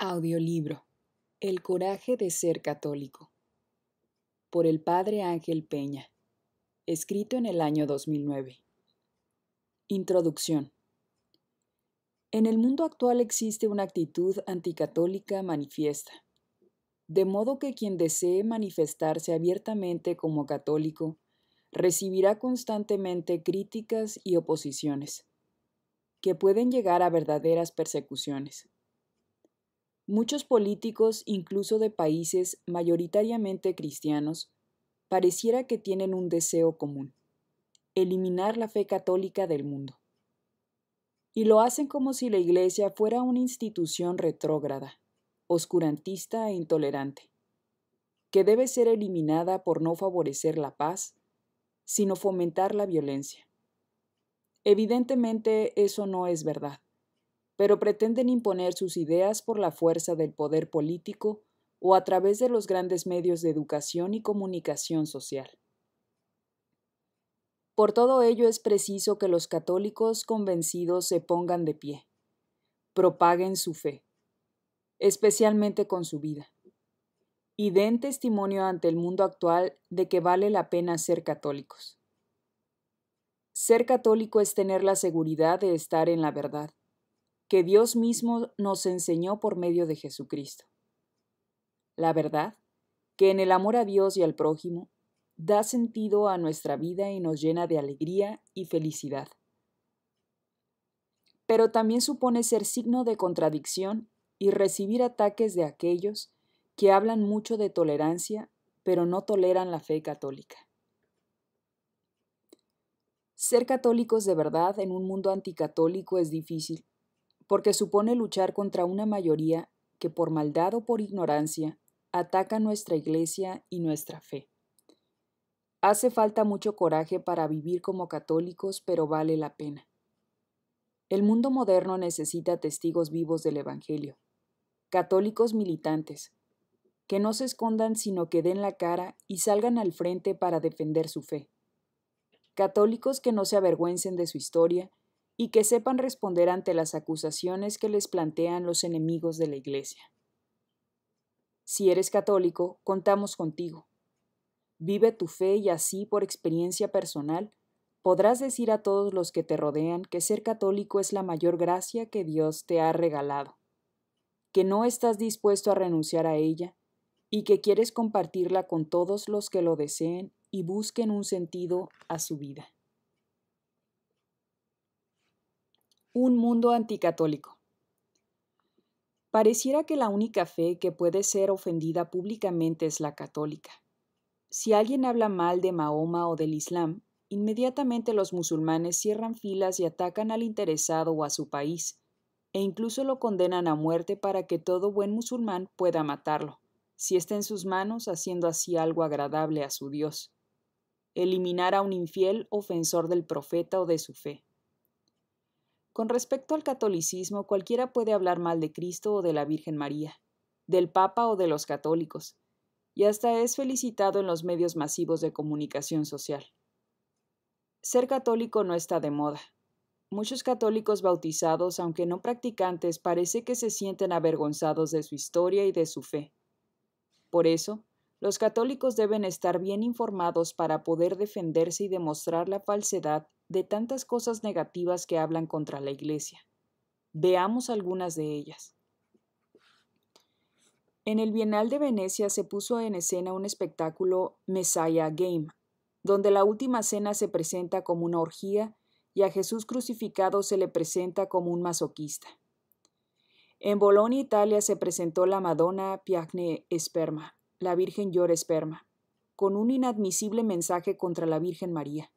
Audiolibro El coraje de ser católico por el padre Ángel Peña, escrito en el año 2009. Introducción. En el mundo actual existe una actitud anticatólica manifiesta, de modo que quien desee manifestarse abiertamente como católico recibirá constantemente críticas y oposiciones, que pueden llegar a verdaderas persecuciones. Muchos políticos, incluso de países mayoritariamente cristianos, pareciera que tienen un deseo común, eliminar la fe católica del mundo. Y lo hacen como si la Iglesia fuera una institución retrógrada, oscurantista e intolerante, que debe ser eliminada por no favorecer la paz, sino fomentar la violencia. Evidentemente eso no es verdad pero pretenden imponer sus ideas por la fuerza del poder político o a través de los grandes medios de educación y comunicación social. Por todo ello es preciso que los católicos convencidos se pongan de pie, propaguen su fe, especialmente con su vida, y den testimonio ante el mundo actual de que vale la pena ser católicos. Ser católico es tener la seguridad de estar en la verdad, que Dios mismo nos enseñó por medio de Jesucristo. La verdad, que en el amor a Dios y al prójimo, da sentido a nuestra vida y nos llena de alegría y felicidad. Pero también supone ser signo de contradicción y recibir ataques de aquellos que hablan mucho de tolerancia, pero no toleran la fe católica. Ser católicos de verdad en un mundo anticatólico es difícil, porque supone luchar contra una mayoría que por maldad o por ignorancia ataca nuestra iglesia y nuestra fe. Hace falta mucho coraje para vivir como católicos, pero vale la pena. El mundo moderno necesita testigos vivos del Evangelio, católicos militantes, que no se escondan sino que den la cara y salgan al frente para defender su fe, católicos que no se avergüencen de su historia y que sepan responder ante las acusaciones que les plantean los enemigos de la Iglesia. Si eres católico, contamos contigo. Vive tu fe y así, por experiencia personal, podrás decir a todos los que te rodean que ser católico es la mayor gracia que Dios te ha regalado, que no estás dispuesto a renunciar a ella y que quieres compartirla con todos los que lo deseen y busquen un sentido a su vida. un mundo anticatólico. Pareciera que la única fe que puede ser ofendida públicamente es la católica. Si alguien habla mal de Mahoma o del Islam, inmediatamente los musulmanes cierran filas y atacan al interesado o a su país, e incluso lo condenan a muerte para que todo buen musulmán pueda matarlo, si está en sus manos haciendo así algo agradable a su Dios. Eliminar a un infiel ofensor del profeta o de su fe. Con respecto al catolicismo, cualquiera puede hablar mal de Cristo o de la Virgen María, del Papa o de los católicos, y hasta es felicitado en los medios masivos de comunicación social. Ser católico no está de moda. Muchos católicos bautizados, aunque no practicantes, parece que se sienten avergonzados de su historia y de su fe. Por eso, los católicos deben estar bien informados para poder defenderse y demostrar la falsedad de tantas cosas negativas que hablan contra la Iglesia. Veamos algunas de ellas. En el Bienal de Venecia se puso en escena un espectáculo Messiah Game, donde la última cena se presenta como una orgía y a Jesús crucificado se le presenta como un masoquista. En Bolonia, Italia, se presentó la Madonna Piagne Sperma, la Virgen llora esperma, con un inadmisible mensaje contra la Virgen María.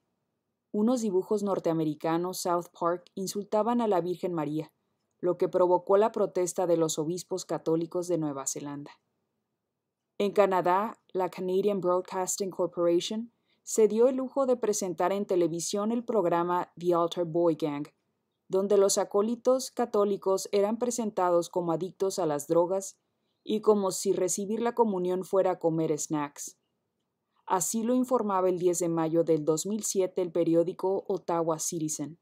Unos dibujos norteamericanos, South Park, insultaban a la Virgen María, lo que provocó la protesta de los obispos católicos de Nueva Zelanda. En Canadá, la Canadian Broadcasting Corporation se dio el lujo de presentar en televisión el programa The Altar Boy Gang, donde los acólitos católicos eran presentados como adictos a las drogas y como si recibir la comunión fuera comer snacks. Así lo informaba el 10 de mayo del 2007 el periódico Ottawa Citizen.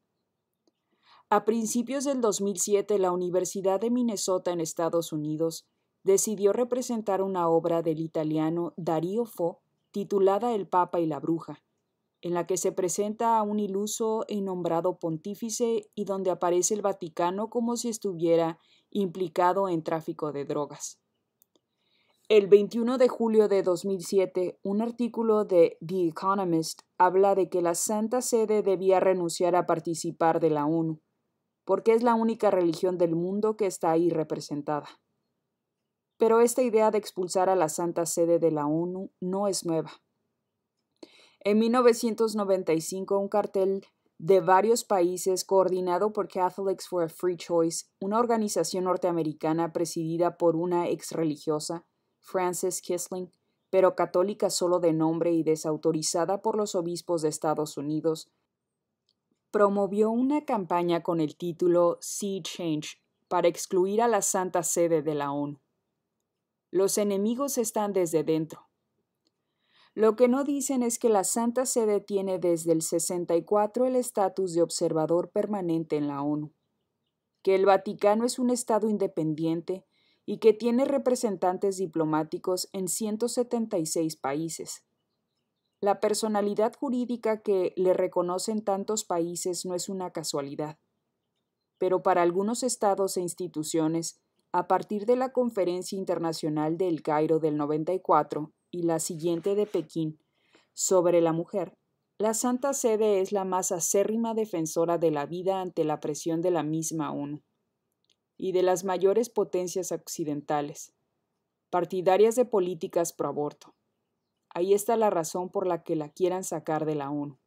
A principios del 2007, la Universidad de Minnesota en Estados Unidos decidió representar una obra del italiano Darío Fo titulada El Papa y la Bruja, en la que se presenta a un iluso y nombrado pontífice y donde aparece el Vaticano como si estuviera implicado en tráfico de drogas. El 21 de julio de 2007, un artículo de The Economist habla de que la Santa Sede debía renunciar a participar de la ONU, porque es la única religión del mundo que está ahí representada. Pero esta idea de expulsar a la Santa Sede de la ONU no es nueva. En 1995, un cartel de varios países coordinado por Catholics for a Free Choice, una organización norteamericana presidida por una ex religiosa, Frances Kissling, pero católica solo de nombre y desautorizada por los obispos de Estados Unidos, promovió una campaña con el título Sea Change para excluir a la Santa Sede de la ONU. Los enemigos están desde dentro. Lo que no dicen es que la Santa Sede tiene desde el 64 el estatus de observador permanente en la ONU, que el Vaticano es un Estado independiente y que tiene representantes diplomáticos en 176 países. La personalidad jurídica que le reconocen tantos países no es una casualidad. Pero para algunos estados e instituciones, a partir de la Conferencia Internacional del Cairo del 94 y la siguiente de Pekín sobre la mujer, la Santa Sede es la más acérrima defensora de la vida ante la presión de la misma ONU y de las mayores potencias occidentales, partidarias de políticas pro aborto. Ahí está la razón por la que la quieran sacar de la ONU.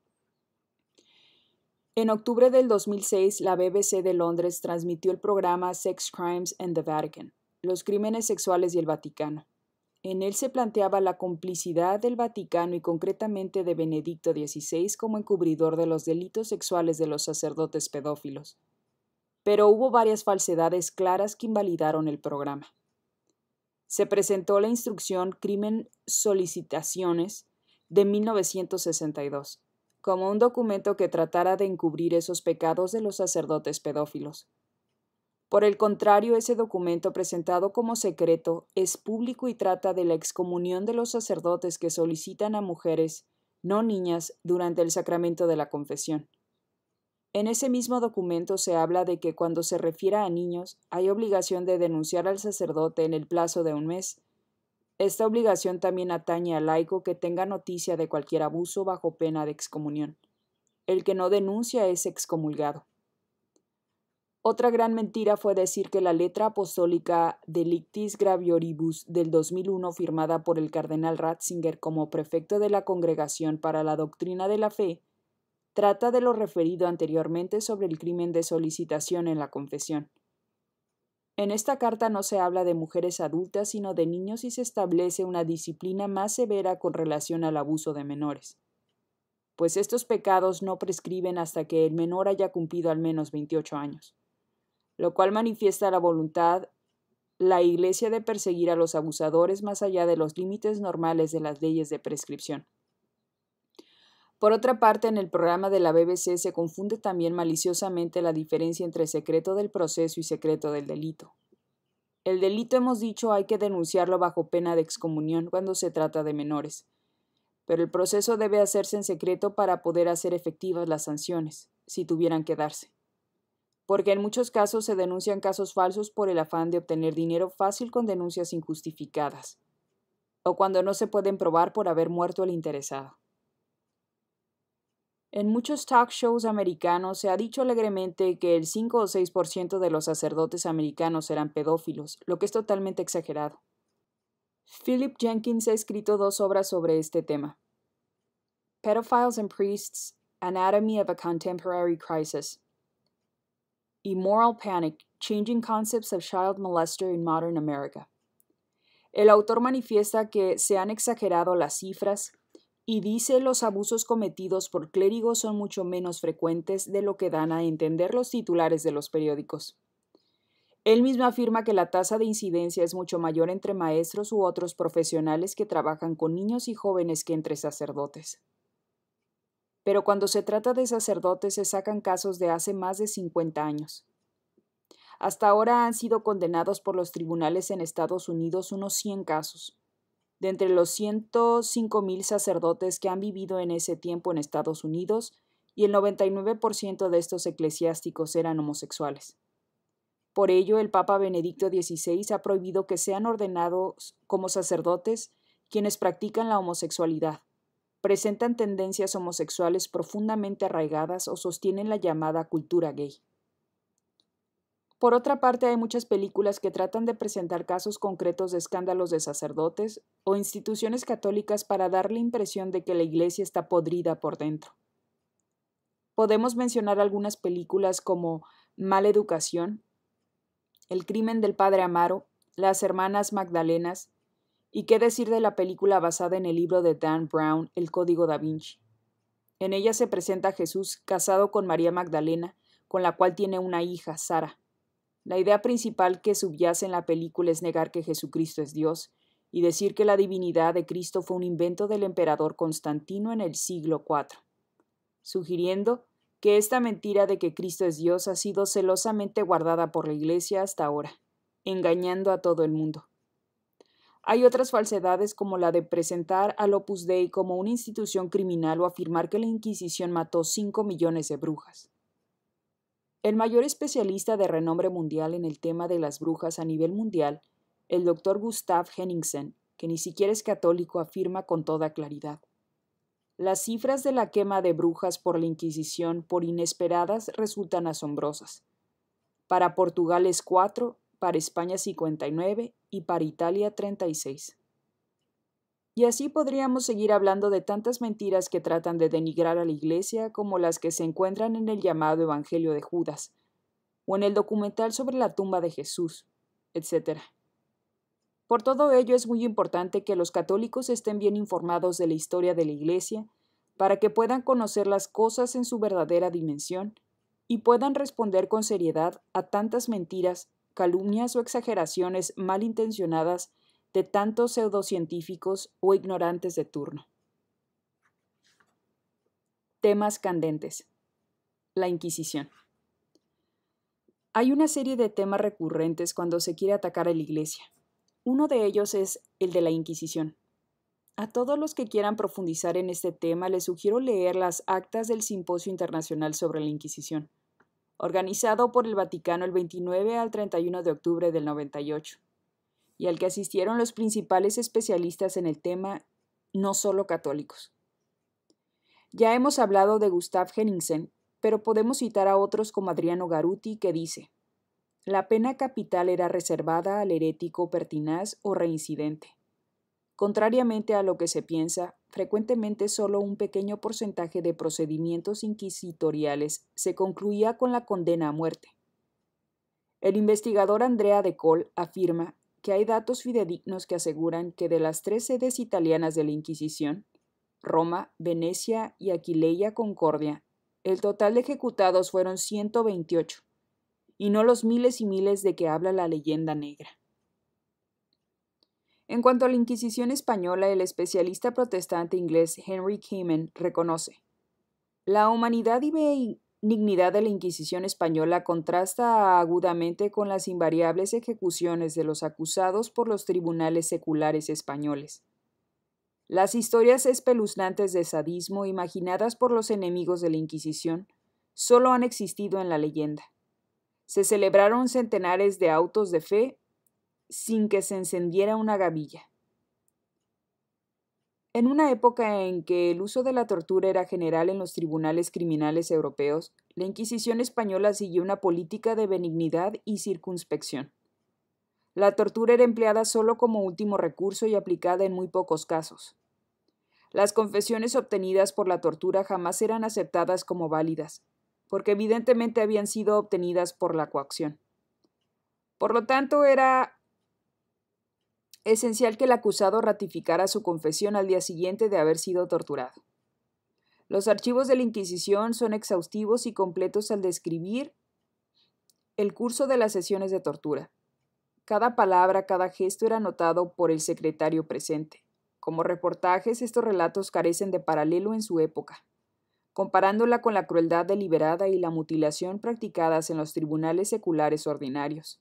En octubre del 2006, la BBC de Londres transmitió el programa Sex Crimes and the Vatican, los crímenes sexuales y el Vaticano. En él se planteaba la complicidad del Vaticano y concretamente de Benedicto XVI como encubridor de los delitos sexuales de los sacerdotes pedófilos, pero hubo varias falsedades claras que invalidaron el programa. Se presentó la instrucción Crimen Solicitaciones de 1962 como un documento que tratara de encubrir esos pecados de los sacerdotes pedófilos. Por el contrario, ese documento presentado como secreto es público y trata de la excomunión de los sacerdotes que solicitan a mujeres, no niñas, durante el sacramento de la confesión. En ese mismo documento se habla de que cuando se refiera a niños hay obligación de denunciar al sacerdote en el plazo de un mes. Esta obligación también atañe al laico que tenga noticia de cualquier abuso bajo pena de excomunión. El que no denuncia es excomulgado. Otra gran mentira fue decir que la letra apostólica Delictis Gravioribus del 2001, firmada por el cardenal Ratzinger como prefecto de la Congregación para la Doctrina de la Fe, trata de lo referido anteriormente sobre el crimen de solicitación en la confesión. En esta carta no se habla de mujeres adultas, sino de niños y se establece una disciplina más severa con relación al abuso de menores, pues estos pecados no prescriben hasta que el menor haya cumplido al menos 28 años, lo cual manifiesta la voluntad la Iglesia de perseguir a los abusadores más allá de los límites normales de las leyes de prescripción. Por otra parte, en el programa de la BBC se confunde también maliciosamente la diferencia entre secreto del proceso y secreto del delito. El delito, hemos dicho, hay que denunciarlo bajo pena de excomunión cuando se trata de menores, pero el proceso debe hacerse en secreto para poder hacer efectivas las sanciones, si tuvieran que darse. Porque en muchos casos se denuncian casos falsos por el afán de obtener dinero fácil con denuncias injustificadas, o cuando no se pueden probar por haber muerto el interesado. En muchos talk shows americanos se ha dicho alegremente que el 5 o 6% de los sacerdotes americanos eran pedófilos, lo que es totalmente exagerado. Philip Jenkins ha escrito dos obras sobre este tema. Pedophiles and Priests, Anatomy of a Contemporary Crisis, y Panic, Changing Concepts of Child Molester in Modern America. El autor manifiesta que se han exagerado las cifras, y dice los abusos cometidos por clérigos son mucho menos frecuentes de lo que dan a entender los titulares de los periódicos. Él mismo afirma que la tasa de incidencia es mucho mayor entre maestros u otros profesionales que trabajan con niños y jóvenes que entre sacerdotes. Pero cuando se trata de sacerdotes se sacan casos de hace más de 50 años. Hasta ahora han sido condenados por los tribunales en Estados Unidos unos 100 casos. De entre los 105.000 mil sacerdotes que han vivido en ese tiempo en Estados Unidos, y el 99% de estos eclesiásticos eran homosexuales. Por ello, el Papa Benedicto XVI ha prohibido que sean ordenados como sacerdotes quienes practican la homosexualidad, presentan tendencias homosexuales profundamente arraigadas o sostienen la llamada cultura gay. Por otra parte, hay muchas películas que tratan de presentar casos concretos de escándalos de sacerdotes o instituciones católicas para dar la impresión de que la iglesia está podrida por dentro. Podemos mencionar algunas películas como Mal Educación, El crimen del padre Amaro, Las hermanas Magdalenas, y qué decir de la película basada en el libro de Dan Brown, El Código da Vinci. En ella se presenta Jesús casado con María Magdalena, con la cual tiene una hija, Sara. La idea principal que subyace en la película es negar que Jesucristo es Dios y decir que la divinidad de Cristo fue un invento del emperador Constantino en el siglo IV, sugiriendo que esta mentira de que Cristo es Dios ha sido celosamente guardada por la Iglesia hasta ahora, engañando a todo el mundo. Hay otras falsedades como la de presentar al Opus Dei como una institución criminal o afirmar que la Inquisición mató cinco millones de brujas. El mayor especialista de renombre mundial en el tema de las brujas a nivel mundial, el doctor Gustav Henningsen, que ni siquiera es católico, afirma con toda claridad. Las cifras de la quema de brujas por la Inquisición por inesperadas resultan asombrosas. Para Portugal es 4, para España 59 y para Italia 36. Y así podríamos seguir hablando de tantas mentiras que tratan de denigrar a la Iglesia como las que se encuentran en el llamado Evangelio de Judas, o en el documental sobre la tumba de Jesús, etc. Por todo ello es muy importante que los católicos estén bien informados de la historia de la Iglesia para que puedan conocer las cosas en su verdadera dimensión y puedan responder con seriedad a tantas mentiras, calumnias o exageraciones malintencionadas de tantos pseudocientíficos o ignorantes de turno. Temas candentes. La Inquisición. Hay una serie de temas recurrentes cuando se quiere atacar a la Iglesia. Uno de ellos es el de la Inquisición. A todos los que quieran profundizar en este tema les sugiero leer las actas del Simposio Internacional sobre la Inquisición, organizado por el Vaticano el 29 al 31 de octubre del 98 y al que asistieron los principales especialistas en el tema, no solo católicos. Ya hemos hablado de Gustav Henningsen, pero podemos citar a otros como Adriano Garuti, que dice, la pena capital era reservada al herético pertinaz o reincidente. Contrariamente a lo que se piensa, frecuentemente solo un pequeño porcentaje de procedimientos inquisitoriales se concluía con la condena a muerte. El investigador Andrea de Col afirma que hay datos fidedignos que aseguran que de las tres sedes italianas de la Inquisición, Roma, Venecia y Aquileia Concordia, el total de ejecutados fueron 128, y no los miles y miles de que habla la leyenda negra. En cuanto a la Inquisición española, el especialista protestante inglés Henry Kamen reconoce, la humanidad dignidad de la Inquisición española contrasta agudamente con las invariables ejecuciones de los acusados por los tribunales seculares españoles. Las historias espeluznantes de sadismo imaginadas por los enemigos de la Inquisición solo han existido en la leyenda. Se celebraron centenares de autos de fe sin que se encendiera una gavilla. En una época en que el uso de la tortura era general en los tribunales criminales europeos, la Inquisición española siguió una política de benignidad y circunspección. La tortura era empleada solo como último recurso y aplicada en muy pocos casos. Las confesiones obtenidas por la tortura jamás eran aceptadas como válidas, porque evidentemente habían sido obtenidas por la coacción. Por lo tanto, era esencial que el acusado ratificara su confesión al día siguiente de haber sido torturado. Los archivos de la Inquisición son exhaustivos y completos al describir el curso de las sesiones de tortura. Cada palabra, cada gesto era anotado por el secretario presente. Como reportajes, estos relatos carecen de paralelo en su época. Comparándola con la crueldad deliberada y la mutilación practicadas en los tribunales seculares ordinarios,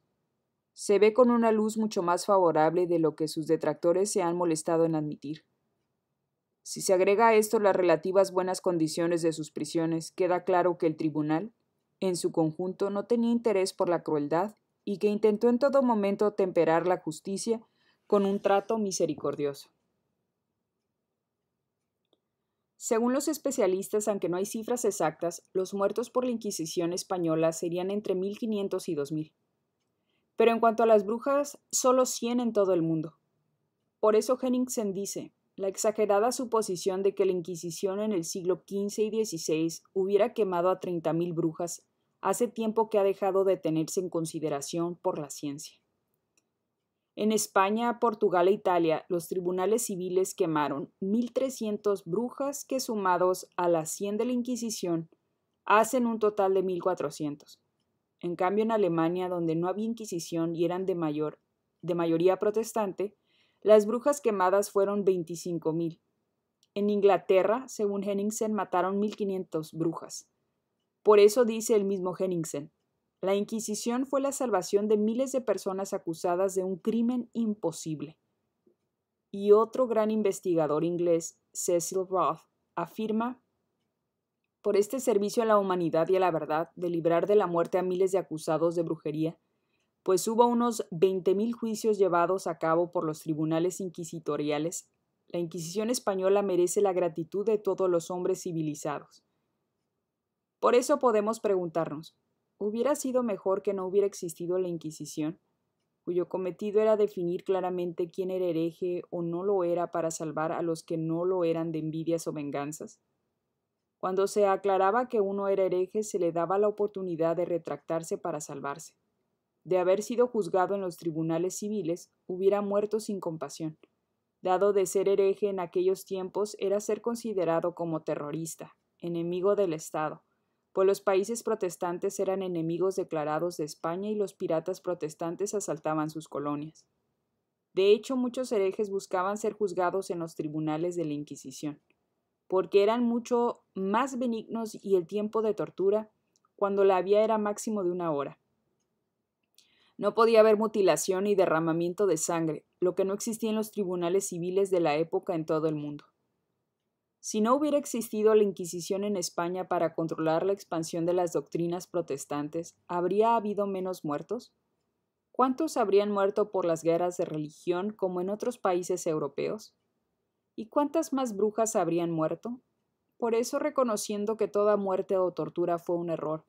se ve con una luz mucho más favorable de lo que sus detractores se han molestado en admitir. Si se agrega a esto las relativas buenas condiciones de sus prisiones, queda claro que el tribunal, en su conjunto, no tenía interés por la crueldad y que intentó en todo momento temperar la justicia con un trato misericordioso. Según los especialistas, aunque no hay cifras exactas, los muertos por la Inquisición española serían entre 1.500 y 2.000. Pero en cuanto a las brujas, solo 100 en todo el mundo. Por eso Henningsen dice, la exagerada suposición de que la Inquisición en el siglo XV y XVI hubiera quemado a 30.000 brujas hace tiempo que ha dejado de tenerse en consideración por la ciencia. En España, Portugal e Italia, los tribunales civiles quemaron 1.300 brujas que, sumados a las 100 de la Inquisición, hacen un total de 1.400. En cambio, en Alemania, donde no había inquisición y eran de, mayor, de mayoría protestante, las brujas quemadas fueron 25.000. En Inglaterra, según Henningsen, mataron 1.500 brujas. Por eso dice el mismo Henningsen, la Inquisición fue la salvación de miles de personas acusadas de un crimen imposible. Y otro gran investigador inglés, Cecil Roth, afirma por este servicio a la humanidad y a la verdad de librar de la muerte a miles de acusados de brujería, pues hubo unos 20.000 juicios llevados a cabo por los tribunales inquisitoriales, la Inquisición española merece la gratitud de todos los hombres civilizados. Por eso podemos preguntarnos, ¿hubiera sido mejor que no hubiera existido la Inquisición, cuyo cometido era definir claramente quién era hereje o no lo era para salvar a los que no lo eran de envidias o venganzas? Cuando se aclaraba que uno era hereje, se le daba la oportunidad de retractarse para salvarse. De haber sido juzgado en los tribunales civiles, hubiera muerto sin compasión. Dado de ser hereje en aquellos tiempos, era ser considerado como terrorista, enemigo del Estado, pues los países protestantes eran enemigos declarados de España y los piratas protestantes asaltaban sus colonias. De hecho, muchos herejes buscaban ser juzgados en los tribunales de la Inquisición porque eran mucho más benignos y el tiempo de tortura, cuando la había era máximo de una hora. No podía haber mutilación y derramamiento de sangre, lo que no existía en los tribunales civiles de la época en todo el mundo. Si no hubiera existido la Inquisición en España para controlar la expansión de las doctrinas protestantes, ¿habría habido menos muertos? ¿Cuántos habrían muerto por las guerras de religión como en otros países europeos? ¿Y cuántas más brujas habrían muerto? Por eso, reconociendo que toda muerte o tortura fue un error,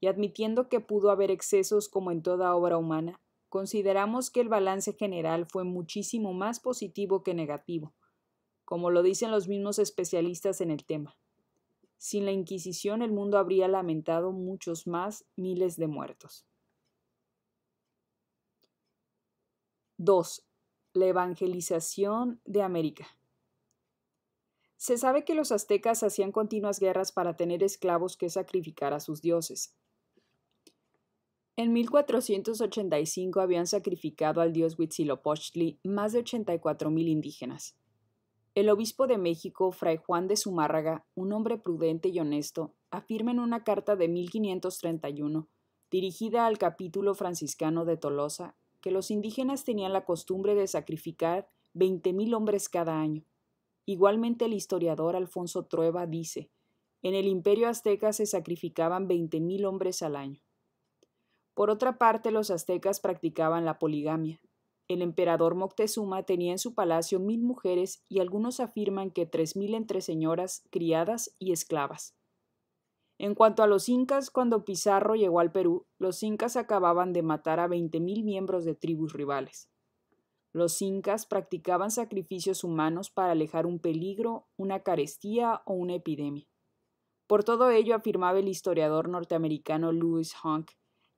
y admitiendo que pudo haber excesos como en toda obra humana, consideramos que el balance general fue muchísimo más positivo que negativo, como lo dicen los mismos especialistas en el tema. Sin la Inquisición el mundo habría lamentado muchos más miles de muertos. 2. La evangelización de América. Se sabe que los aztecas hacían continuas guerras para tener esclavos que sacrificar a sus dioses. En 1485 habían sacrificado al dios Huitzilopochtli más de 84.000 indígenas. El obispo de México, Fray Juan de Zumárraga, un hombre prudente y honesto, afirma en una carta de 1531, dirigida al capítulo franciscano de Tolosa, que los indígenas tenían la costumbre de sacrificar 20.000 hombres cada año. Igualmente el historiador Alfonso Trueba dice, en el imperio azteca se sacrificaban 20.000 hombres al año. Por otra parte, los aztecas practicaban la poligamia. El emperador Moctezuma tenía en su palacio mil mujeres y algunos afirman que tres mil entre señoras, criadas y esclavas. En cuanto a los incas, cuando Pizarro llegó al Perú, los incas acababan de matar a veinte mil miembros de tribus rivales. Los incas practicaban sacrificios humanos para alejar un peligro, una carestía o una epidemia. Por todo ello, afirmaba el historiador norteamericano Louis Honk,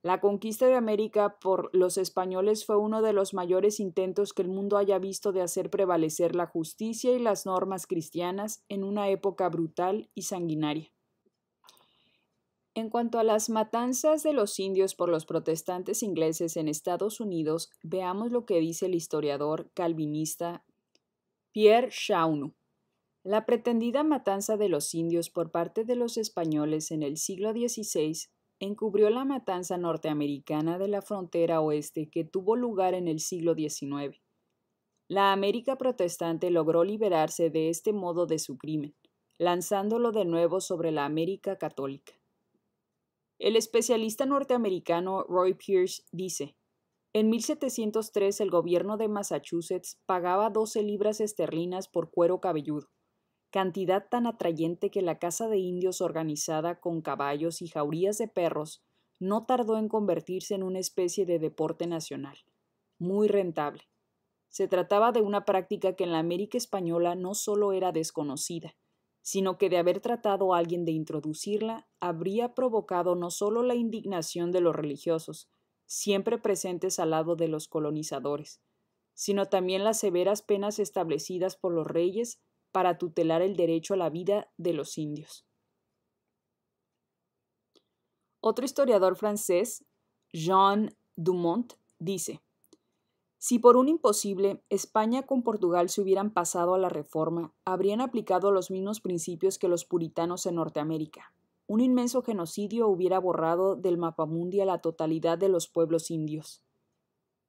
la conquista de América por los españoles fue uno de los mayores intentos que el mundo haya visto de hacer prevalecer la justicia y las normas cristianas en una época brutal y sanguinaria. En cuanto a las matanzas de los indios por los protestantes ingleses en Estados Unidos, veamos lo que dice el historiador calvinista Pierre Shaunu. La pretendida matanza de los indios por parte de los españoles en el siglo XVI encubrió la matanza norteamericana de la frontera oeste que tuvo lugar en el siglo XIX. La América protestante logró liberarse de este modo de su crimen, lanzándolo de nuevo sobre la América católica. El especialista norteamericano Roy Pierce dice, en 1703 el gobierno de Massachusetts pagaba 12 libras esterlinas por cuero cabelludo, cantidad tan atrayente que la caza de Indios organizada con caballos y jaurías de perros no tardó en convertirse en una especie de deporte nacional, muy rentable. Se trataba de una práctica que en la América española no solo era desconocida, sino que de haber tratado a alguien de introducirla, habría provocado no solo la indignación de los religiosos, siempre presentes al lado de los colonizadores, sino también las severas penas establecidas por los reyes para tutelar el derecho a la vida de los indios. Otro historiador francés, Jean Dumont, dice, si por un imposible, España con Portugal se hubieran pasado a la reforma, habrían aplicado los mismos principios que los puritanos en Norteamérica. Un inmenso genocidio hubiera borrado del mapa a la totalidad de los pueblos indios.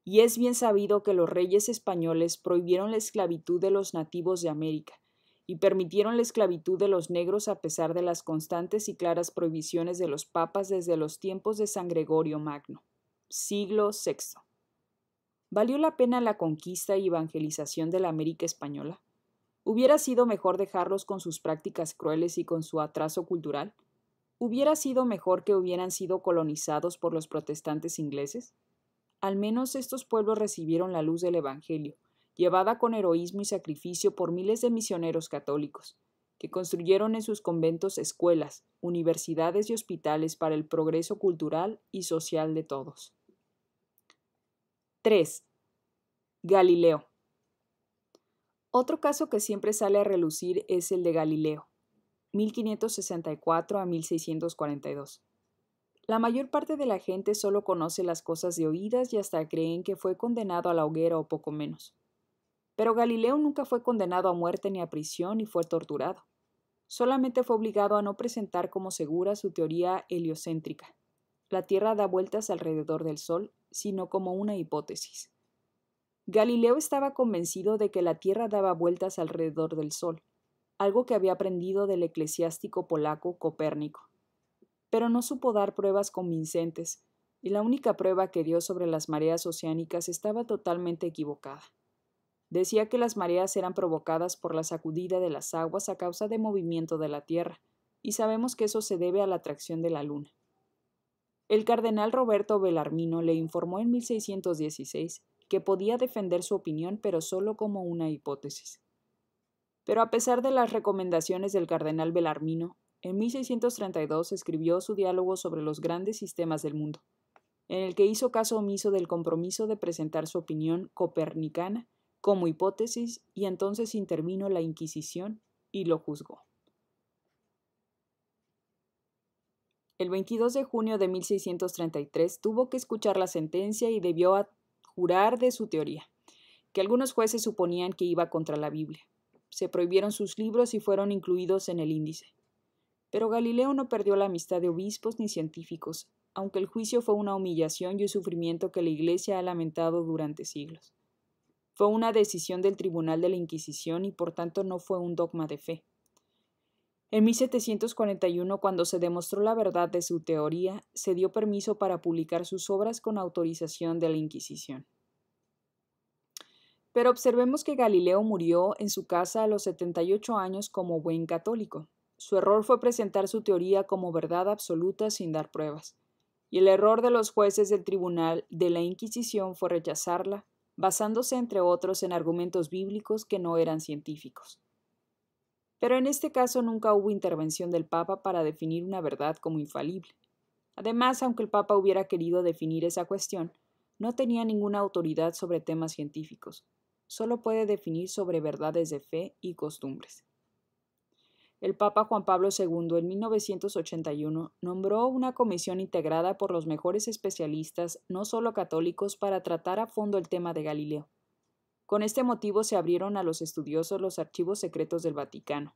Y es bien sabido que los reyes españoles prohibieron la esclavitud de los nativos de América y permitieron la esclavitud de los negros a pesar de las constantes y claras prohibiciones de los papas desde los tiempos de San Gregorio Magno. Siglo VI. ¿Valió la pena la conquista y evangelización de la América española? ¿Hubiera sido mejor dejarlos con sus prácticas crueles y con su atraso cultural? ¿Hubiera sido mejor que hubieran sido colonizados por los protestantes ingleses? Al menos estos pueblos recibieron la luz del Evangelio, llevada con heroísmo y sacrificio por miles de misioneros católicos, que construyeron en sus conventos escuelas, universidades y hospitales para el progreso cultural y social de todos. 3. Galileo. Otro caso que siempre sale a relucir es el de Galileo, 1564 a 1642. La mayor parte de la gente solo conoce las cosas de oídas y hasta creen que fue condenado a la hoguera o poco menos. Pero Galileo nunca fue condenado a muerte ni a prisión y fue torturado. Solamente fue obligado a no presentar como segura su teoría heliocéntrica. La Tierra da vueltas alrededor del Sol sino como una hipótesis. Galileo estaba convencido de que la Tierra daba vueltas alrededor del Sol, algo que había aprendido del eclesiástico polaco Copérnico. Pero no supo dar pruebas convincentes, y la única prueba que dio sobre las mareas oceánicas estaba totalmente equivocada. Decía que las mareas eran provocadas por la sacudida de las aguas a causa de movimiento de la Tierra, y sabemos que eso se debe a la atracción de la Luna. El cardenal Roberto Belarmino le informó en 1616 que podía defender su opinión pero solo como una hipótesis. Pero a pesar de las recomendaciones del cardenal Belarmino, en 1632 escribió su diálogo sobre los grandes sistemas del mundo, en el que hizo caso omiso del compromiso de presentar su opinión copernicana como hipótesis y entonces intervino la Inquisición y lo juzgó. El 22 de junio de 1633 tuvo que escuchar la sentencia y debió jurar de su teoría, que algunos jueces suponían que iba contra la Biblia. Se prohibieron sus libros y fueron incluidos en el índice. Pero Galileo no perdió la amistad de obispos ni científicos, aunque el juicio fue una humillación y un sufrimiento que la Iglesia ha lamentado durante siglos. Fue una decisión del Tribunal de la Inquisición y por tanto no fue un dogma de fe. En 1741, cuando se demostró la verdad de su teoría, se dio permiso para publicar sus obras con autorización de la Inquisición. Pero observemos que Galileo murió en su casa a los 78 años como buen católico. Su error fue presentar su teoría como verdad absoluta sin dar pruebas. Y el error de los jueces del tribunal de la Inquisición fue rechazarla, basándose entre otros en argumentos bíblicos que no eran científicos. Pero en este caso nunca hubo intervención del Papa para definir una verdad como infalible. Además, aunque el Papa hubiera querido definir esa cuestión, no tenía ninguna autoridad sobre temas científicos, solo puede definir sobre verdades de fe y costumbres. El Papa Juan Pablo II en 1981 nombró una comisión integrada por los mejores especialistas, no solo católicos, para tratar a fondo el tema de Galileo. Con este motivo se abrieron a los estudiosos los archivos secretos del Vaticano.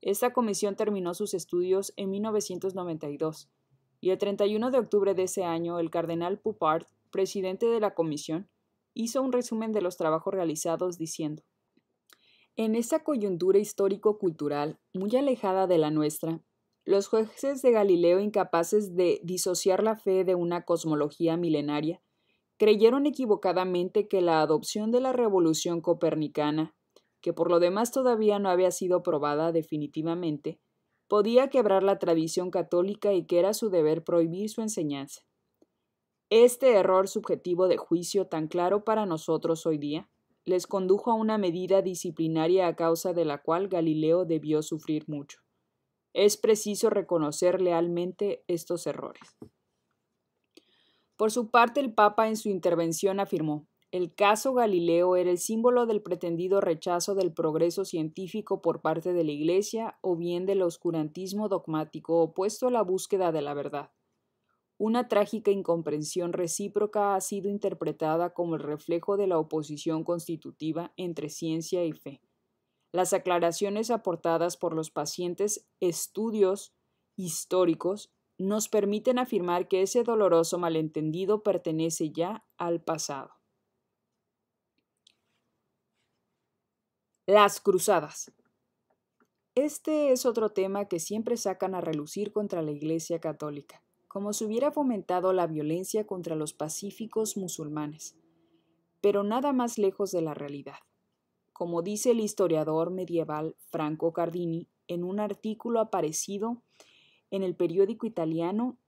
Esta comisión terminó sus estudios en 1992 y el 31 de octubre de ese año el cardenal Poupart, presidente de la comisión, hizo un resumen de los trabajos realizados diciendo En esta coyuntura histórico-cultural, muy alejada de la nuestra, los jueces de Galileo incapaces de disociar la fe de una cosmología milenaria, creyeron equivocadamente que la adopción de la revolución copernicana, que por lo demás todavía no había sido probada definitivamente, podía quebrar la tradición católica y que era su deber prohibir su enseñanza. Este error subjetivo de juicio tan claro para nosotros hoy día les condujo a una medida disciplinaria a causa de la cual Galileo debió sufrir mucho. Es preciso reconocer lealmente estos errores. Por su parte, el Papa en su intervención afirmó, el caso Galileo era el símbolo del pretendido rechazo del progreso científico por parte de la Iglesia o bien del oscurantismo dogmático opuesto a la búsqueda de la verdad. Una trágica incomprensión recíproca ha sido interpretada como el reflejo de la oposición constitutiva entre ciencia y fe. Las aclaraciones aportadas por los pacientes estudios históricos nos permiten afirmar que ese doloroso malentendido pertenece ya al pasado. Las cruzadas. Este es otro tema que siempre sacan a relucir contra la Iglesia Católica, como si hubiera fomentado la violencia contra los pacíficos musulmanes, pero nada más lejos de la realidad. Como dice el historiador medieval Franco Cardini en un artículo aparecido en el periódico italiano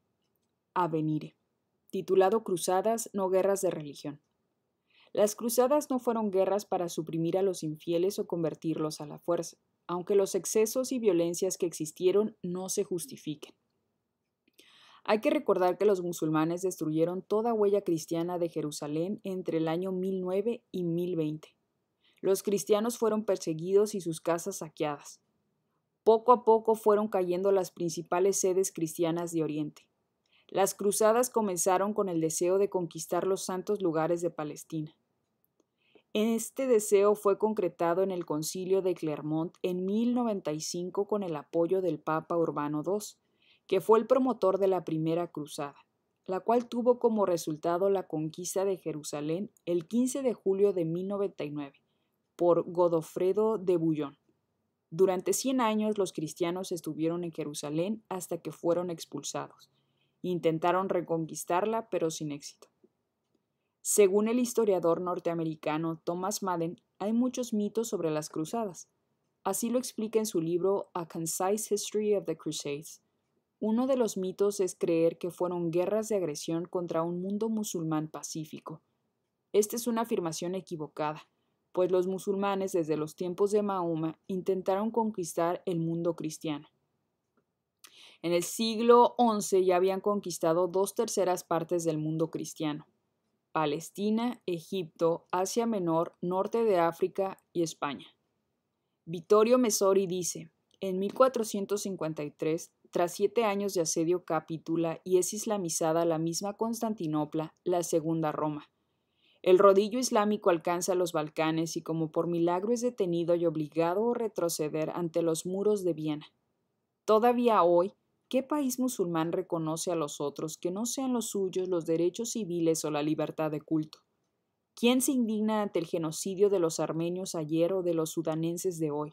Avenire, titulado Cruzadas, no guerras de religión. Las cruzadas no fueron guerras para suprimir a los infieles o convertirlos a la fuerza, aunque los excesos y violencias que existieron no se justifiquen. Hay que recordar que los musulmanes destruyeron toda huella cristiana de Jerusalén entre el año 1009 y 1020. Los cristianos fueron perseguidos y sus casas saqueadas. Poco a poco fueron cayendo las principales sedes cristianas de Oriente. Las cruzadas comenzaron con el deseo de conquistar los santos lugares de Palestina. Este deseo fue concretado en el concilio de Clermont en 1095 con el apoyo del Papa Urbano II, que fue el promotor de la primera cruzada, la cual tuvo como resultado la conquista de Jerusalén el 15 de julio de 1099 por Godofredo de Bullón. Durante 100 años los cristianos estuvieron en Jerusalén hasta que fueron expulsados. Intentaron reconquistarla, pero sin éxito. Según el historiador norteamericano Thomas Madden, hay muchos mitos sobre las cruzadas. Así lo explica en su libro A Concise History of the Crusades. Uno de los mitos es creer que fueron guerras de agresión contra un mundo musulmán pacífico. Esta es una afirmación equivocada pues los musulmanes desde los tiempos de Mahoma intentaron conquistar el mundo cristiano. En el siglo XI ya habían conquistado dos terceras partes del mundo cristiano, Palestina, Egipto, Asia Menor, Norte de África y España. Vittorio Mesori dice, en 1453, tras siete años de asedio, capitula y es islamizada la misma Constantinopla, la segunda Roma, el rodillo islámico alcanza los Balcanes y como por milagro es detenido y obligado a retroceder ante los muros de Viena. Todavía hoy, ¿qué país musulmán reconoce a los otros que no sean los suyos los derechos civiles o la libertad de culto? ¿Quién se indigna ante el genocidio de los armenios ayer o de los sudanenses de hoy?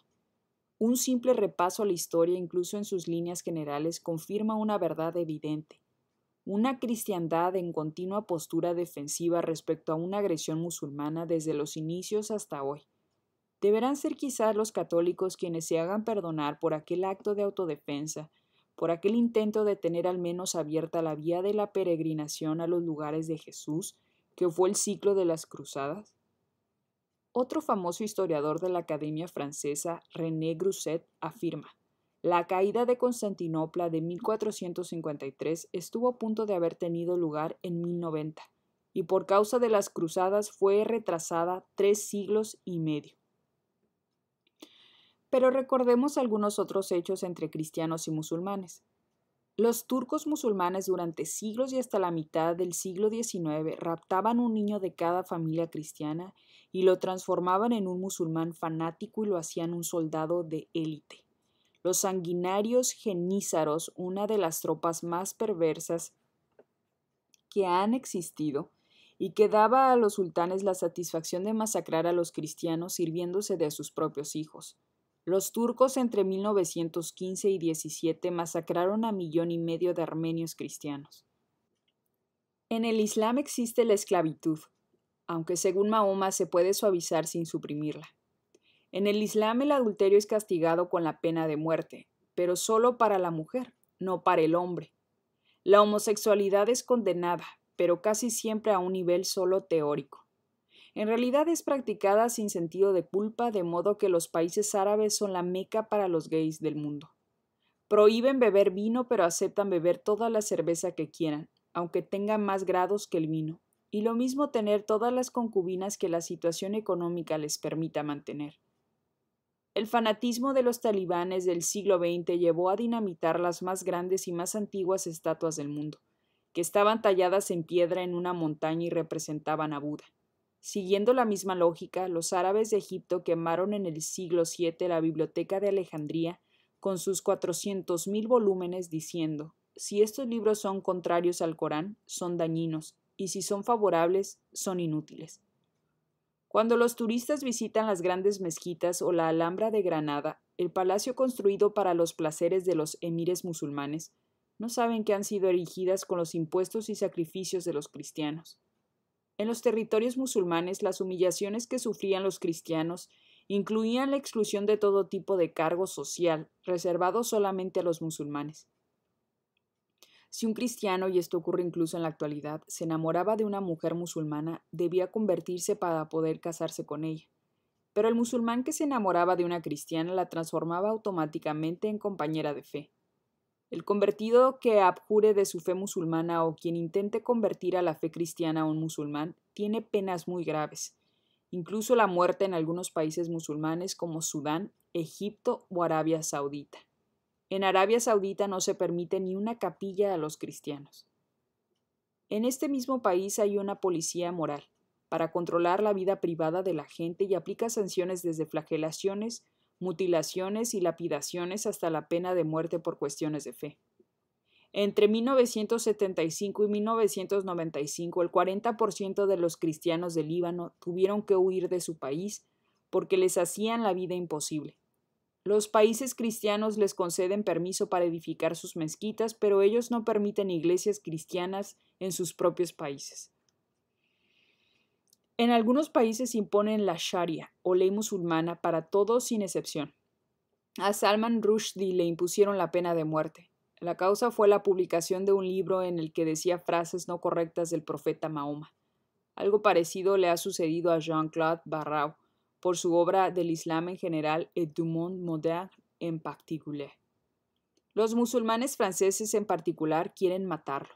Un simple repaso a la historia, incluso en sus líneas generales, confirma una verdad evidente una cristiandad en continua postura defensiva respecto a una agresión musulmana desde los inicios hasta hoy. Deberán ser quizás los católicos quienes se hagan perdonar por aquel acto de autodefensa, por aquel intento de tener al menos abierta la vía de la peregrinación a los lugares de Jesús, que fue el ciclo de las cruzadas. Otro famoso historiador de la Academia Francesa, René Grousset, afirma, la caída de Constantinopla de 1453 estuvo a punto de haber tenido lugar en 1090 y por causa de las cruzadas fue retrasada tres siglos y medio. Pero recordemos algunos otros hechos entre cristianos y musulmanes. Los turcos musulmanes durante siglos y hasta la mitad del siglo XIX raptaban un niño de cada familia cristiana y lo transformaban en un musulmán fanático y lo hacían un soldado de élite los sanguinarios genízaros, una de las tropas más perversas que han existido, y que daba a los sultanes la satisfacción de masacrar a los cristianos sirviéndose de sus propios hijos. Los turcos entre 1915 y 17 masacraron a millón y medio de armenios cristianos. En el Islam existe la esclavitud, aunque según Mahoma se puede suavizar sin suprimirla. En el Islam el adulterio es castigado con la pena de muerte, pero solo para la mujer, no para el hombre. La homosexualidad es condenada, pero casi siempre a un nivel solo teórico. En realidad es practicada sin sentido de culpa, de modo que los países árabes son la meca para los gays del mundo. Prohíben beber vino, pero aceptan beber toda la cerveza que quieran, aunque tengan más grados que el vino, y lo mismo tener todas las concubinas que la situación económica les permita mantener. El fanatismo de los talibanes del siglo XX llevó a dinamitar las más grandes y más antiguas estatuas del mundo, que estaban talladas en piedra en una montaña y representaban a Buda. Siguiendo la misma lógica, los árabes de Egipto quemaron en el siglo VII la biblioteca de Alejandría con sus 400.000 volúmenes diciendo, si estos libros son contrarios al Corán, son dañinos, y si son favorables, son inútiles. Cuando los turistas visitan las grandes mezquitas o la Alhambra de Granada, el palacio construido para los placeres de los emires musulmanes, no saben que han sido erigidas con los impuestos y sacrificios de los cristianos. En los territorios musulmanes, las humillaciones que sufrían los cristianos incluían la exclusión de todo tipo de cargo social, reservado solamente a los musulmanes. Si un cristiano, y esto ocurre incluso en la actualidad, se enamoraba de una mujer musulmana, debía convertirse para poder casarse con ella. Pero el musulmán que se enamoraba de una cristiana la transformaba automáticamente en compañera de fe. El convertido que abjure de su fe musulmana o quien intente convertir a la fe cristiana a un musulmán tiene penas muy graves, incluso la muerte en algunos países musulmanes como Sudán, Egipto o Arabia Saudita. En Arabia Saudita no se permite ni una capilla a los cristianos. En este mismo país hay una policía moral para controlar la vida privada de la gente y aplica sanciones desde flagelaciones, mutilaciones y lapidaciones hasta la pena de muerte por cuestiones de fe. Entre 1975 y 1995, el 40% de los cristianos del Líbano tuvieron que huir de su país porque les hacían la vida imposible. Los países cristianos les conceden permiso para edificar sus mezquitas, pero ellos no permiten iglesias cristianas en sus propios países. En algunos países imponen la Sharia o ley musulmana para todos sin excepción. A Salman Rushdie le impusieron la pena de muerte. La causa fue la publicación de un libro en el que decía frases no correctas del profeta Mahoma. Algo parecido le ha sucedido a Jean-Claude Barrault, por su obra del Islam en general et du monde moderne en particular. Los musulmanes franceses en particular quieren matarlo.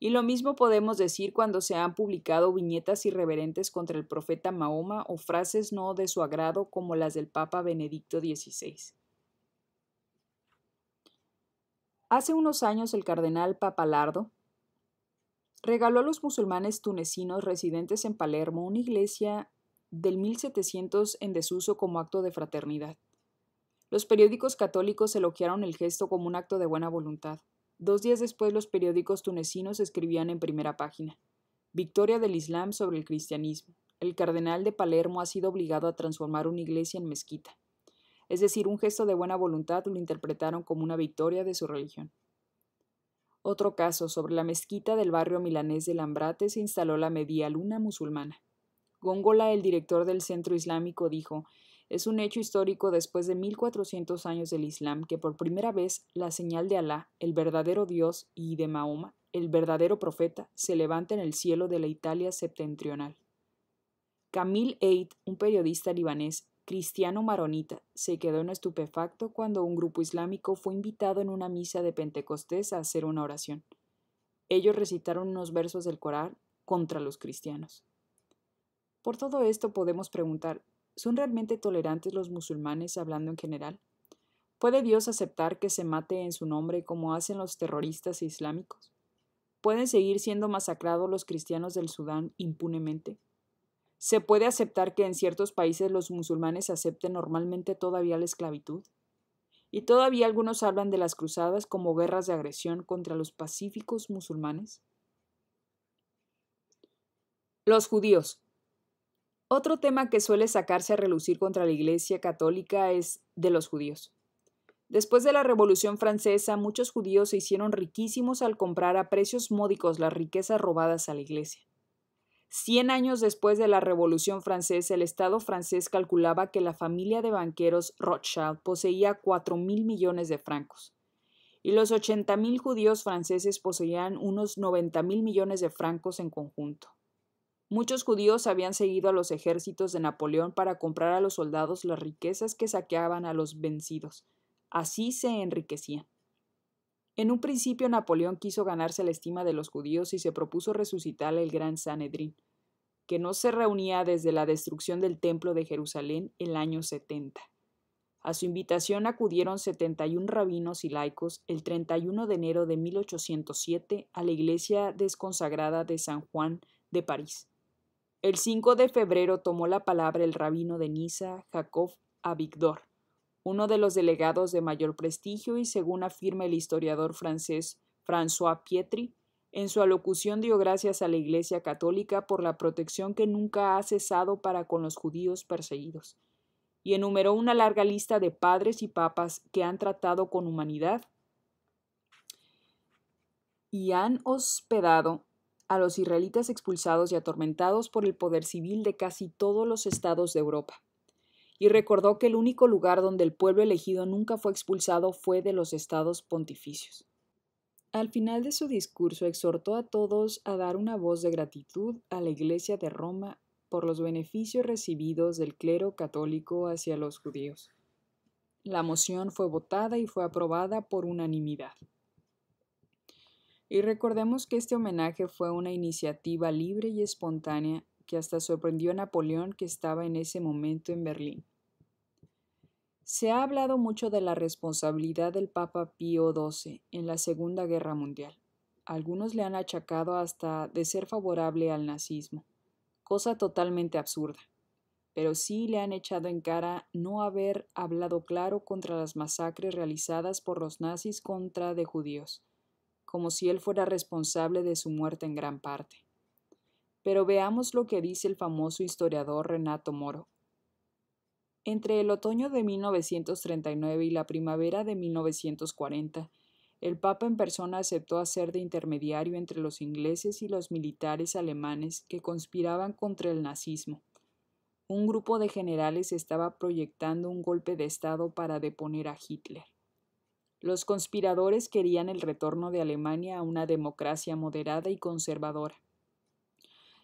Y lo mismo podemos decir cuando se han publicado viñetas irreverentes contra el profeta Mahoma o frases no de su agrado como las del Papa Benedicto XVI. Hace unos años el cardenal Papalardo regaló a los musulmanes tunecinos residentes en Palermo una iglesia del 1700 en desuso como acto de fraternidad. Los periódicos católicos elogiaron el gesto como un acto de buena voluntad. Dos días después los periódicos tunecinos escribían en primera página Victoria del Islam sobre el cristianismo. El cardenal de Palermo ha sido obligado a transformar una iglesia en mezquita. Es decir, un gesto de buena voluntad lo interpretaron como una victoria de su religión. Otro caso, sobre la mezquita del barrio milanés de Lambrate se instaló la media luna musulmana. Góngola, el director del Centro Islámico, dijo, es un hecho histórico después de 1400 años del Islam que por primera vez la señal de Alá, el verdadero Dios, y de Mahoma, el verdadero profeta, se levanta en el cielo de la Italia septentrional. Camille Eid, un periodista libanés, cristiano maronita, se quedó en estupefacto cuando un grupo islámico fue invitado en una misa de Pentecostés a hacer una oración. Ellos recitaron unos versos del Corán contra los cristianos. Por todo esto podemos preguntar, ¿son realmente tolerantes los musulmanes hablando en general? ¿Puede Dios aceptar que se mate en su nombre como hacen los terroristas islámicos? ¿Pueden seguir siendo masacrados los cristianos del Sudán impunemente? ¿Se puede aceptar que en ciertos países los musulmanes acepten normalmente todavía la esclavitud? Y todavía algunos hablan de las cruzadas como guerras de agresión contra los pacíficos musulmanes. Los judíos, otro tema que suele sacarse a relucir contra la Iglesia católica es de los judíos. Después de la Revolución Francesa, muchos judíos se hicieron riquísimos al comprar a precios módicos las riquezas robadas a la Iglesia. Cien años después de la Revolución Francesa, el Estado francés calculaba que la familia de banqueros Rothschild poseía cuatro mil millones de francos, y los ochenta mil judíos franceses poseían unos noventa mil millones de francos en conjunto. Muchos judíos habían seguido a los ejércitos de Napoleón para comprar a los soldados las riquezas que saqueaban a los vencidos. Así se enriquecían. En un principio Napoleón quiso ganarse la estima de los judíos y se propuso resucitar el gran Sanedrín, que no se reunía desde la destrucción del Templo de Jerusalén el año 70. A su invitación acudieron 71 rabinos y laicos el 31 de enero de 1807 a la iglesia desconsagrada de San Juan de París. El 5 de febrero tomó la palabra el rabino de Niza, Jacob Avigdor, uno de los delegados de mayor prestigio y según afirma el historiador francés François Pietri, en su alocución dio gracias a la Iglesia Católica por la protección que nunca ha cesado para con los judíos perseguidos, y enumeró una larga lista de padres y papas que han tratado con humanidad y han hospedado a los israelitas expulsados y atormentados por el poder civil de casi todos los estados de Europa. Y recordó que el único lugar donde el pueblo elegido nunca fue expulsado fue de los estados pontificios. Al final de su discurso exhortó a todos a dar una voz de gratitud a la Iglesia de Roma por los beneficios recibidos del clero católico hacia los judíos. La moción fue votada y fue aprobada por unanimidad. Y recordemos que este homenaje fue una iniciativa libre y espontánea que hasta sorprendió a Napoleón que estaba en ese momento en Berlín. Se ha hablado mucho de la responsabilidad del Papa Pío XII en la Segunda Guerra Mundial. Algunos le han achacado hasta de ser favorable al nazismo, cosa totalmente absurda. Pero sí le han echado en cara no haber hablado claro contra las masacres realizadas por los nazis contra de judíos, como si él fuera responsable de su muerte en gran parte. Pero veamos lo que dice el famoso historiador Renato Moro. Entre el otoño de 1939 y la primavera de 1940, el Papa en persona aceptó hacer de intermediario entre los ingleses y los militares alemanes que conspiraban contra el nazismo. Un grupo de generales estaba proyectando un golpe de Estado para deponer a Hitler. Los conspiradores querían el retorno de Alemania a una democracia moderada y conservadora.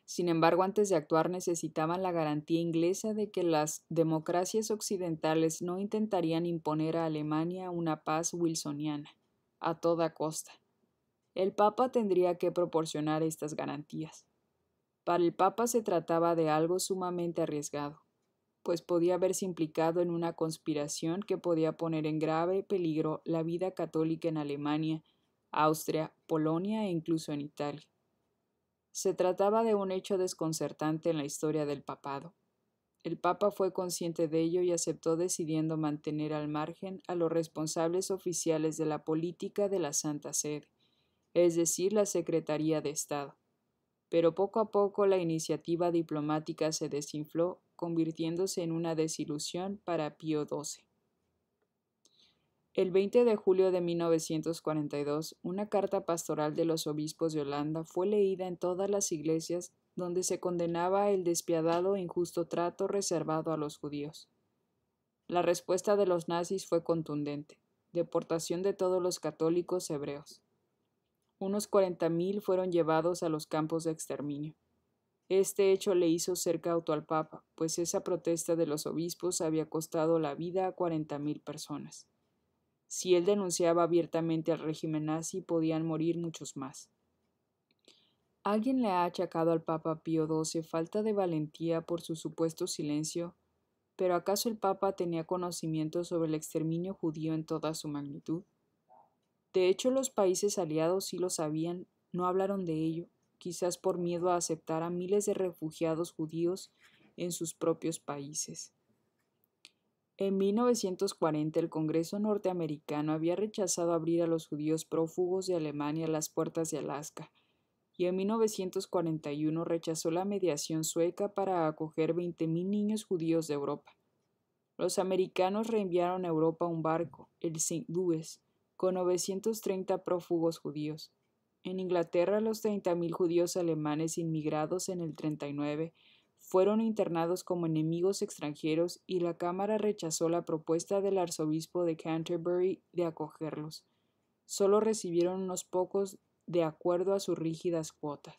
Sin embargo, antes de actuar necesitaban la garantía inglesa de que las democracias occidentales no intentarían imponer a Alemania una paz wilsoniana, a toda costa. El Papa tendría que proporcionar estas garantías. Para el Papa se trataba de algo sumamente arriesgado pues podía haberse implicado en una conspiración que podía poner en grave peligro la vida católica en Alemania, Austria, Polonia e incluso en Italia. Se trataba de un hecho desconcertante en la historia del papado. El Papa fue consciente de ello y aceptó decidiendo mantener al margen a los responsables oficiales de la política de la Santa Sede, es decir, la Secretaría de Estado. Pero poco a poco la iniciativa diplomática se desinfló convirtiéndose en una desilusión para Pío XII. El 20 de julio de 1942, una carta pastoral de los obispos de Holanda fue leída en todas las iglesias donde se condenaba el despiadado e injusto trato reservado a los judíos. La respuesta de los nazis fue contundente, deportación de todos los católicos hebreos. Unos 40.000 fueron llevados a los campos de exterminio. Este hecho le hizo ser cauto al Papa, pues esa protesta de los obispos había costado la vida a 40.000 personas. Si él denunciaba abiertamente al régimen nazi, podían morir muchos más. ¿Alguien le ha achacado al Papa Pío XII falta de valentía por su supuesto silencio? ¿Pero acaso el Papa tenía conocimiento sobre el exterminio judío en toda su magnitud? De hecho, los países aliados sí lo sabían, no hablaron de ello, quizás por miedo a aceptar a miles de refugiados judíos en sus propios países. En 1940 el Congreso norteamericano había rechazado abrir a los judíos prófugos de Alemania las puertas de Alaska, y en 1941 rechazó la mediación sueca para acoger 20.000 niños judíos de Europa. Los americanos reenviaron a Europa un barco, el St. Louis, con 930 prófugos judíos. En Inglaterra, los 30.000 judíos alemanes inmigrados en el 39 fueron internados como enemigos extranjeros y la Cámara rechazó la propuesta del arzobispo de Canterbury de acogerlos. Solo recibieron unos pocos de acuerdo a sus rígidas cuotas.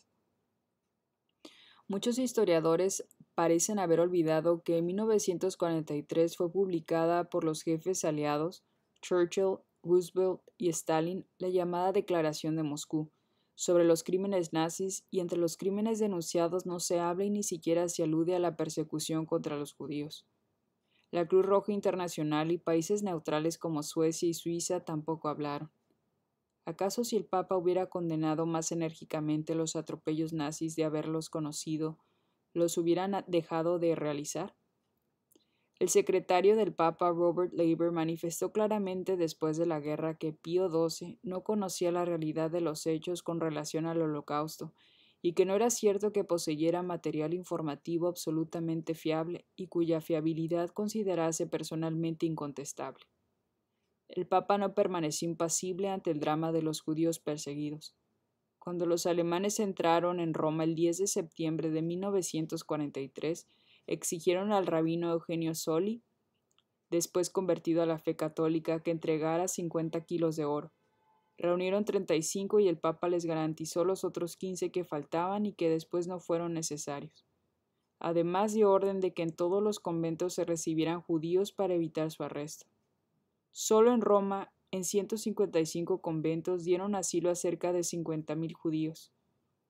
Muchos historiadores parecen haber olvidado que en 1943 fue publicada por los jefes aliados Churchill, Roosevelt y Stalin la llamada Declaración de Moscú, sobre los crímenes nazis y entre los crímenes denunciados no se habla y ni siquiera se alude a la persecución contra los judíos. La Cruz Roja Internacional y países neutrales como Suecia y Suiza tampoco hablaron. ¿Acaso si el Papa hubiera condenado más enérgicamente los atropellos nazis de haberlos conocido, los hubieran dejado de realizar? El secretario del Papa Robert Labour, manifestó claramente después de la guerra que Pío XII no conocía la realidad de los hechos con relación al holocausto y que no era cierto que poseyera material informativo absolutamente fiable y cuya fiabilidad considerase personalmente incontestable. El Papa no permaneció impasible ante el drama de los judíos perseguidos. Cuando los alemanes entraron en Roma el 10 de septiembre de 1943, exigieron al rabino Eugenio Soli, después convertido a la fe católica, que entregara 50 kilos de oro. Reunieron 35 y el Papa les garantizó los otros 15 que faltaban y que después no fueron necesarios. Además dio orden de que en todos los conventos se recibieran judíos para evitar su arresto. Solo en Roma, en 155 conventos dieron asilo a cerca de 50.000 judíos.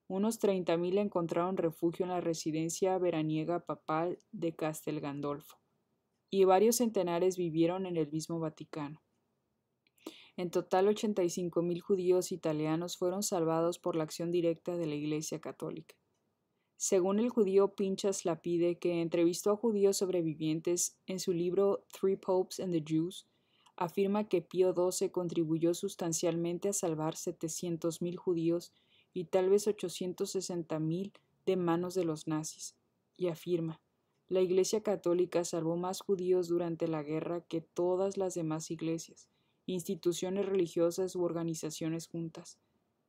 Unos 30.000 encontraron refugio en la residencia veraniega papal de Castel Gandolfo, y varios centenares vivieron en el mismo Vaticano. En total, 85.000 judíos italianos fueron salvados por la acción directa de la Iglesia Católica. Según el judío Pinchas Lapide, que entrevistó a judíos sobrevivientes en su libro Three Popes and the Jews, afirma que Pío XII contribuyó sustancialmente a salvar 700.000 judíos y tal vez 860.000 de manos de los nazis, y afirma, la Iglesia Católica salvó más judíos durante la guerra que todas las demás iglesias, instituciones religiosas u organizaciones juntas.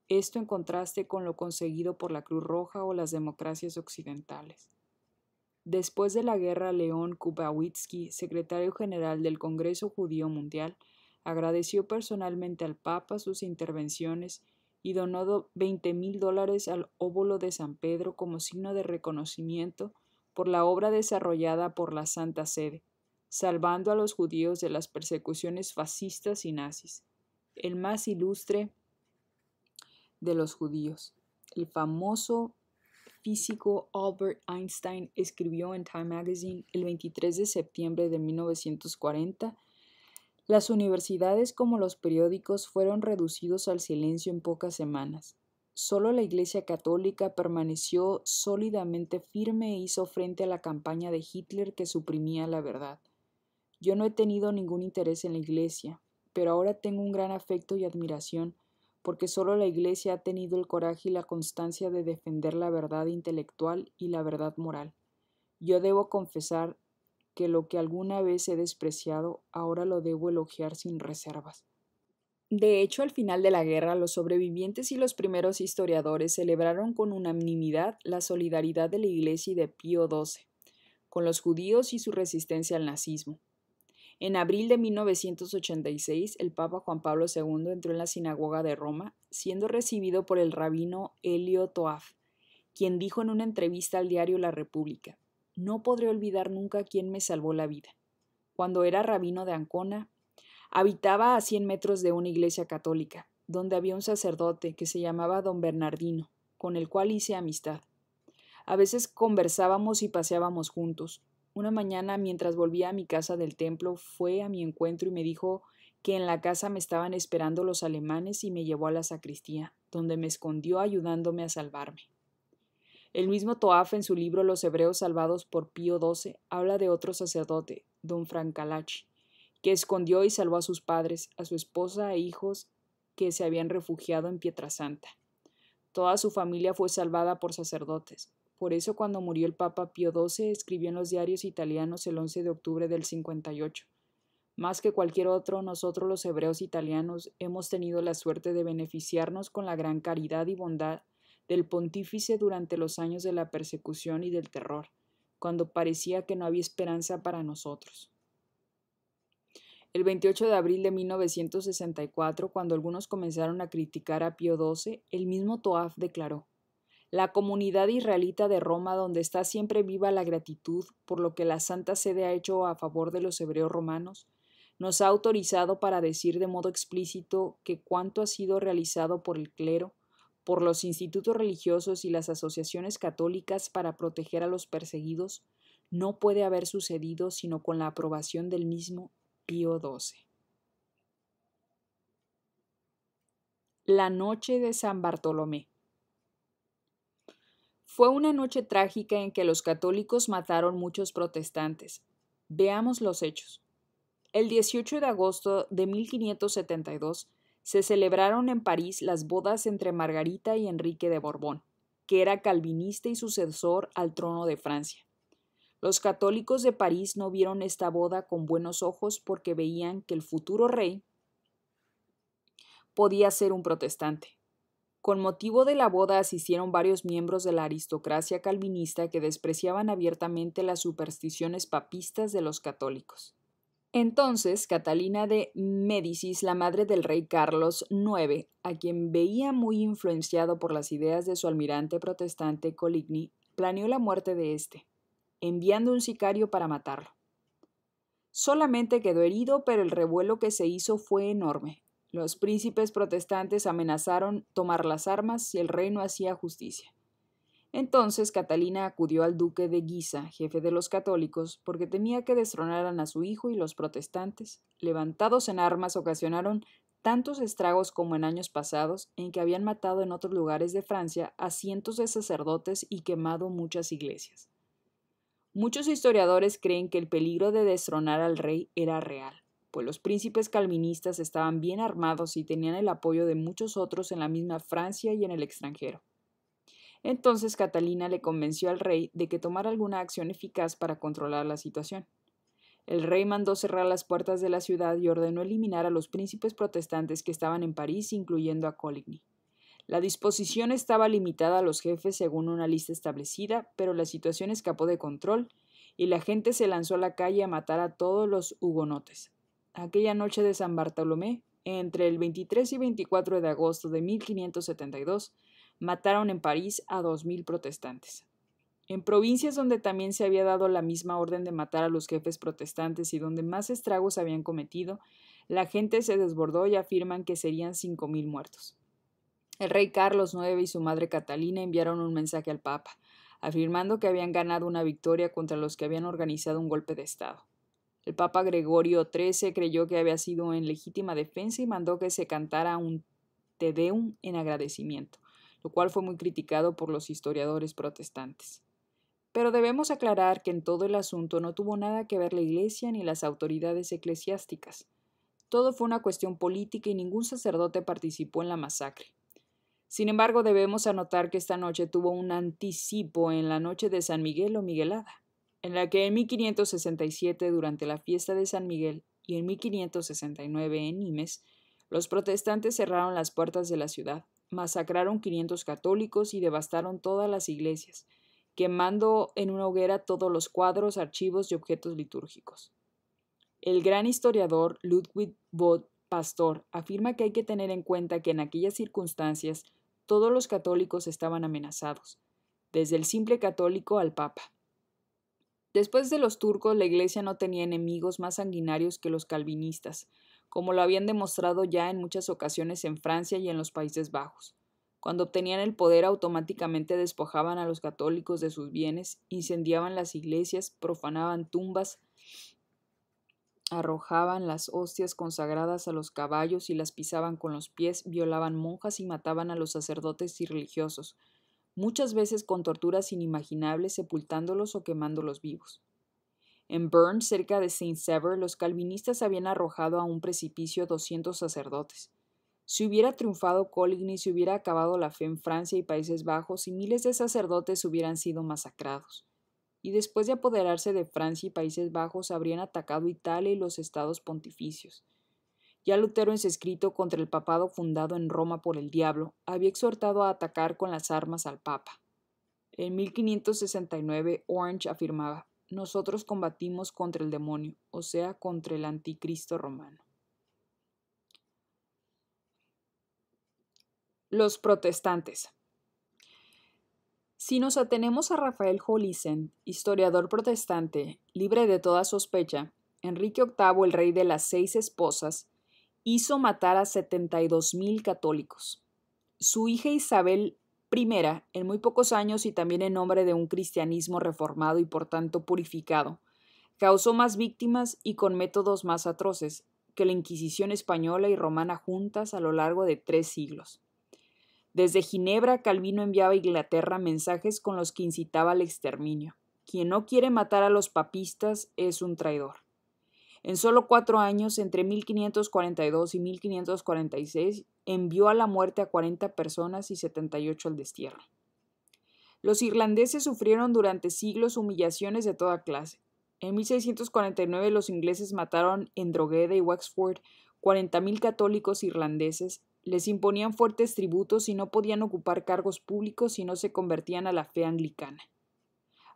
Esto en contraste con lo conseguido por la Cruz Roja o las democracias occidentales. Después de la guerra, León Kubawitsky, secretario general del Congreso Judío Mundial, agradeció personalmente al Papa sus intervenciones y donó 20 mil dólares al óvulo de San Pedro como signo de reconocimiento por la obra desarrollada por la Santa Sede, salvando a los judíos de las persecuciones fascistas y nazis. El más ilustre de los judíos, el famoso físico Albert Einstein escribió en Time Magazine el 23 de septiembre de 1940 las universidades como los periódicos fueron reducidos al silencio en pocas semanas. Solo la Iglesia Católica permaneció sólidamente firme e hizo frente a la campaña de Hitler que suprimía la verdad. Yo no he tenido ningún interés en la Iglesia, pero ahora tengo un gran afecto y admiración, porque solo la Iglesia ha tenido el coraje y la constancia de defender la verdad intelectual y la verdad moral. Yo debo confesar que lo que alguna vez he despreciado ahora lo debo elogiar sin reservas. De hecho, al final de la guerra, los sobrevivientes y los primeros historiadores celebraron con unanimidad la solidaridad de la Iglesia y de Pío XII, con los judíos y su resistencia al nazismo. En abril de 1986, el Papa Juan Pablo II entró en la sinagoga de Roma, siendo recibido por el rabino Elio Toaf, quien dijo en una entrevista al diario La República, no podré olvidar nunca quién me salvó la vida. Cuando era rabino de Ancona, habitaba a 100 metros de una iglesia católica, donde había un sacerdote que se llamaba don Bernardino, con el cual hice amistad. A veces conversábamos y paseábamos juntos. Una mañana, mientras volvía a mi casa del templo, fue a mi encuentro y me dijo que en la casa me estaban esperando los alemanes y me llevó a la sacristía, donde me escondió ayudándome a salvarme. El mismo Toaf en su libro Los Hebreos Salvados por Pío XII habla de otro sacerdote, don Francalachi, que escondió y salvó a sus padres, a su esposa e hijos que se habían refugiado en Pietrasanta. Toda su familia fue salvada por sacerdotes. Por eso cuando murió el Papa Pío XII escribió en los diarios italianos el 11 de octubre del 58. Más que cualquier otro, nosotros los hebreos italianos hemos tenido la suerte de beneficiarnos con la gran caridad y bondad del pontífice durante los años de la persecución y del terror, cuando parecía que no había esperanza para nosotros. El 28 de abril de 1964, cuando algunos comenzaron a criticar a Pío XII, el mismo Toaf declaró, La comunidad israelita de Roma, donde está siempre viva la gratitud por lo que la Santa Sede ha hecho a favor de los hebreos romanos, nos ha autorizado para decir de modo explícito que cuanto ha sido realizado por el clero, por los institutos religiosos y las asociaciones católicas para proteger a los perseguidos no puede haber sucedido sino con la aprobación del mismo Pío XII. La noche de San Bartolomé. Fue una noche trágica en que los católicos mataron muchos protestantes. Veamos los hechos. El 18 de agosto de 1572, se celebraron en París las bodas entre Margarita y Enrique de Borbón, que era calvinista y sucesor al trono de Francia. Los católicos de París no vieron esta boda con buenos ojos porque veían que el futuro rey podía ser un protestante. Con motivo de la boda asistieron varios miembros de la aristocracia calvinista que despreciaban abiertamente las supersticiones papistas de los católicos. Entonces, Catalina de Médicis, la madre del rey Carlos IX, a quien veía muy influenciado por las ideas de su almirante protestante Coligny, planeó la muerte de éste, enviando un sicario para matarlo. Solamente quedó herido, pero el revuelo que se hizo fue enorme. Los príncipes protestantes amenazaron tomar las armas si el rey no hacía justicia. Entonces Catalina acudió al duque de Guisa, jefe de los católicos, porque temía que destronaran a su hijo y los protestantes, levantados en armas, ocasionaron tantos estragos como en años pasados, en que habían matado en otros lugares de Francia a cientos de sacerdotes y quemado muchas iglesias. Muchos historiadores creen que el peligro de destronar al rey era real, pues los príncipes calvinistas estaban bien armados y tenían el apoyo de muchos otros en la misma Francia y en el extranjero. Entonces Catalina le convenció al rey de que tomara alguna acción eficaz para controlar la situación. El rey mandó cerrar las puertas de la ciudad y ordenó eliminar a los príncipes protestantes que estaban en París, incluyendo a Coligny. La disposición estaba limitada a los jefes según una lista establecida, pero la situación escapó de control y la gente se lanzó a la calle a matar a todos los hugonotes. Aquella noche de San Bartolomé, entre el 23 y 24 de agosto de 1572, mataron en París a 2.000 protestantes. En provincias donde también se había dado la misma orden de matar a los jefes protestantes y donde más estragos habían cometido, la gente se desbordó y afirman que serían 5.000 muertos. El rey Carlos IX y su madre Catalina enviaron un mensaje al Papa, afirmando que habían ganado una victoria contra los que habían organizado un golpe de Estado. El Papa Gregorio XIII creyó que había sido en legítima defensa y mandó que se cantara un Te Deum en agradecimiento lo cual fue muy criticado por los historiadores protestantes. Pero debemos aclarar que en todo el asunto no tuvo nada que ver la Iglesia ni las autoridades eclesiásticas. Todo fue una cuestión política y ningún sacerdote participó en la masacre. Sin embargo, debemos anotar que esta noche tuvo un anticipo en la noche de San Miguel o Miguelada, en la que en 1567, durante la fiesta de San Miguel, y en 1569 en Nimes, los protestantes cerraron las puertas de la ciudad masacraron 500 católicos y devastaron todas las iglesias, quemando en una hoguera todos los cuadros, archivos y objetos litúrgicos. El gran historiador Ludwig von Pastor afirma que hay que tener en cuenta que en aquellas circunstancias todos los católicos estaban amenazados, desde el simple católico al papa. Después de los turcos, la Iglesia no tenía enemigos más sanguinarios que los calvinistas, como lo habían demostrado ya en muchas ocasiones en Francia y en los Países Bajos. Cuando obtenían el poder automáticamente despojaban a los católicos de sus bienes, incendiaban las iglesias, profanaban tumbas, arrojaban las hostias consagradas a los caballos y las pisaban con los pies, violaban monjas y mataban a los sacerdotes y religiosos, muchas veces con torturas inimaginables, sepultándolos o quemándolos vivos. En Bern, cerca de Saint-Sever, los calvinistas habían arrojado a un precipicio 200 sacerdotes. Si hubiera triunfado Coligny, se hubiera acabado la fe en Francia y Países Bajos y miles de sacerdotes hubieran sido masacrados. Y después de apoderarse de Francia y Países Bajos, habrían atacado Italia y los estados pontificios. Ya Lutero en su escrito contra el papado fundado en Roma por el diablo, había exhortado a atacar con las armas al papa. En 1569, Orange afirmaba, nosotros combatimos contra el demonio, o sea, contra el anticristo romano. Los protestantes. Si nos atenemos a Rafael Jolissen, historiador protestante, libre de toda sospecha, Enrique VIII, el rey de las seis esposas, hizo matar a 72.000 católicos. Su hija Isabel Primera, en muy pocos años y también en nombre de un cristianismo reformado y por tanto purificado, causó más víctimas y con métodos más atroces que la Inquisición española y romana juntas a lo largo de tres siglos. Desde Ginebra, Calvino enviaba a Inglaterra mensajes con los que incitaba al exterminio. Quien no quiere matar a los papistas es un traidor. En solo cuatro años, entre 1542 y 1546, envió a la muerte a 40 personas y 78 al destierro. Los irlandeses sufrieron durante siglos humillaciones de toda clase. En 1649 los ingleses mataron en Drogheda y Wexford 40.000 católicos irlandeses, les imponían fuertes tributos y no podían ocupar cargos públicos si no se convertían a la fe anglicana.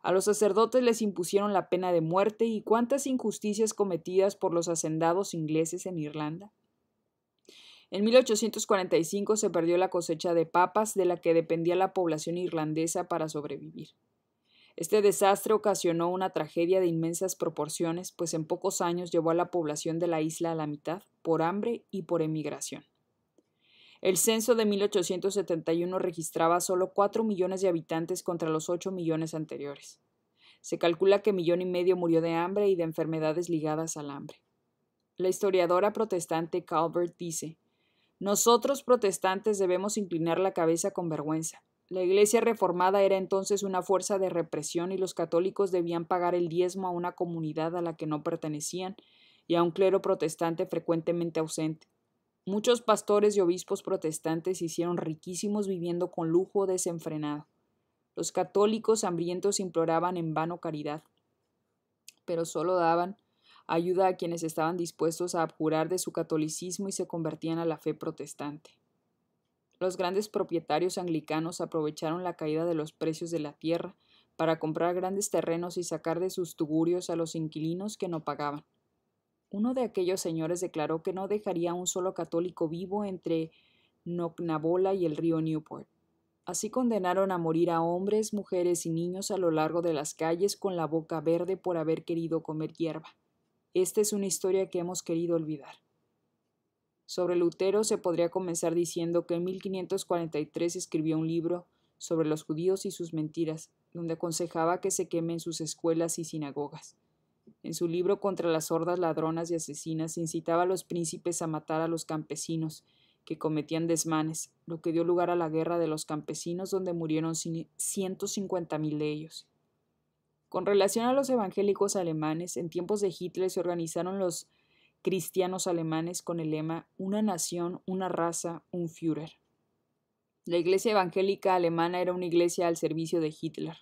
A los sacerdotes les impusieron la pena de muerte y cuántas injusticias cometidas por los hacendados ingleses en Irlanda. En 1845 se perdió la cosecha de papas de la que dependía la población irlandesa para sobrevivir. Este desastre ocasionó una tragedia de inmensas proporciones, pues en pocos años llevó a la población de la isla a la mitad por hambre y por emigración. El censo de 1871 registraba solo 4 millones de habitantes contra los 8 millones anteriores. Se calcula que millón y medio murió de hambre y de enfermedades ligadas al hambre. La historiadora protestante Calvert dice, nosotros protestantes debemos inclinar la cabeza con vergüenza. La Iglesia reformada era entonces una fuerza de represión y los católicos debían pagar el diezmo a una comunidad a la que no pertenecían y a un clero protestante frecuentemente ausente. Muchos pastores y obispos protestantes se hicieron riquísimos viviendo con lujo desenfrenado. Los católicos hambrientos imploraban en vano caridad, pero solo daban ayuda a quienes estaban dispuestos a abjurar de su catolicismo y se convertían a la fe protestante. Los grandes propietarios anglicanos aprovecharon la caída de los precios de la tierra para comprar grandes terrenos y sacar de sus tugurios a los inquilinos que no pagaban. Uno de aquellos señores declaró que no dejaría un solo católico vivo entre Nocnabola y el río Newport. Así condenaron a morir a hombres, mujeres y niños a lo largo de las calles con la boca verde por haber querido comer hierba. Esta es una historia que hemos querido olvidar. Sobre Lutero se podría comenzar diciendo que en 1543 escribió un libro sobre los judíos y sus mentiras, donde aconsejaba que se quemen sus escuelas y sinagogas. En su libro contra las hordas ladronas y asesinas incitaba a los príncipes a matar a los campesinos que cometían desmanes, lo que dio lugar a la guerra de los campesinos donde murieron 150.000 de ellos. Con relación a los evangélicos alemanes, en tiempos de Hitler se organizaron los cristianos alemanes con el lema Una nación, una raza, un Führer. La iglesia evangélica alemana era una iglesia al servicio de Hitler.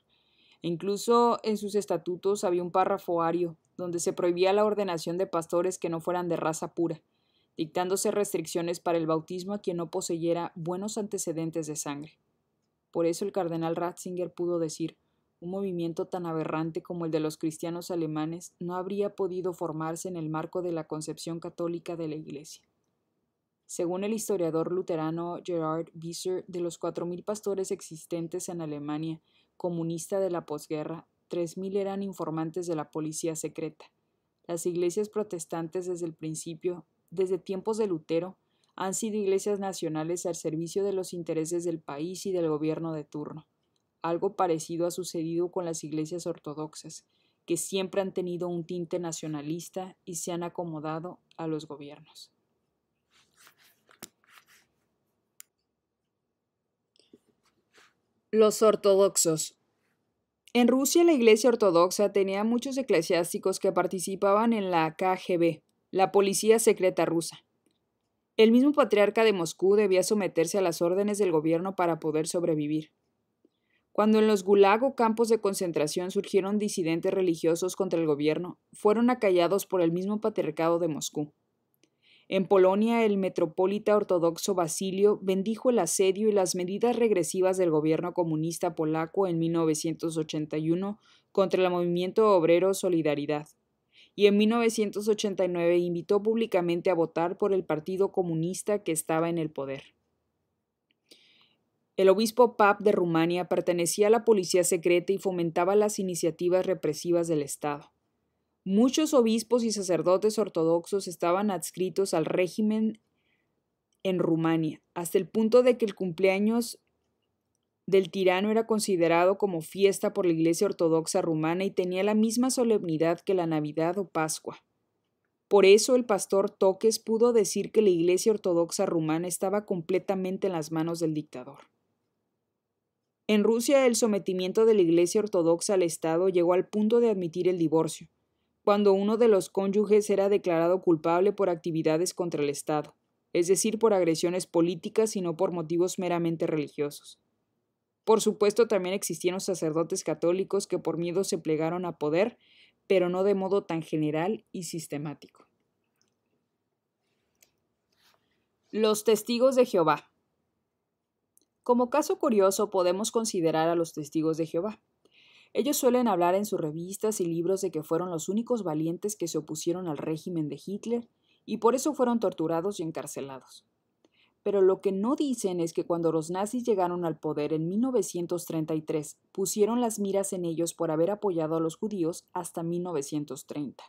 incluso en sus estatutos había un párrafo ario donde se prohibía la ordenación de pastores que no fueran de raza pura, dictándose restricciones para el bautismo a quien no poseyera buenos antecedentes de sangre. Por eso el cardenal Ratzinger pudo decir un movimiento tan aberrante como el de los cristianos alemanes no habría podido formarse en el marco de la concepción católica de la Iglesia. Según el historiador luterano Gerard Wieser, de los 4.000 pastores existentes en Alemania comunista de la posguerra, 3.000 eran informantes de la policía secreta. Las iglesias protestantes desde el principio, desde tiempos de Lutero, han sido iglesias nacionales al servicio de los intereses del país y del gobierno de turno. Algo parecido ha sucedido con las iglesias ortodoxas, que siempre han tenido un tinte nacionalista y se han acomodado a los gobiernos. Los ortodoxos. En Rusia la Iglesia Ortodoxa tenía muchos eclesiásticos que participaban en la KGB, la Policía Secreta Rusa. El mismo patriarca de Moscú debía someterse a las órdenes del gobierno para poder sobrevivir. Cuando en los gulag o campos de concentración surgieron disidentes religiosos contra el gobierno, fueron acallados por el mismo patriarcado de Moscú. En Polonia, el metropolita ortodoxo Basilio bendijo el asedio y las medidas regresivas del gobierno comunista polaco en 1981 contra el movimiento obrero Solidaridad, y en 1989 invitó públicamente a votar por el Partido Comunista que estaba en el poder. El obispo Pap de Rumania pertenecía a la policía secreta y fomentaba las iniciativas represivas del Estado. Muchos obispos y sacerdotes ortodoxos estaban adscritos al régimen en Rumania, hasta el punto de que el cumpleaños del tirano era considerado como fiesta por la Iglesia Ortodoxa rumana y tenía la misma solemnidad que la Navidad o Pascua. Por eso el pastor Toques pudo decir que la Iglesia Ortodoxa rumana estaba completamente en las manos del dictador. En Rusia el sometimiento de la Iglesia Ortodoxa al Estado llegó al punto de admitir el divorcio, cuando uno de los cónyuges era declarado culpable por actividades contra el Estado, es decir, por agresiones políticas y no por motivos meramente religiosos. Por supuesto, también existieron sacerdotes católicos que por miedo se plegaron a poder, pero no de modo tan general y sistemático. Los testigos de Jehová. Como caso curioso podemos considerar a los testigos de Jehová. Ellos suelen hablar en sus revistas y libros de que fueron los únicos valientes que se opusieron al régimen de Hitler y por eso fueron torturados y encarcelados. Pero lo que no dicen es que cuando los nazis llegaron al poder en 1933, pusieron las miras en ellos por haber apoyado a los judíos hasta 1930.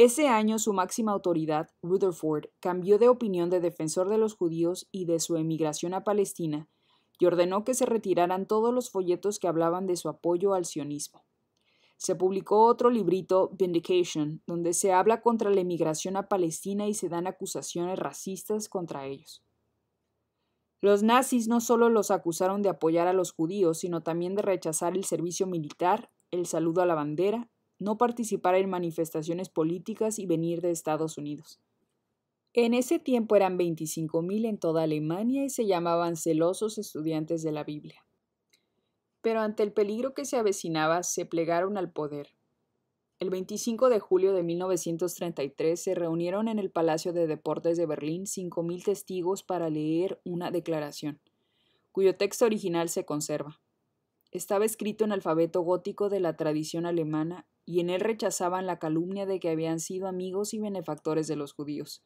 Ese año su máxima autoridad, Rutherford, cambió de opinión de defensor de los judíos y de su emigración a Palestina, y ordenó que se retiraran todos los folletos que hablaban de su apoyo al sionismo. Se publicó otro librito, Vindication, donde se habla contra la emigración a Palestina y se dan acusaciones racistas contra ellos. Los nazis no solo los acusaron de apoyar a los judíos, sino también de rechazar el servicio militar, el saludo a la bandera no participar en manifestaciones políticas y venir de Estados Unidos. En ese tiempo eran 25.000 en toda Alemania y se llamaban celosos estudiantes de la Biblia. Pero ante el peligro que se avecinaba, se plegaron al poder. El 25 de julio de 1933 se reunieron en el Palacio de Deportes de Berlín 5.000 testigos para leer una declaración, cuyo texto original se conserva. Estaba escrito en alfabeto gótico de la tradición alemana, y en él rechazaban la calumnia de que habían sido amigos y benefactores de los judíos,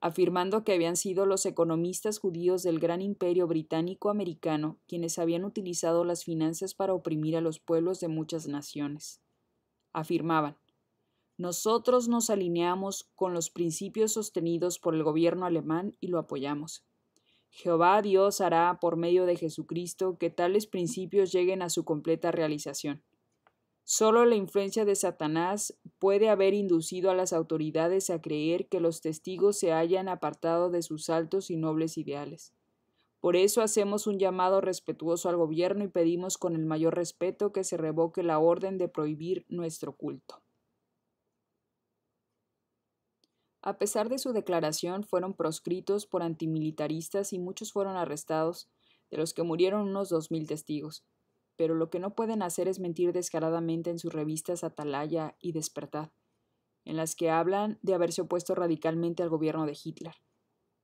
afirmando que habían sido los economistas judíos del gran imperio británico-americano quienes habían utilizado las finanzas para oprimir a los pueblos de muchas naciones. Afirmaban, nosotros nos alineamos con los principios sostenidos por el gobierno alemán y lo apoyamos. Jehová Dios hará por medio de Jesucristo que tales principios lleguen a su completa realización. Solo la influencia de Satanás puede haber inducido a las autoridades a creer que los testigos se hayan apartado de sus altos y nobles ideales. Por eso hacemos un llamado respetuoso al gobierno y pedimos con el mayor respeto que se revoque la orden de prohibir nuestro culto. A pesar de su declaración, fueron proscritos por antimilitaristas y muchos fueron arrestados, de los que murieron unos 2.000 testigos. Pero lo que no pueden hacer es mentir descaradamente en sus revistas Atalaya y Despertad, en las que hablan de haberse opuesto radicalmente al gobierno de Hitler.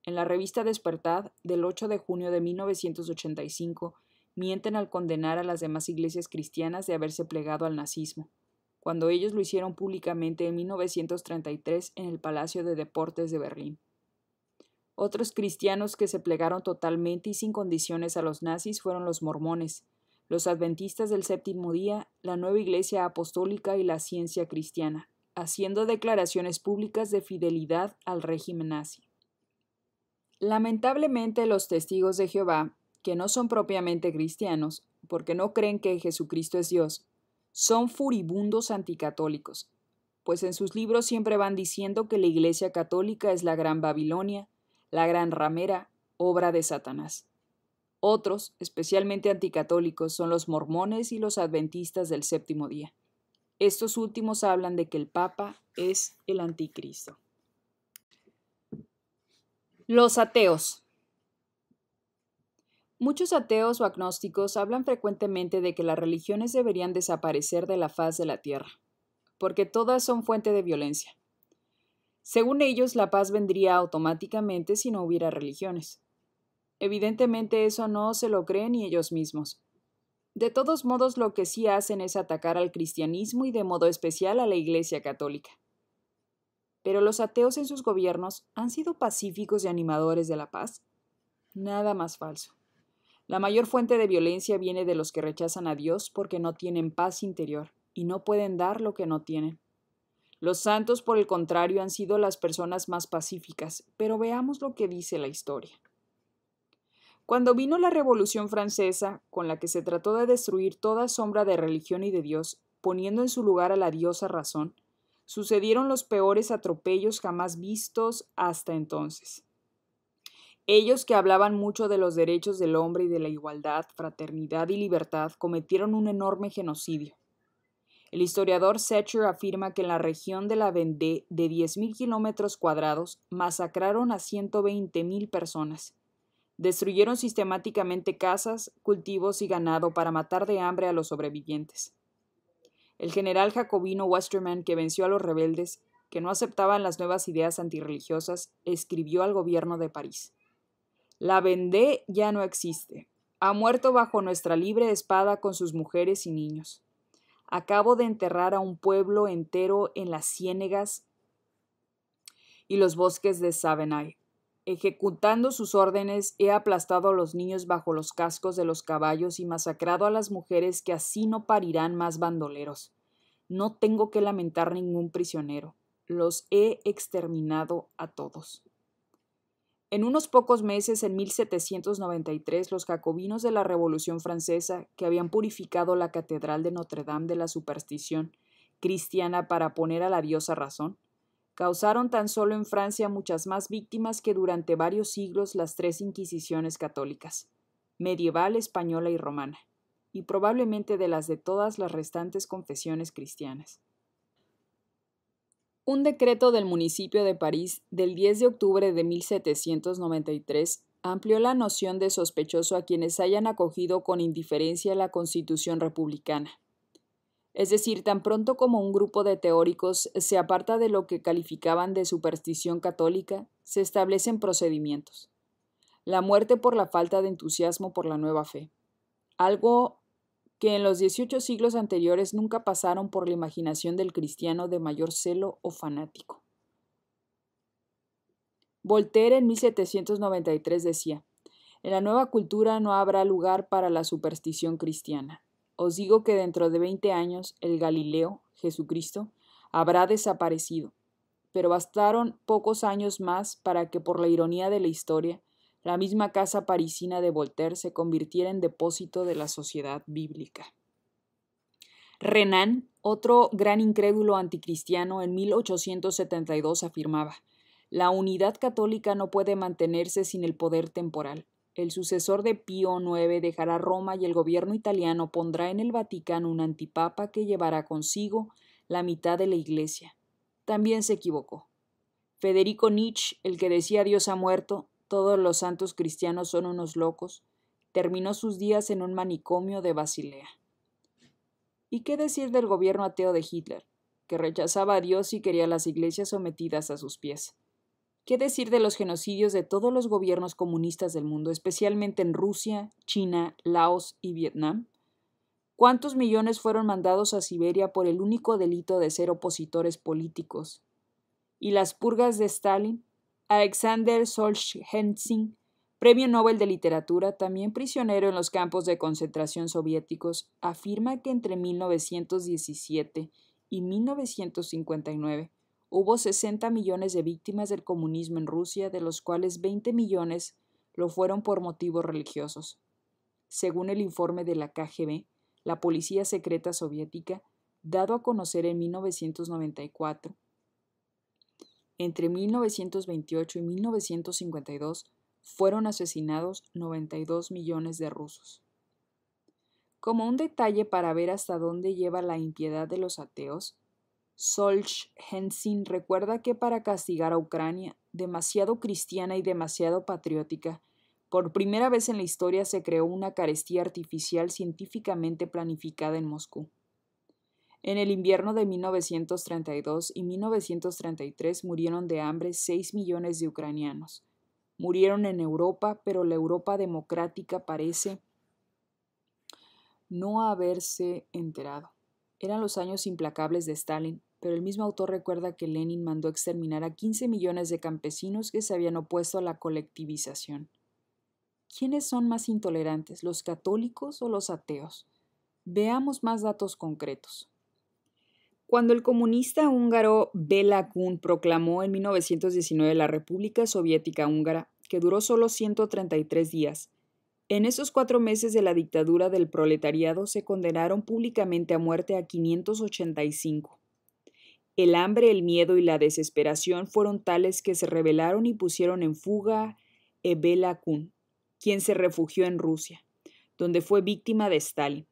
En la revista Despertad, del 8 de junio de 1985, mienten al condenar a las demás iglesias cristianas de haberse plegado al nazismo cuando ellos lo hicieron públicamente en 1933 en el Palacio de Deportes de Berlín. Otros cristianos que se plegaron totalmente y sin condiciones a los nazis fueron los mormones, los adventistas del séptimo día, la nueva Iglesia Apostólica y la ciencia cristiana, haciendo declaraciones públicas de fidelidad al régimen nazi. Lamentablemente los testigos de Jehová, que no son propiamente cristianos, porque no creen que Jesucristo es Dios, son furibundos anticatólicos, pues en sus libros siempre van diciendo que la Iglesia Católica es la gran Babilonia, la gran ramera, obra de Satanás. Otros, especialmente anticatólicos, son los mormones y los adventistas del séptimo día. Estos últimos hablan de que el Papa es el anticristo. Los ateos. Muchos ateos o agnósticos hablan frecuentemente de que las religiones deberían desaparecer de la faz de la tierra, porque todas son fuente de violencia. Según ellos, la paz vendría automáticamente si no hubiera religiones. Evidentemente eso no se lo creen ni ellos mismos. De todos modos, lo que sí hacen es atacar al cristianismo y de modo especial a la Iglesia católica. Pero los ateos en sus gobiernos han sido pacíficos y animadores de la paz. Nada más falso. La mayor fuente de violencia viene de los que rechazan a Dios porque no tienen paz interior y no pueden dar lo que no tienen. Los santos, por el contrario, han sido las personas más pacíficas, pero veamos lo que dice la historia. Cuando vino la Revolución Francesa, con la que se trató de destruir toda sombra de religión y de Dios, poniendo en su lugar a la diosa razón, sucedieron los peores atropellos jamás vistos hasta entonces. Ellos que hablaban mucho de los derechos del hombre y de la igualdad, fraternidad y libertad cometieron un enorme genocidio. El historiador Satcher afirma que en la región de la Vendée de 10.000 kilómetros cuadrados masacraron a 120.000 personas. Destruyeron sistemáticamente casas, cultivos y ganado para matar de hambre a los sobrevivientes. El general jacobino Westerman, que venció a los rebeldes, que no aceptaban las nuevas ideas antirreligiosas, escribió al gobierno de París. La vendé ya no existe. Ha muerto bajo nuestra libre espada con sus mujeres y niños. Acabo de enterrar a un pueblo entero en las ciénegas y los bosques de Savenay. Ejecutando sus órdenes, he aplastado a los niños bajo los cascos de los caballos y masacrado a las mujeres que así no parirán más bandoleros. No tengo que lamentar ningún prisionero. Los he exterminado a todos. En unos pocos meses, en 1793, los jacobinos de la Revolución Francesa, que habían purificado la Catedral de Notre Dame de la superstición cristiana para poner a la diosa razón, causaron tan solo en Francia muchas más víctimas que durante varios siglos las tres Inquisiciones católicas, medieval, española y romana, y probablemente de las de todas las restantes confesiones cristianas. Un decreto del municipio de París del 10 de octubre de 1793 amplió la noción de sospechoso a quienes hayan acogido con indiferencia la Constitución republicana. Es decir, tan pronto como un grupo de teóricos se aparta de lo que calificaban de superstición católica, se establecen procedimientos. La muerte por la falta de entusiasmo por la nueva fe. Algo que en los 18 siglos anteriores nunca pasaron por la imaginación del cristiano de mayor celo o fanático. Voltaire en 1793 decía, En la nueva cultura no habrá lugar para la superstición cristiana. Os digo que dentro de veinte años el Galileo, Jesucristo, habrá desaparecido. Pero bastaron pocos años más para que, por la ironía de la historia, la misma casa parisina de Voltaire se convirtiera en depósito de la sociedad bíblica. Renan, otro gran incrédulo anticristiano, en 1872 afirmaba, la unidad católica no puede mantenerse sin el poder temporal. El sucesor de Pío IX dejará Roma y el gobierno italiano pondrá en el Vaticano un antipapa que llevará consigo la mitad de la Iglesia. También se equivocó. Federico Nietzsche, el que decía Dios ha muerto, todos los santos cristianos son unos locos, terminó sus días en un manicomio de Basilea. ¿Y qué decir del gobierno ateo de Hitler, que rechazaba a Dios y quería las iglesias sometidas a sus pies? ¿Qué decir de los genocidios de todos los gobiernos comunistas del mundo, especialmente en Rusia, China, Laos y Vietnam? ¿Cuántos millones fueron mandados a Siberia por el único delito de ser opositores políticos? ¿Y las purgas de Stalin, Alexander Solzhenitsyn, Premio Nobel de Literatura, también prisionero en los campos de concentración soviéticos, afirma que entre 1917 y 1959 hubo 60 millones de víctimas del comunismo en Rusia, de los cuales 20 millones lo fueron por motivos religiosos. Según el informe de la KGB, la Policía Secreta Soviética, dado a conocer en 1994, entre 1928 y 1952 fueron asesinados 92 millones de rusos. Como un detalle para ver hasta dónde lleva la impiedad de los ateos, Solzhenitsyn recuerda que para castigar a Ucrania, demasiado cristiana y demasiado patriótica, por primera vez en la historia se creó una carestía artificial científicamente planificada en Moscú. En el invierno de 1932 y 1933 murieron de hambre 6 millones de ucranianos. Murieron en Europa, pero la Europa democrática parece no haberse enterado. Eran los años implacables de Stalin, pero el mismo autor recuerda que Lenin mandó exterminar a 15 millones de campesinos que se habían opuesto a la colectivización. ¿Quiénes son más intolerantes, los católicos o los ateos? Veamos más datos concretos. Cuando el comunista húngaro Bela Kun proclamó en 1919 la República Soviética Húngara, que duró solo 133 días, en esos cuatro meses de la dictadura del proletariado se condenaron públicamente a muerte a 585. El hambre, el miedo y la desesperación fueron tales que se rebelaron y pusieron en fuga Bela Kun, quien se refugió en Rusia, donde fue víctima de Stalin.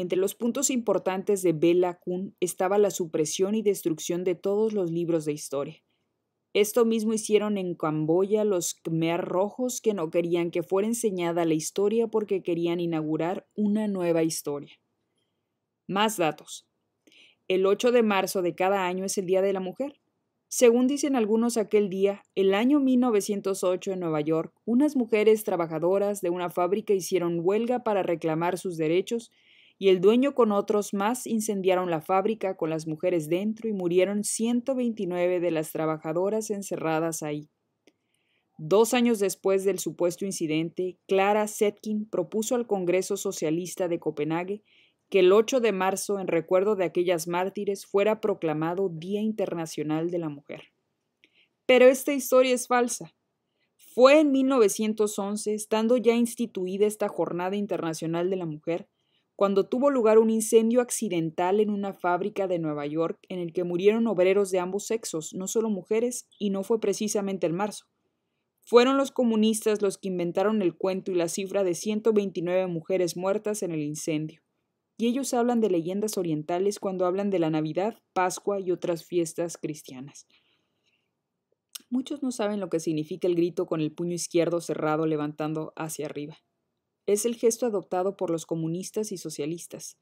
Entre los puntos importantes de Bela Kun estaba la supresión y destrucción de todos los libros de historia. Esto mismo hicieron en Camboya los Khmer rojos que no querían que fuera enseñada la historia porque querían inaugurar una nueva historia. Más datos. El 8 de marzo de cada año es el Día de la Mujer. Según dicen algunos aquel día, el año 1908 en Nueva York, unas mujeres trabajadoras de una fábrica hicieron huelga para reclamar sus derechos y el dueño con otros más incendiaron la fábrica con las mujeres dentro y murieron 129 de las trabajadoras encerradas ahí. Dos años después del supuesto incidente, Clara Setkin propuso al Congreso Socialista de Copenhague que el 8 de marzo, en recuerdo de aquellas mártires, fuera proclamado Día Internacional de la Mujer. Pero esta historia es falsa. Fue en 1911, estando ya instituida esta Jornada Internacional de la Mujer, cuando tuvo lugar un incendio accidental en una fábrica de Nueva York en el que murieron obreros de ambos sexos, no solo mujeres, y no fue precisamente el marzo. Fueron los comunistas los que inventaron el cuento y la cifra de 129 mujeres muertas en el incendio. Y ellos hablan de leyendas orientales cuando hablan de la Navidad, Pascua y otras fiestas cristianas. Muchos no saben lo que significa el grito con el puño izquierdo cerrado levantando hacia arriba. Es el gesto adoptado por los comunistas y socialistas.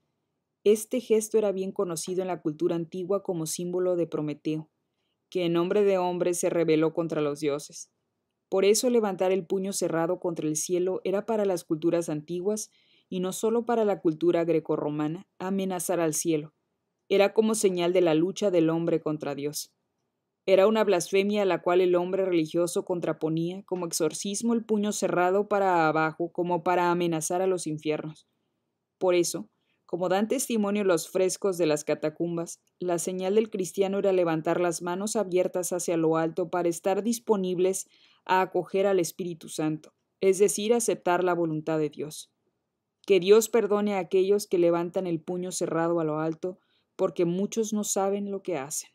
Este gesto era bien conocido en la cultura antigua como símbolo de Prometeo, que en nombre de hombre se rebeló contra los dioses. Por eso levantar el puño cerrado contra el cielo era para las culturas antiguas, y no solo para la cultura grecorromana, amenazar al cielo. Era como señal de la lucha del hombre contra Dios. Era una blasfemia a la cual el hombre religioso contraponía como exorcismo el puño cerrado para abajo como para amenazar a los infiernos. Por eso, como dan testimonio los frescos de las catacumbas, la señal del cristiano era levantar las manos abiertas hacia lo alto para estar disponibles a acoger al Espíritu Santo, es decir, aceptar la voluntad de Dios. Que Dios perdone a aquellos que levantan el puño cerrado a lo alto, porque muchos no saben lo que hacen.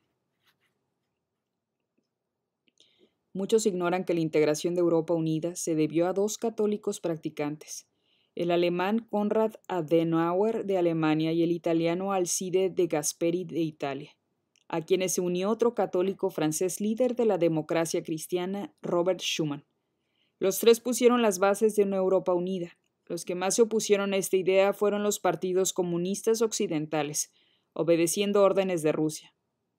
Muchos ignoran que la integración de Europa Unida se debió a dos católicos practicantes, el alemán Konrad Adenauer de Alemania y el italiano Alcide de Gasperi de Italia, a quienes se unió otro católico francés líder de la democracia cristiana, Robert Schuman. Los tres pusieron las bases de una Europa unida. Los que más se opusieron a esta idea fueron los partidos comunistas occidentales, obedeciendo órdenes de Rusia.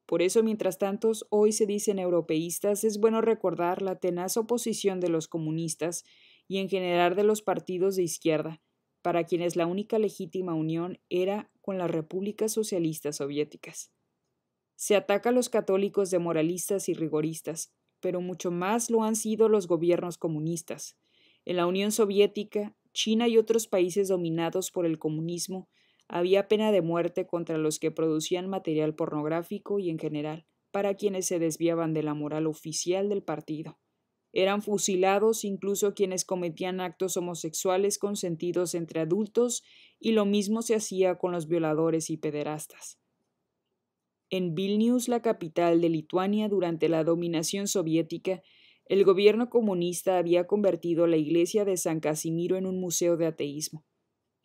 Por eso, mientras tantos hoy se dicen europeístas, es bueno recordar la tenaz oposición de los comunistas y en general de los partidos de izquierda, para quienes la única legítima unión era con las repúblicas socialistas soviéticas. Se ataca a los católicos de moralistas y rigoristas, pero mucho más lo han sido los gobiernos comunistas. En la Unión Soviética, China y otros países dominados por el comunismo había pena de muerte contra los que producían material pornográfico y en general para quienes se desviaban de la moral oficial del partido. Eran fusilados incluso quienes cometían actos homosexuales consentidos entre adultos y lo mismo se hacía con los violadores y pederastas. En Vilnius, la capital de Lituania, durante la dominación soviética, el gobierno comunista había convertido la iglesia de San Casimiro en un museo de ateísmo.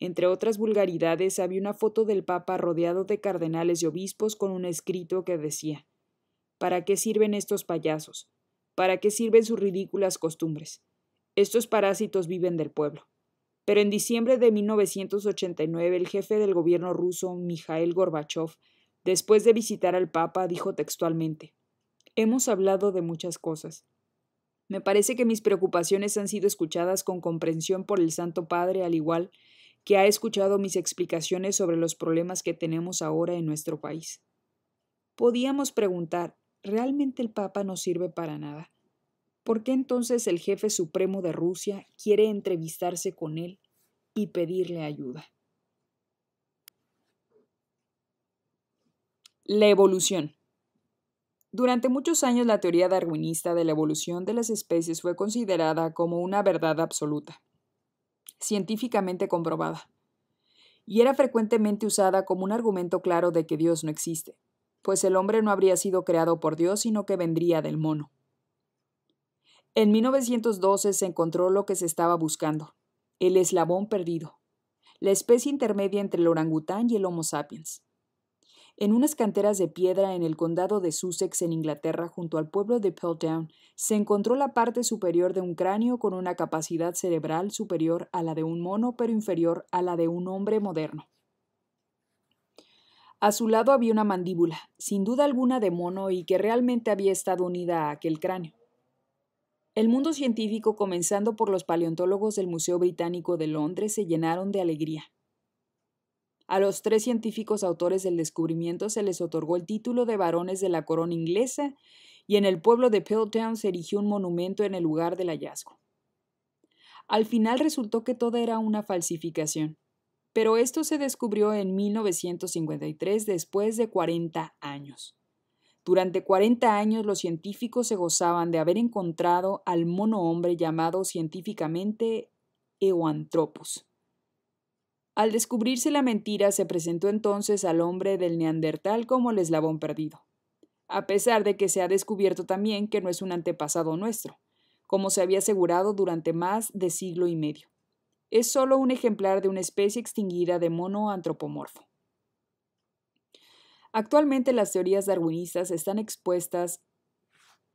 Entre otras vulgaridades había una foto del Papa rodeado de cardenales y obispos con un escrito que decía ¿Para qué sirven estos payasos? ¿Para qué sirven sus ridículas costumbres? Estos parásitos viven del pueblo. Pero en diciembre de 1989 el jefe del gobierno ruso, Mikhail Gorbachev, después de visitar al Papa, dijo textualmente Hemos hablado de muchas cosas. Me parece que mis preocupaciones han sido escuchadas con comprensión por el Santo Padre, al igual que que ha escuchado mis explicaciones sobre los problemas que tenemos ahora en nuestro país. Podíamos preguntar, ¿realmente el Papa no sirve para nada? ¿Por qué entonces el jefe supremo de Rusia quiere entrevistarse con él y pedirle ayuda? La evolución. Durante muchos años la teoría darwinista de la evolución de las especies fue considerada como una verdad absoluta científicamente comprobada, y era frecuentemente usada como un argumento claro de que Dios no existe, pues el hombre no habría sido creado por Dios, sino que vendría del mono. En 1912 se encontró lo que se estaba buscando, el eslabón perdido, la especie intermedia entre el orangután y el Homo sapiens. En unas canteras de piedra en el condado de Sussex, en Inglaterra, junto al pueblo de Peltown, se encontró la parte superior de un cráneo con una capacidad cerebral superior a la de un mono, pero inferior a la de un hombre moderno. A su lado había una mandíbula, sin duda alguna de mono y que realmente había estado unida a aquel cráneo. El mundo científico, comenzando por los paleontólogos del Museo Británico de Londres, se llenaron de alegría. A los tres científicos autores del descubrimiento se les otorgó el título de varones de la corona inglesa y en el pueblo de Piltown se erigió un monumento en el lugar del hallazgo. Al final resultó que todo era una falsificación, pero esto se descubrió en 1953 después de 40 años. Durante 40 años los científicos se gozaban de haber encontrado al mono hombre llamado científicamente Eoanthropus. Al descubrirse la mentira, se presentó entonces al hombre del neandertal como el eslabón perdido, a pesar de que se ha descubierto también que no es un antepasado nuestro, como se había asegurado durante más de siglo y medio. Es solo un ejemplar de una especie extinguida de mono antropomorfo. Actualmente las teorías darwinistas están expuestas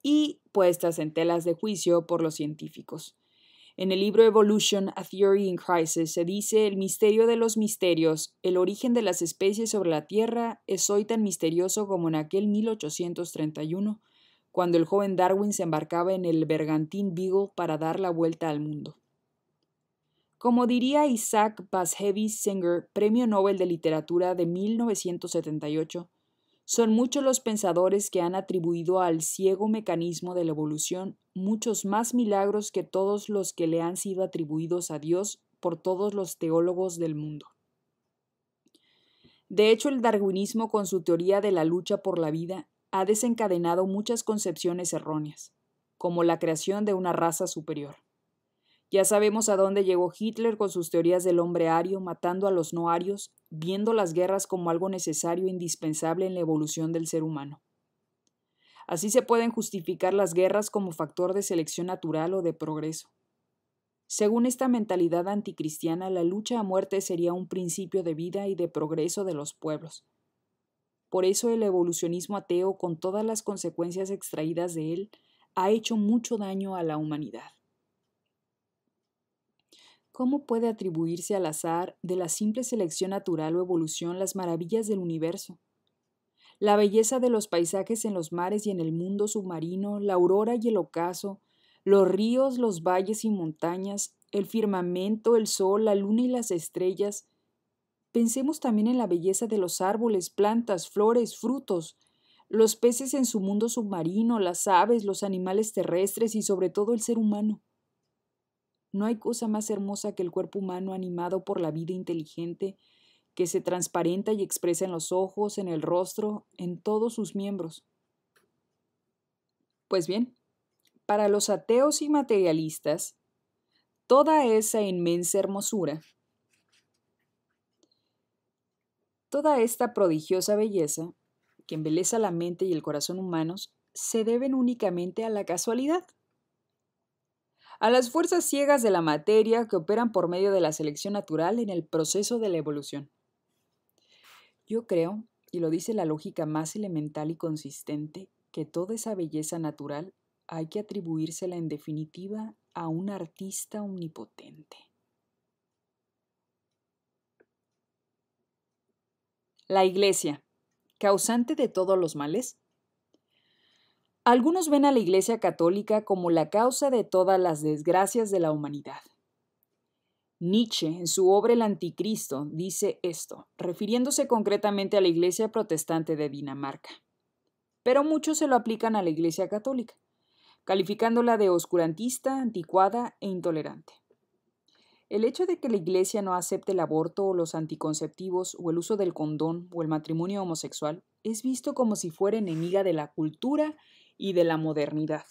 y puestas en telas de juicio por los científicos. En el libro Evolution, A Theory in Crisis se dice, el misterio de los misterios, el origen de las especies sobre la Tierra, es hoy tan misterioso como en aquel 1831, cuando el joven Darwin se embarcaba en el bergantín Beagle para dar la vuelta al mundo. Como diría Isaac Bashevis Singer, Premio Nobel de Literatura de 1978, son muchos los pensadores que han atribuido al ciego mecanismo de la evolución muchos más milagros que todos los que le han sido atribuidos a Dios por todos los teólogos del mundo. De hecho, el darwinismo con su teoría de la lucha por la vida ha desencadenado muchas concepciones erróneas, como la creación de una raza superior. Ya sabemos a dónde llegó Hitler con sus teorías del hombre ario, matando a los no arios, viendo las guerras como algo necesario e indispensable en la evolución del ser humano. Así se pueden justificar las guerras como factor de selección natural o de progreso. Según esta mentalidad anticristiana, la lucha a muerte sería un principio de vida y de progreso de los pueblos. Por eso el evolucionismo ateo, con todas las consecuencias extraídas de él, ha hecho mucho daño a la humanidad. ¿Cómo puede atribuirse al azar de la simple selección natural o evolución las maravillas del universo? La belleza de los paisajes en los mares y en el mundo submarino, la aurora y el ocaso, los ríos, los valles y montañas, el firmamento, el sol, la luna y las estrellas. Pensemos también en la belleza de los árboles, plantas, flores, frutos, los peces en su mundo submarino, las aves, los animales terrestres y sobre todo el ser humano. No hay cosa más hermosa que el cuerpo humano animado por la vida inteligente, que se transparenta y expresa en los ojos, en el rostro, en todos sus miembros. Pues bien, para los ateos y materialistas, toda esa inmensa hermosura, toda esta prodigiosa belleza que embeleza la mente y el corazón humanos, se deben únicamente a la casualidad a las fuerzas ciegas de la materia que operan por medio de la selección natural en el proceso de la evolución. Yo creo, y lo dice la lógica más elemental y consistente, que toda esa belleza natural hay que atribuírsela en definitiva a un artista omnipotente. La Iglesia, causante de todos los males, algunos ven a la Iglesia Católica como la causa de todas las desgracias de la humanidad. Nietzsche, en su obra El Anticristo, dice esto, refiriéndose concretamente a la Iglesia Protestante de Dinamarca. Pero muchos se lo aplican a la Iglesia Católica, calificándola de oscurantista, anticuada e intolerante. El hecho de que la Iglesia no acepte el aborto o los anticonceptivos o el uso del condón o el matrimonio homosexual es visto como si fuera enemiga de la cultura y de la modernidad.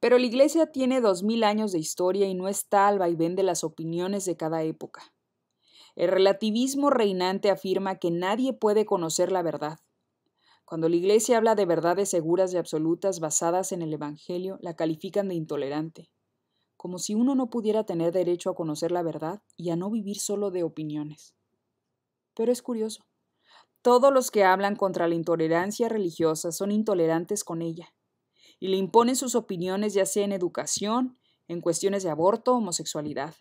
Pero la Iglesia tiene dos mil años de historia y no está al vaivén de las opiniones de cada época. El relativismo reinante afirma que nadie puede conocer la verdad. Cuando la Iglesia habla de verdades seguras y absolutas basadas en el Evangelio, la califican de intolerante, como si uno no pudiera tener derecho a conocer la verdad y a no vivir solo de opiniones. Pero es curioso. Todos los que hablan contra la intolerancia religiosa son intolerantes con ella y le imponen sus opiniones ya sea en educación, en cuestiones de aborto, homosexualidad.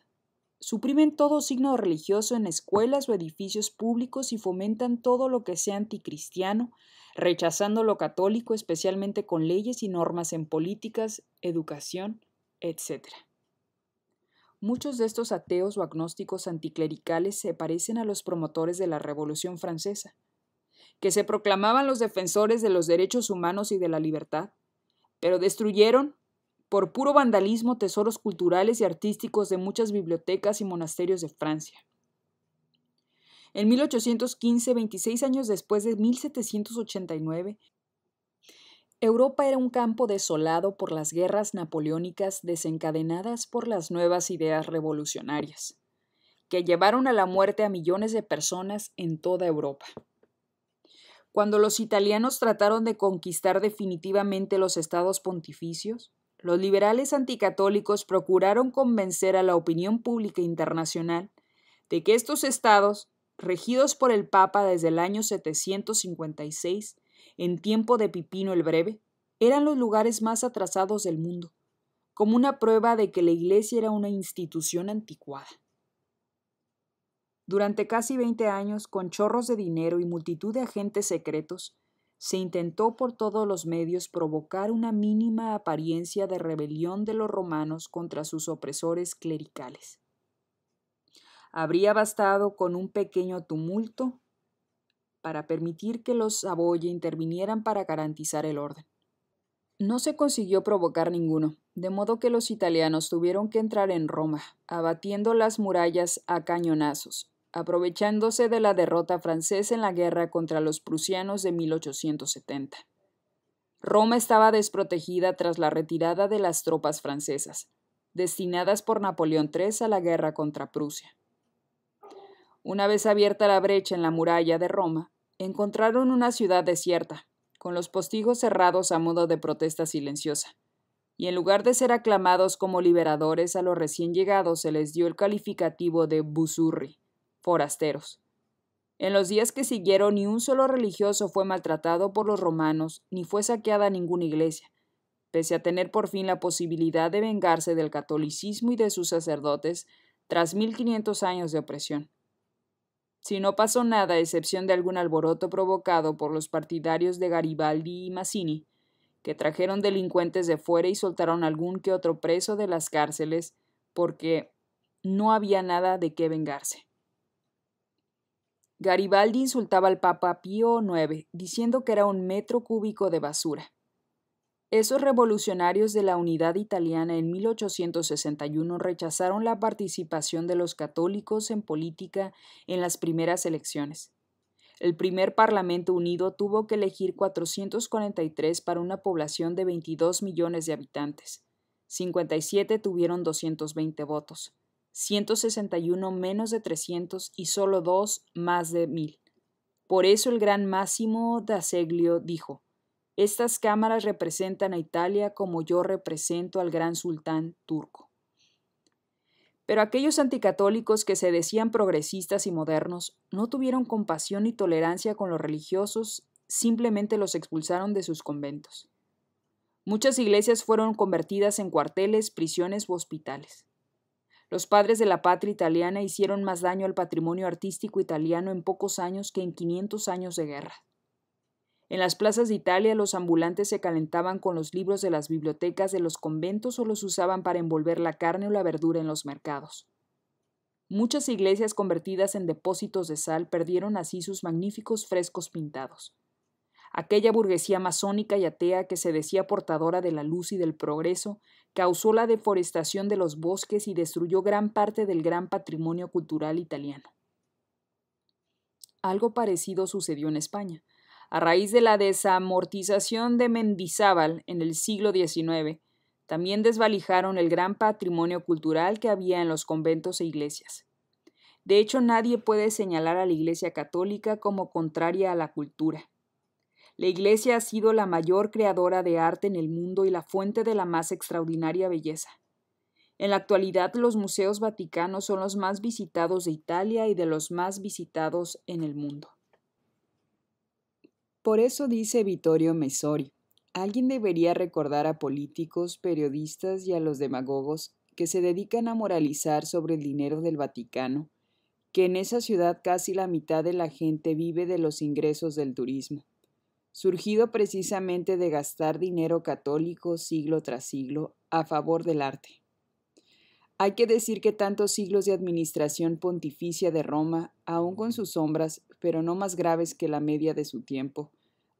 Suprimen todo signo religioso en escuelas o edificios públicos y fomentan todo lo que sea anticristiano, rechazando lo católico especialmente con leyes y normas en políticas, educación, etc. Muchos de estos ateos o agnósticos anticlericales se parecen a los promotores de la Revolución Francesa, que se proclamaban los defensores de los derechos humanos y de la libertad, pero destruyeron por puro vandalismo tesoros culturales y artísticos de muchas bibliotecas y monasterios de Francia. En 1815, 26 años después de 1789, Europa era un campo desolado por las guerras napoleónicas desencadenadas por las nuevas ideas revolucionarias, que llevaron a la muerte a millones de personas en toda Europa. Cuando los italianos trataron de conquistar definitivamente los estados pontificios, los liberales anticatólicos procuraron convencer a la opinión pública internacional de que estos estados, regidos por el Papa desde el año 756, en tiempo de Pipino el Breve, eran los lugares más atrasados del mundo, como una prueba de que la Iglesia era una institución anticuada. Durante casi 20 años, con chorros de dinero y multitud de agentes secretos, se intentó por todos los medios provocar una mínima apariencia de rebelión de los romanos contra sus opresores clericales. Habría bastado con un pequeño tumulto para permitir que los Saboya intervinieran para garantizar el orden. No se consiguió provocar ninguno, de modo que los italianos tuvieron que entrar en Roma, abatiendo las murallas a cañonazos, aprovechándose de la derrota francesa en la guerra contra los prusianos de 1870. Roma estaba desprotegida tras la retirada de las tropas francesas, destinadas por Napoleón III a la guerra contra Prusia. Una vez abierta la brecha en la muralla de Roma, encontraron una ciudad desierta, con los postigos cerrados a modo de protesta silenciosa, y en lugar de ser aclamados como liberadores a los recién llegados se les dio el calificativo de busurri, forasteros. En los días que siguieron ni un solo religioso fue maltratado por los romanos, ni fue saqueada ninguna iglesia, pese a tener por fin la posibilidad de vengarse del catolicismo y de sus sacerdotes tras 1500 años de opresión. Si no pasó nada a excepción de algún alboroto provocado por los partidarios de Garibaldi y Massini, que trajeron delincuentes de fuera y soltaron algún que otro preso de las cárceles, porque no había nada de qué vengarse. Garibaldi insultaba al Papa Pío IX, diciendo que era un metro cúbico de basura. Esos revolucionarios de la unidad italiana en 1861 rechazaron la participación de los católicos en política en las primeras elecciones. El primer Parlamento Unido tuvo que elegir 443 para una población de 22 millones de habitantes. 57 tuvieron 220 votos. 161 menos de 300 y solo 2 más de 1000. Por eso el gran Máximo d'Aseglio dijo, Estas cámaras representan a Italia como yo represento al gran sultán turco. Pero aquellos anticatólicos que se decían progresistas y modernos no tuvieron compasión ni tolerancia con los religiosos, simplemente los expulsaron de sus conventos. Muchas iglesias fueron convertidas en cuarteles, prisiones u hospitales. Los padres de la patria italiana hicieron más daño al patrimonio artístico italiano en pocos años que en 500 años de guerra. En las plazas de Italia los ambulantes se calentaban con los libros de las bibliotecas de los conventos o los usaban para envolver la carne o la verdura en los mercados. Muchas iglesias convertidas en depósitos de sal perdieron así sus magníficos frescos pintados. Aquella burguesía masónica y atea que se decía portadora de la luz y del progreso causó la deforestación de los bosques y destruyó gran parte del gran patrimonio cultural italiano. Algo parecido sucedió en España. A raíz de la desamortización de Mendizábal en el siglo XIX, también desvalijaron el gran patrimonio cultural que había en los conventos e iglesias. De hecho, nadie puede señalar a la Iglesia Católica como contraria a la cultura. La Iglesia ha sido la mayor creadora de arte en el mundo y la fuente de la más extraordinaria belleza. En la actualidad los museos vaticanos son los más visitados de Italia y de los más visitados en el mundo. Por eso dice Vittorio Messori, alguien debería recordar a políticos, periodistas y a los demagogos que se dedican a moralizar sobre el dinero del Vaticano, que en esa ciudad casi la mitad de la gente vive de los ingresos del turismo surgido precisamente de gastar dinero católico siglo tras siglo a favor del arte. Hay que decir que tantos siglos de administración pontificia de Roma, aun con sus sombras, pero no más graves que la media de su tiempo,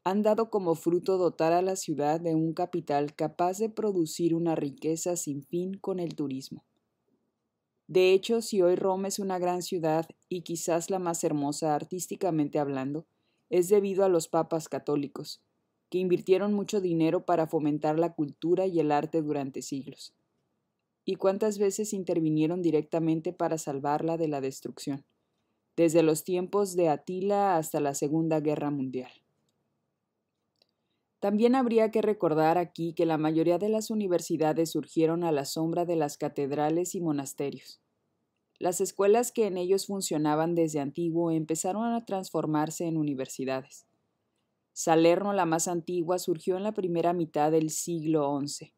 han dado como fruto dotar a la ciudad de un capital capaz de producir una riqueza sin fin con el turismo. De hecho, si hoy Roma es una gran ciudad y quizás la más hermosa artísticamente hablando, es debido a los papas católicos, que invirtieron mucho dinero para fomentar la cultura y el arte durante siglos. ¿Y cuántas veces intervinieron directamente para salvarla de la destrucción? desde los tiempos de Atila hasta la Segunda Guerra Mundial. También habría que recordar aquí que la mayoría de las universidades surgieron a la sombra de las catedrales y monasterios. Las escuelas que en ellos funcionaban desde antiguo empezaron a transformarse en universidades. Salerno, la más antigua, surgió en la primera mitad del siglo XI.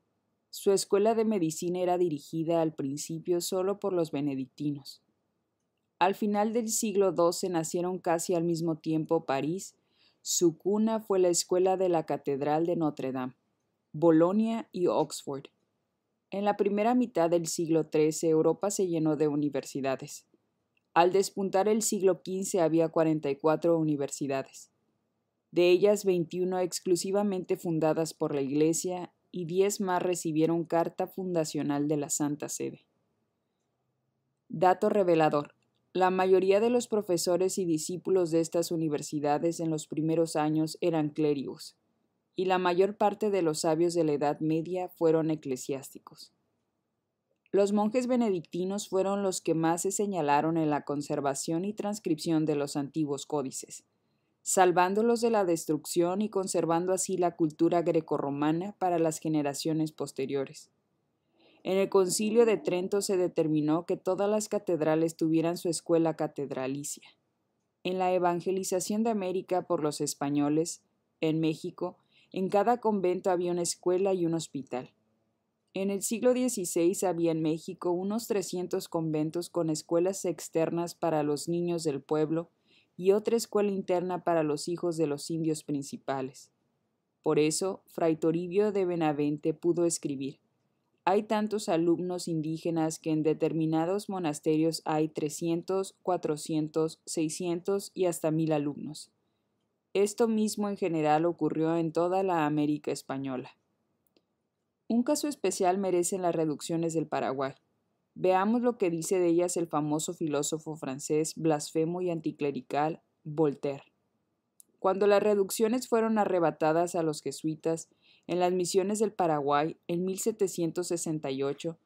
Su escuela de medicina era dirigida al principio solo por los benedictinos. Al final del siglo XII nacieron casi al mismo tiempo París. Su cuna fue la escuela de la Catedral de Notre Dame, Bolonia y Oxford. En la primera mitad del siglo XIII Europa se llenó de universidades. Al despuntar el siglo XV había 44 universidades, de ellas 21 exclusivamente fundadas por la Iglesia y 10 más recibieron carta fundacional de la Santa Sede. Dato revelador. La mayoría de los profesores y discípulos de estas universidades en los primeros años eran clérigos, y la mayor parte de los sabios de la Edad Media fueron eclesiásticos. Los monjes benedictinos fueron los que más se señalaron en la conservación y transcripción de los antiguos códices, salvándolos de la destrucción y conservando así la cultura grecorromana para las generaciones posteriores. En el concilio de Trento se determinó que todas las catedrales tuvieran su escuela catedralicia. En la evangelización de América por los españoles, en México, en cada convento había una escuela y un hospital. En el siglo XVI había en México unos 300 conventos con escuelas externas para los niños del pueblo y otra escuela interna para los hijos de los indios principales. Por eso, Fray Toribio de Benavente pudo escribir hay tantos alumnos indígenas que en determinados monasterios hay 300, 400, 600 y hasta 1000 alumnos. Esto mismo en general ocurrió en toda la América española. Un caso especial merecen las reducciones del Paraguay. Veamos lo que dice de ellas el famoso filósofo francés blasfemo y anticlerical Voltaire. Cuando las reducciones fueron arrebatadas a los jesuitas en las misiones del Paraguay en 1768,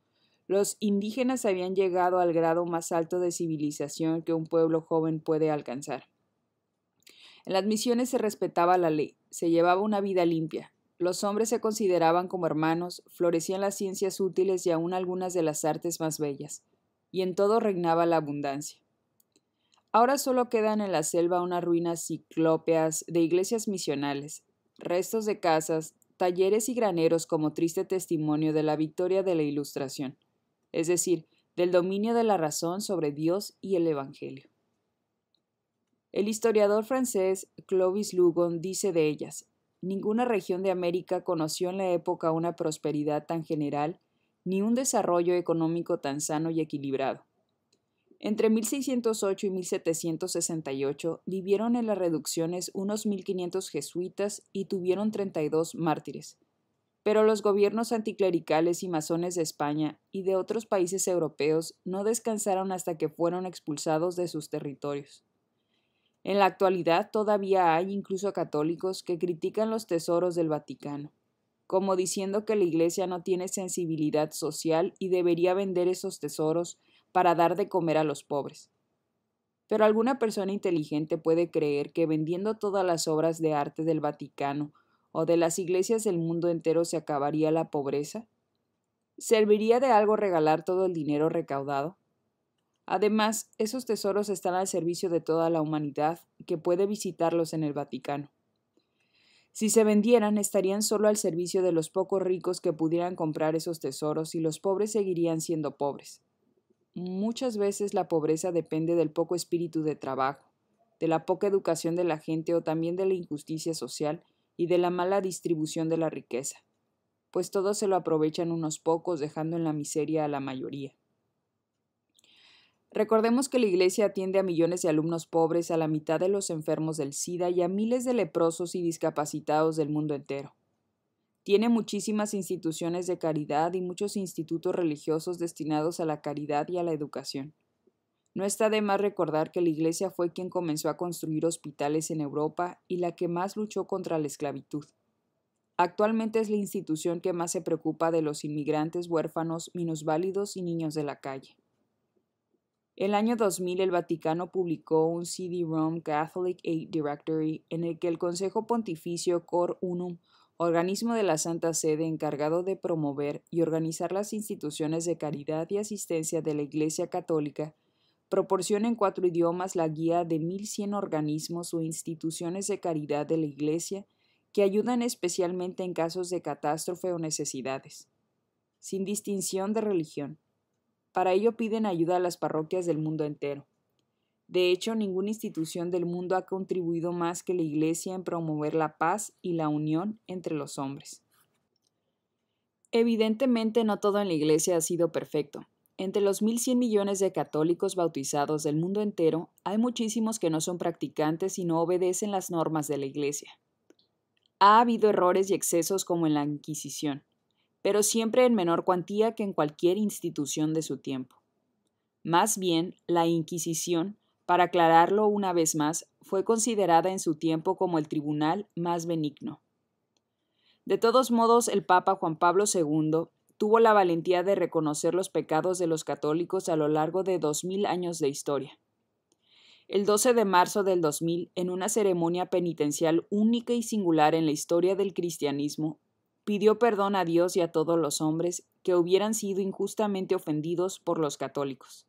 los indígenas habían llegado al grado más alto de civilización que un pueblo joven puede alcanzar. En las misiones se respetaba la ley, se llevaba una vida limpia. Los hombres se consideraban como hermanos, florecían las ciencias útiles y aún algunas de las artes más bellas, y en todo reinaba la abundancia. Ahora solo quedan en la selva unas ruinas ciclópeas de iglesias misionales, restos de casas, talleres y graneros como triste testimonio de la victoria de la Ilustración, es decir, del dominio de la razón sobre Dios y el Evangelio. El historiador francés Clovis Lugon dice de ellas, ninguna región de América conoció en la época una prosperidad tan general ni un desarrollo económico tan sano y equilibrado. Entre 1608 y 1768 vivieron en las reducciones unos 1.500 jesuitas y tuvieron 32 mártires. Pero los gobiernos anticlericales y masones de España y de otros países europeos no descansaron hasta que fueron expulsados de sus territorios. En la actualidad todavía hay incluso católicos que critican los tesoros del Vaticano, como diciendo que la Iglesia no tiene sensibilidad social y debería vender esos tesoros para dar de comer a los pobres. Pero alguna persona inteligente puede creer que vendiendo todas las obras de arte del Vaticano o de las iglesias del mundo entero se acabaría la pobreza? ¿Serviría de algo regalar todo el dinero recaudado? Además, esos tesoros están al servicio de toda la humanidad, que puede visitarlos en el Vaticano. Si se vendieran, estarían solo al servicio de los pocos ricos que pudieran comprar esos tesoros y los pobres seguirían siendo pobres. Muchas veces la pobreza depende del poco espíritu de trabajo, de la poca educación de la gente o también de la injusticia social y de la mala distribución de la riqueza, pues todo se lo aprovechan unos pocos dejando en la miseria a la mayoría. Recordemos que la Iglesia atiende a millones de alumnos pobres, a la mitad de los enfermos del SIDA y a miles de leprosos y discapacitados del mundo entero. Tiene muchísimas instituciones de caridad y muchos institutos religiosos destinados a la caridad y a la educación. No está de más recordar que la Iglesia fue quien comenzó a construir hospitales en Europa y la que más luchó contra la esclavitud. Actualmente es la institución que más se preocupa de los inmigrantes, huérfanos, minusválidos y niños de la calle. El año 2000 el Vaticano publicó un CD-ROM Catholic Aid Directory en el que el Consejo Pontificio Cor Unum, organismo de la Santa Sede encargado de promover y organizar las instituciones de caridad y asistencia de la Iglesia Católica, proporciona en cuatro idiomas la guía de 1.100 organismos o instituciones de caridad de la Iglesia que ayudan especialmente en casos de catástrofe o necesidades, sin distinción de religión. Para ello piden ayuda a las parroquias del mundo entero. De hecho, ninguna institución del mundo ha contribuido más que la Iglesia en promover la paz y la unión entre los hombres. Evidentemente, no todo en la Iglesia ha sido perfecto. Entre los 1.100 millones de católicos bautizados del mundo entero, hay muchísimos que no son practicantes y no obedecen las normas de la Iglesia. Ha habido errores y excesos como en la Inquisición, pero siempre en menor cuantía que en cualquier institución de su tiempo. Más bien, la Inquisición, para aclararlo una vez más, fue considerada en su tiempo como el tribunal más benigno. De todos modos, el Papa Juan Pablo II tuvo la valentía de reconocer los pecados de los católicos a lo largo de dos mil años de historia. El 12 de marzo del 2000, en una ceremonia penitencial única y singular en la historia del cristianismo, pidió perdón a Dios y a todos los hombres que hubieran sido injustamente ofendidos por los católicos.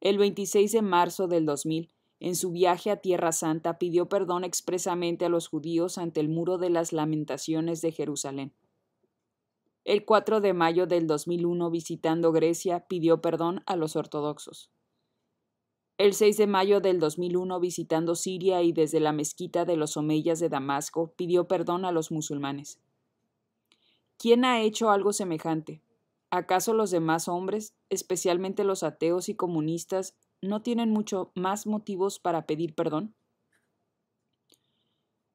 El 26 de marzo del 2000, en su viaje a Tierra Santa, pidió perdón expresamente a los judíos ante el muro de las lamentaciones de Jerusalén. El 4 de mayo del 2001, visitando Grecia, pidió perdón a los ortodoxos. El 6 de mayo del 2001, visitando Siria y desde la mezquita de los Omeyas de Damasco, pidió perdón a los musulmanes. ¿Quién ha hecho algo semejante? ¿Acaso los demás hombres, especialmente los ateos y comunistas, no tienen mucho más motivos para pedir perdón?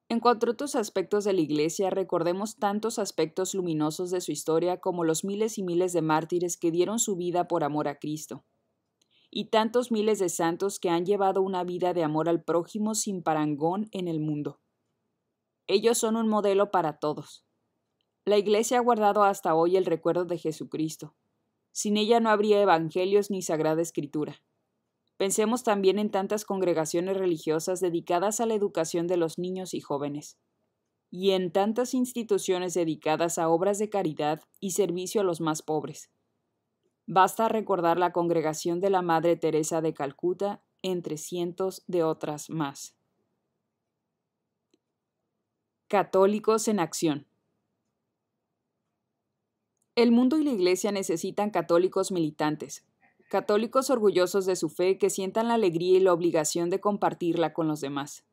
En cuanto a otros aspectos de la Iglesia, recordemos tantos aspectos luminosos de su historia como los miles y miles de mártires que dieron su vida por amor a Cristo, y tantos miles de santos que han llevado una vida de amor al prójimo sin parangón en el mundo. Ellos son un modelo para todos. La Iglesia ha guardado hasta hoy el recuerdo de Jesucristo. Sin ella no habría evangelios ni sagrada escritura. Pensemos también en tantas congregaciones religiosas dedicadas a la educación de los niños y jóvenes, y en tantas instituciones dedicadas a obras de caridad y servicio a los más pobres. Basta recordar la congregación de la Madre Teresa de Calcuta, entre cientos de otras más. Católicos en acción. El mundo y la Iglesia necesitan católicos militantes, católicos orgullosos de su fe que sientan la alegría y la obligación de compartirla con los demás.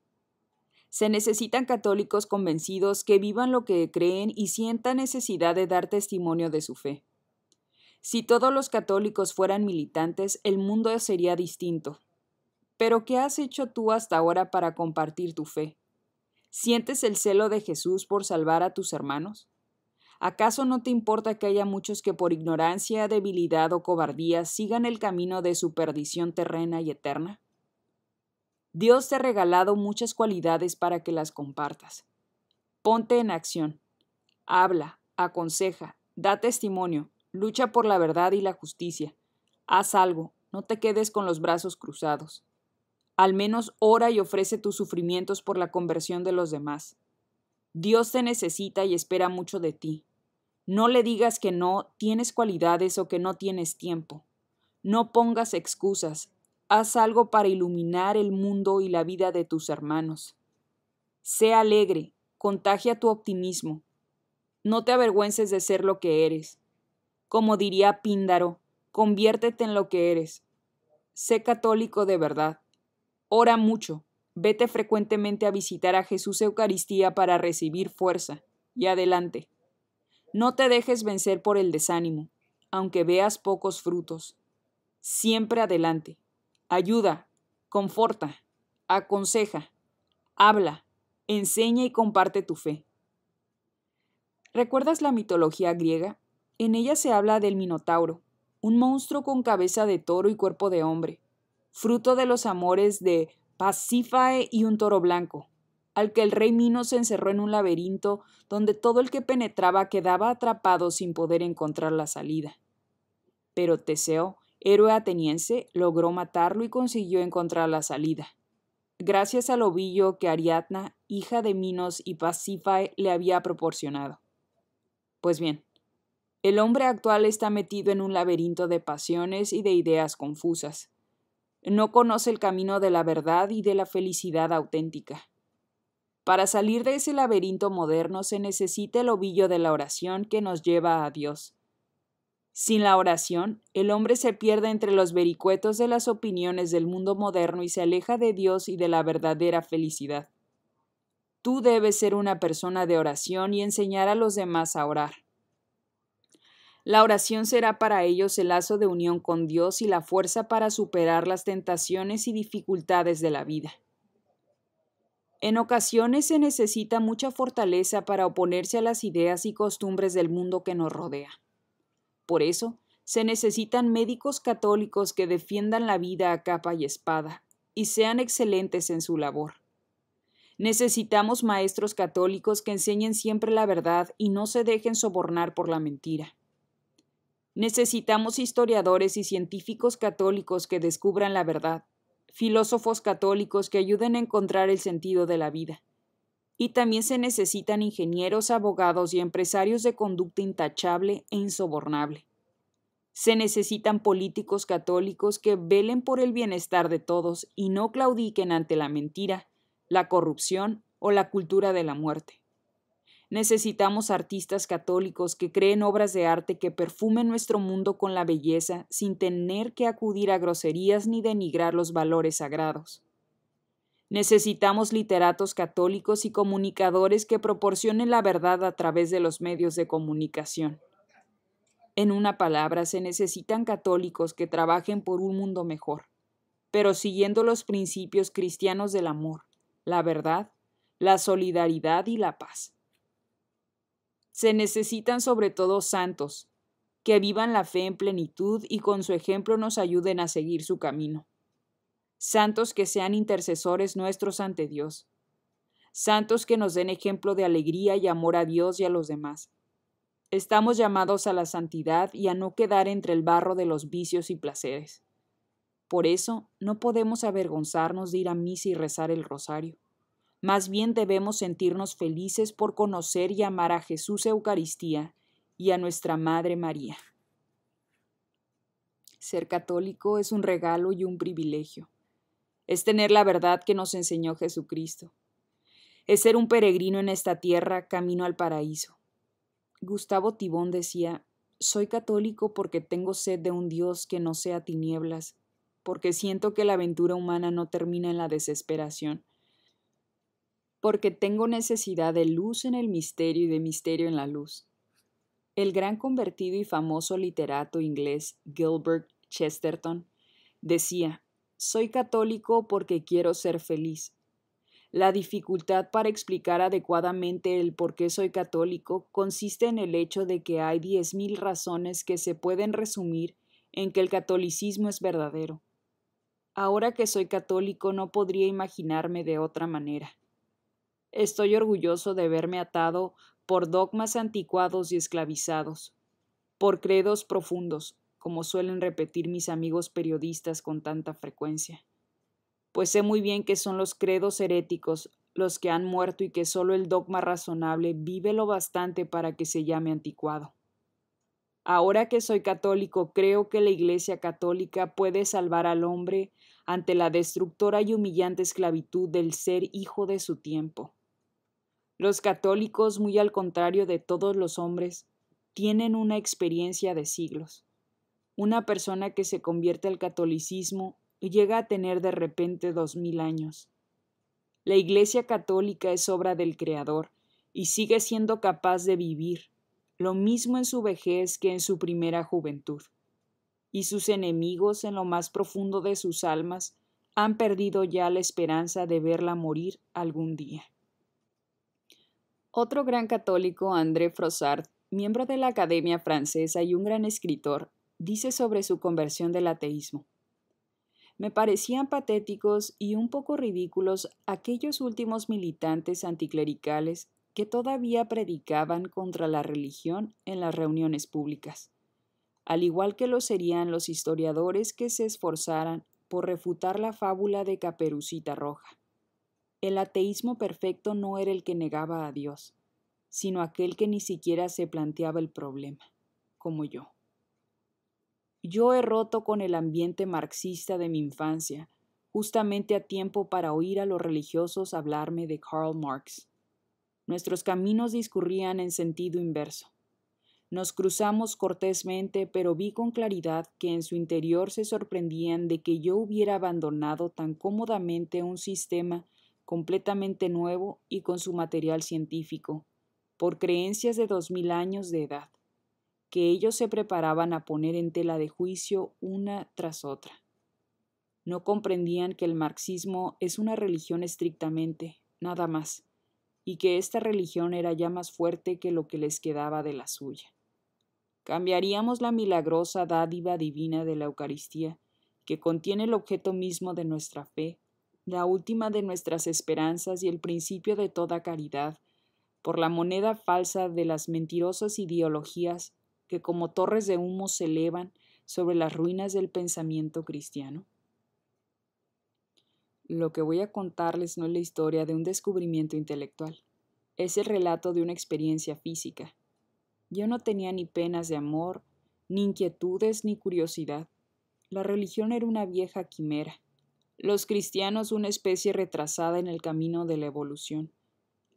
Se necesitan católicos convencidos que vivan lo que creen y sientan necesidad de dar testimonio de su fe. Si todos los católicos fueran militantes, el mundo sería distinto. Pero ¿qué has hecho tú hasta ahora para compartir tu fe? ¿Sientes el celo de Jesús por salvar a tus hermanos? ¿Acaso no te importa que haya muchos que por ignorancia, debilidad o cobardía sigan el camino de su perdición terrena y eterna? Dios te ha regalado muchas cualidades para que las compartas. Ponte en acción. Habla, aconseja, da testimonio, lucha por la verdad y la justicia. Haz algo, no te quedes con los brazos cruzados. Al menos ora y ofrece tus sufrimientos por la conversión de los demás. Dios te necesita y espera mucho de ti. No le digas que no tienes cualidades o que no tienes tiempo. No pongas excusas. Haz algo para iluminar el mundo y la vida de tus hermanos. Sé alegre, contagia tu optimismo. No te avergüences de ser lo que eres. Como diría Píndaro, conviértete en lo que eres. Sé católico de verdad. Ora mucho. Vete frecuentemente a visitar a Jesús Eucaristía para recibir fuerza. Y adelante. No te dejes vencer por el desánimo, aunque veas pocos frutos. Siempre adelante. Ayuda, conforta, aconseja, habla, enseña y comparte tu fe. ¿Recuerdas la mitología griega? En ella se habla del Minotauro, un monstruo con cabeza de toro y cuerpo de hombre, fruto de los amores de Pasífae y un toro blanco, al que el rey Minos encerró en un laberinto donde todo el que penetraba quedaba atrapado sin poder encontrar la salida. Pero Teseo, héroe ateniense, logró matarlo y consiguió encontrar la salida. Gracias al ovillo que Ariadna, hija de Minos y Pasífae, le había proporcionado. Pues bien, el hombre actual está metido en un laberinto de pasiones y de ideas confusas no conoce el camino de la verdad y de la felicidad auténtica. Para salir de ese laberinto moderno se necesita el ovillo de la oración que nos lleva a Dios. Sin la oración, el hombre se pierde entre los vericuetos de las opiniones del mundo moderno y se aleja de Dios y de la verdadera felicidad. Tú debes ser una persona de oración y enseñar a los demás a orar. La oración será para ellos el lazo de unión con Dios y la fuerza para superar las tentaciones y dificultades de la vida. En ocasiones se necesita mucha fortaleza para oponerse a las ideas y costumbres del mundo que nos rodea. Por eso, se necesitan médicos católicos que defiendan la vida a capa y espada, y sean excelentes en su labor. Necesitamos maestros católicos que enseñen siempre la verdad y no se dejen sobornar por la mentira. Necesitamos historiadores y científicos católicos que descubran la verdad, filósofos católicos que ayuden a encontrar el sentido de la vida. Y también se necesitan ingenieros, abogados y empresarios de conducta intachable e insobornable. Se necesitan políticos católicos que velen por el bienestar de todos y no claudiquen ante la mentira, la corrupción o la cultura de la muerte. Necesitamos artistas católicos que creen obras de arte que perfumen nuestro mundo con la belleza sin tener que acudir a groserías ni denigrar los valores sagrados. Necesitamos literatos católicos y comunicadores que proporcionen la verdad a través de los medios de comunicación. En una palabra, se necesitan católicos que trabajen por un mundo mejor, pero siguiendo los principios cristianos del amor, la verdad, la solidaridad y la paz. Se necesitan sobre todo santos, que vivan la fe en plenitud y con su ejemplo nos ayuden a seguir su camino. Santos que sean intercesores nuestros ante Dios. Santos que nos den ejemplo de alegría y amor a Dios y a los demás. Estamos llamados a la santidad y a no quedar entre el barro de los vicios y placeres. Por eso no podemos avergonzarnos de ir a misa y rezar el rosario. Más bien debemos sentirnos felices por conocer y amar a Jesús Eucaristía y a nuestra Madre María. Ser católico es un regalo y un privilegio. Es tener la verdad que nos enseñó Jesucristo. Es ser un peregrino en esta tierra, camino al paraíso. Gustavo Tibón decía, soy católico porque tengo sed de un Dios que no sea tinieblas, porque siento que la aventura humana no termina en la desesperación, porque tengo necesidad de luz en el misterio y de misterio en la luz. El gran convertido y famoso literato inglés Gilbert Chesterton decía, soy católico porque quiero ser feliz. La dificultad para explicar adecuadamente el por qué soy católico consiste en el hecho de que hay diez mil razones que se pueden resumir en que el catolicismo es verdadero. Ahora que soy católico no podría imaginarme de otra manera. Estoy orgulloso de verme atado por dogmas anticuados y esclavizados, por credos profundos, como suelen repetir mis amigos periodistas con tanta frecuencia. Pues sé muy bien que son los credos heréticos los que han muerto y que solo el dogma razonable vive lo bastante para que se llame anticuado. Ahora que soy católico, creo que la Iglesia católica puede salvar al hombre ante la destructora y humillante esclavitud del ser hijo de su tiempo. Los católicos, muy al contrario de todos los hombres, tienen una experiencia de siglos. Una persona que se convierte al catolicismo llega a tener de repente dos mil años. La Iglesia católica es obra del Creador y sigue siendo capaz de vivir, lo mismo en su vejez que en su primera juventud. Y sus enemigos, en lo más profundo de sus almas, han perdido ya la esperanza de verla morir algún día. Otro gran católico, André Frossard, miembro de la Academia Francesa y un gran escritor, dice sobre su conversión del ateísmo. Me parecían patéticos y un poco ridículos aquellos últimos militantes anticlericales que todavía predicaban contra la religión en las reuniones públicas, al igual que lo serían los historiadores que se esforzaran por refutar la fábula de Caperucita Roja. El ateísmo perfecto no era el que negaba a Dios, sino aquel que ni siquiera se planteaba el problema, como yo. Yo he roto con el ambiente marxista de mi infancia, justamente a tiempo para oír a los religiosos hablarme de Karl Marx. Nuestros caminos discurrían en sentido inverso. Nos cruzamos cortésmente, pero vi con claridad que en su interior se sorprendían de que yo hubiera abandonado tan cómodamente un sistema completamente nuevo y con su material científico, por creencias de dos mil años de edad, que ellos se preparaban a poner en tela de juicio una tras otra. No comprendían que el marxismo es una religión estrictamente, nada más, y que esta religión era ya más fuerte que lo que les quedaba de la suya. Cambiaríamos la milagrosa dádiva divina de la Eucaristía, que contiene el objeto mismo de nuestra fe, la última de nuestras esperanzas y el principio de toda caridad, por la moneda falsa de las mentirosas ideologías que como torres de humo se elevan sobre las ruinas del pensamiento cristiano? Lo que voy a contarles no es la historia de un descubrimiento intelectual, es el relato de una experiencia física. Yo no tenía ni penas de amor, ni inquietudes, ni curiosidad. La religión era una vieja quimera, los cristianos una especie retrasada en el camino de la evolución.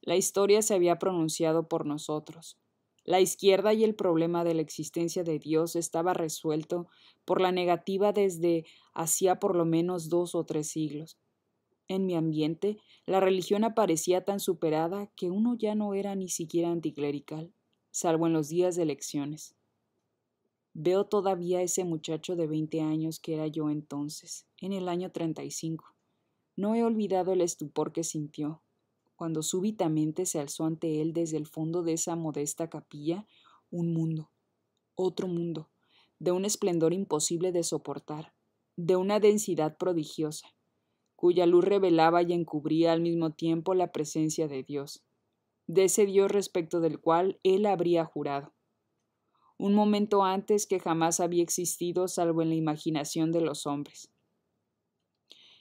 La historia se había pronunciado por nosotros. La izquierda y el problema de la existencia de Dios estaba resuelto por la negativa desde hacía por lo menos dos o tres siglos. En mi ambiente, la religión aparecía tan superada que uno ya no era ni siquiera anticlerical, salvo en los días de elecciones. Veo todavía ese muchacho de 20 años que era yo entonces, en el año 35. No he olvidado el estupor que sintió, cuando súbitamente se alzó ante él desde el fondo de esa modesta capilla un mundo, otro mundo, de un esplendor imposible de soportar, de una densidad prodigiosa, cuya luz revelaba y encubría al mismo tiempo la presencia de Dios, de ese Dios respecto del cual él habría jurado un momento antes que jamás había existido salvo en la imaginación de los hombres.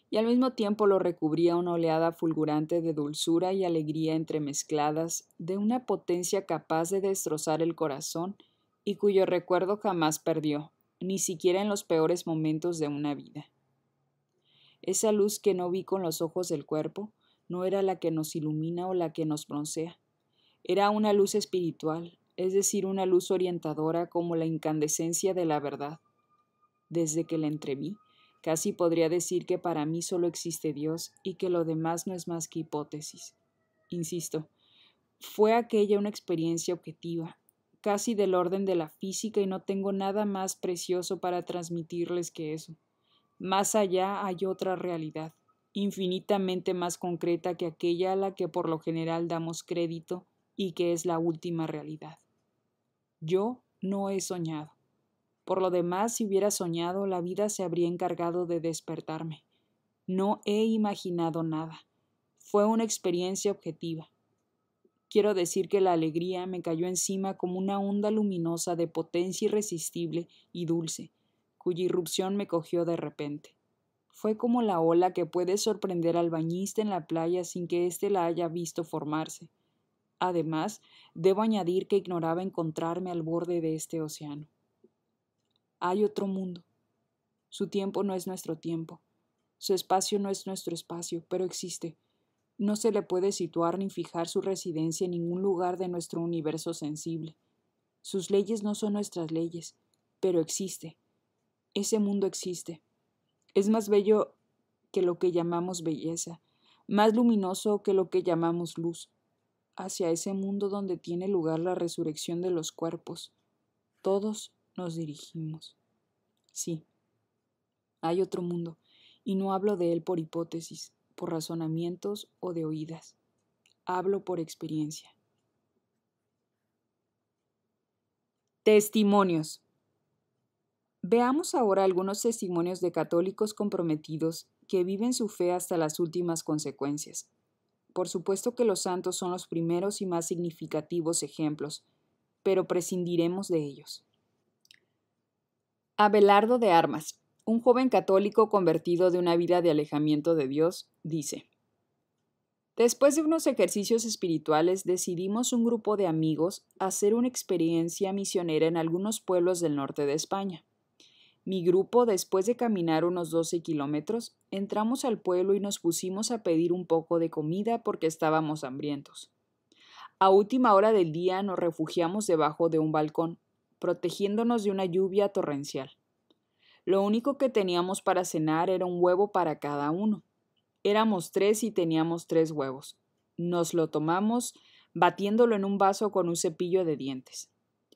Y al mismo tiempo lo recubría una oleada fulgurante de dulzura y alegría entremezcladas, de una potencia capaz de destrozar el corazón y cuyo recuerdo jamás perdió, ni siquiera en los peores momentos de una vida. Esa luz que no vi con los ojos del cuerpo no era la que nos ilumina o la que nos broncea, era una luz espiritual, es decir, una luz orientadora como la incandescencia de la verdad. Desde que la entreví, casi podría decir que para mí solo existe Dios y que lo demás no es más que hipótesis. Insisto, fue aquella una experiencia objetiva, casi del orden de la física y no tengo nada más precioso para transmitirles que eso. Más allá hay otra realidad, infinitamente más concreta que aquella a la que por lo general damos crédito y que es la última realidad. Yo no he soñado. Por lo demás, si hubiera soñado, la vida se habría encargado de despertarme. No he imaginado nada. Fue una experiencia objetiva. Quiero decir que la alegría me cayó encima como una onda luminosa de potencia irresistible y dulce, cuya irrupción me cogió de repente. Fue como la ola que puede sorprender al bañista en la playa sin que éste la haya visto formarse. Además, debo añadir que ignoraba encontrarme al borde de este océano. Hay otro mundo. Su tiempo no es nuestro tiempo. Su espacio no es nuestro espacio, pero existe. No se le puede situar ni fijar su residencia en ningún lugar de nuestro universo sensible. Sus leyes no son nuestras leyes, pero existe. Ese mundo existe. Es más bello que lo que llamamos belleza, más luminoso que lo que llamamos luz, hacia ese mundo donde tiene lugar la resurrección de los cuerpos. Todos nos dirigimos. Sí, hay otro mundo, y no hablo de él por hipótesis, por razonamientos o de oídas. Hablo por experiencia. Testimonios. Veamos ahora algunos testimonios de católicos comprometidos que viven su fe hasta las últimas consecuencias. Por supuesto que los santos son los primeros y más significativos ejemplos, pero prescindiremos de ellos. Abelardo de Armas, un joven católico convertido de una vida de alejamiento de Dios, dice, Después de unos ejercicios espirituales decidimos un grupo de amigos hacer una experiencia misionera en algunos pueblos del norte de España. Mi grupo, después de caminar unos 12 kilómetros, entramos al pueblo y nos pusimos a pedir un poco de comida porque estábamos hambrientos. A última hora del día nos refugiamos debajo de un balcón, protegiéndonos de una lluvia torrencial. Lo único que teníamos para cenar era un huevo para cada uno. Éramos tres y teníamos tres huevos. Nos lo tomamos batiéndolo en un vaso con un cepillo de dientes.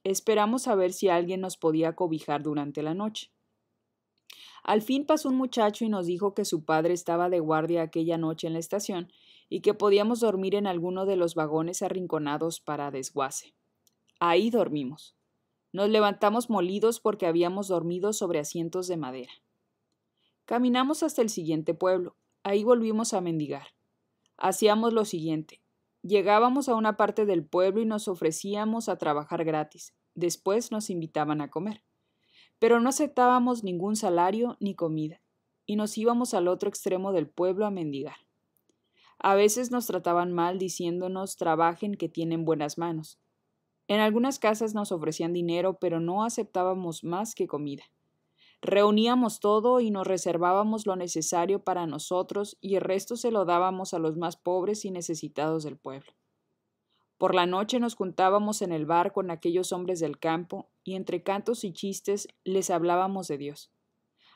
Esperamos a ver si alguien nos podía cobijar durante la noche. Al fin pasó un muchacho y nos dijo que su padre estaba de guardia aquella noche en la estación y que podíamos dormir en alguno de los vagones arrinconados para desguace. Ahí dormimos. Nos levantamos molidos porque habíamos dormido sobre asientos de madera. Caminamos hasta el siguiente pueblo. Ahí volvimos a mendigar. Hacíamos lo siguiente. Llegábamos a una parte del pueblo y nos ofrecíamos a trabajar gratis. Después nos invitaban a comer pero no aceptábamos ningún salario ni comida, y nos íbamos al otro extremo del pueblo a mendigar. A veces nos trataban mal diciéndonos trabajen que tienen buenas manos. En algunas casas nos ofrecían dinero, pero no aceptábamos más que comida. Reuníamos todo y nos reservábamos lo necesario para nosotros y el resto se lo dábamos a los más pobres y necesitados del pueblo. Por la noche nos juntábamos en el bar con aquellos hombres del campo y entre cantos y chistes les hablábamos de Dios.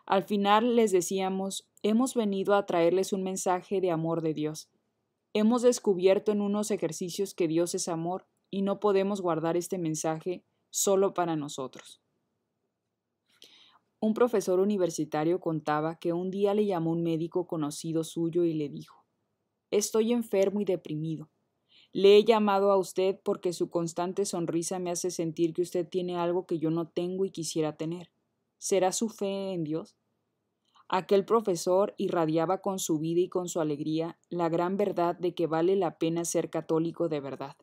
Al final les decíamos, hemos venido a traerles un mensaje de amor de Dios. Hemos descubierto en unos ejercicios que Dios es amor y no podemos guardar este mensaje solo para nosotros. Un profesor universitario contaba que un día le llamó un médico conocido suyo y le dijo, Estoy enfermo y deprimido. Le he llamado a usted porque su constante sonrisa me hace sentir que usted tiene algo que yo no tengo y quisiera tener. ¿Será su fe en Dios? Aquel profesor irradiaba con su vida y con su alegría la gran verdad de que vale la pena ser católico de verdad.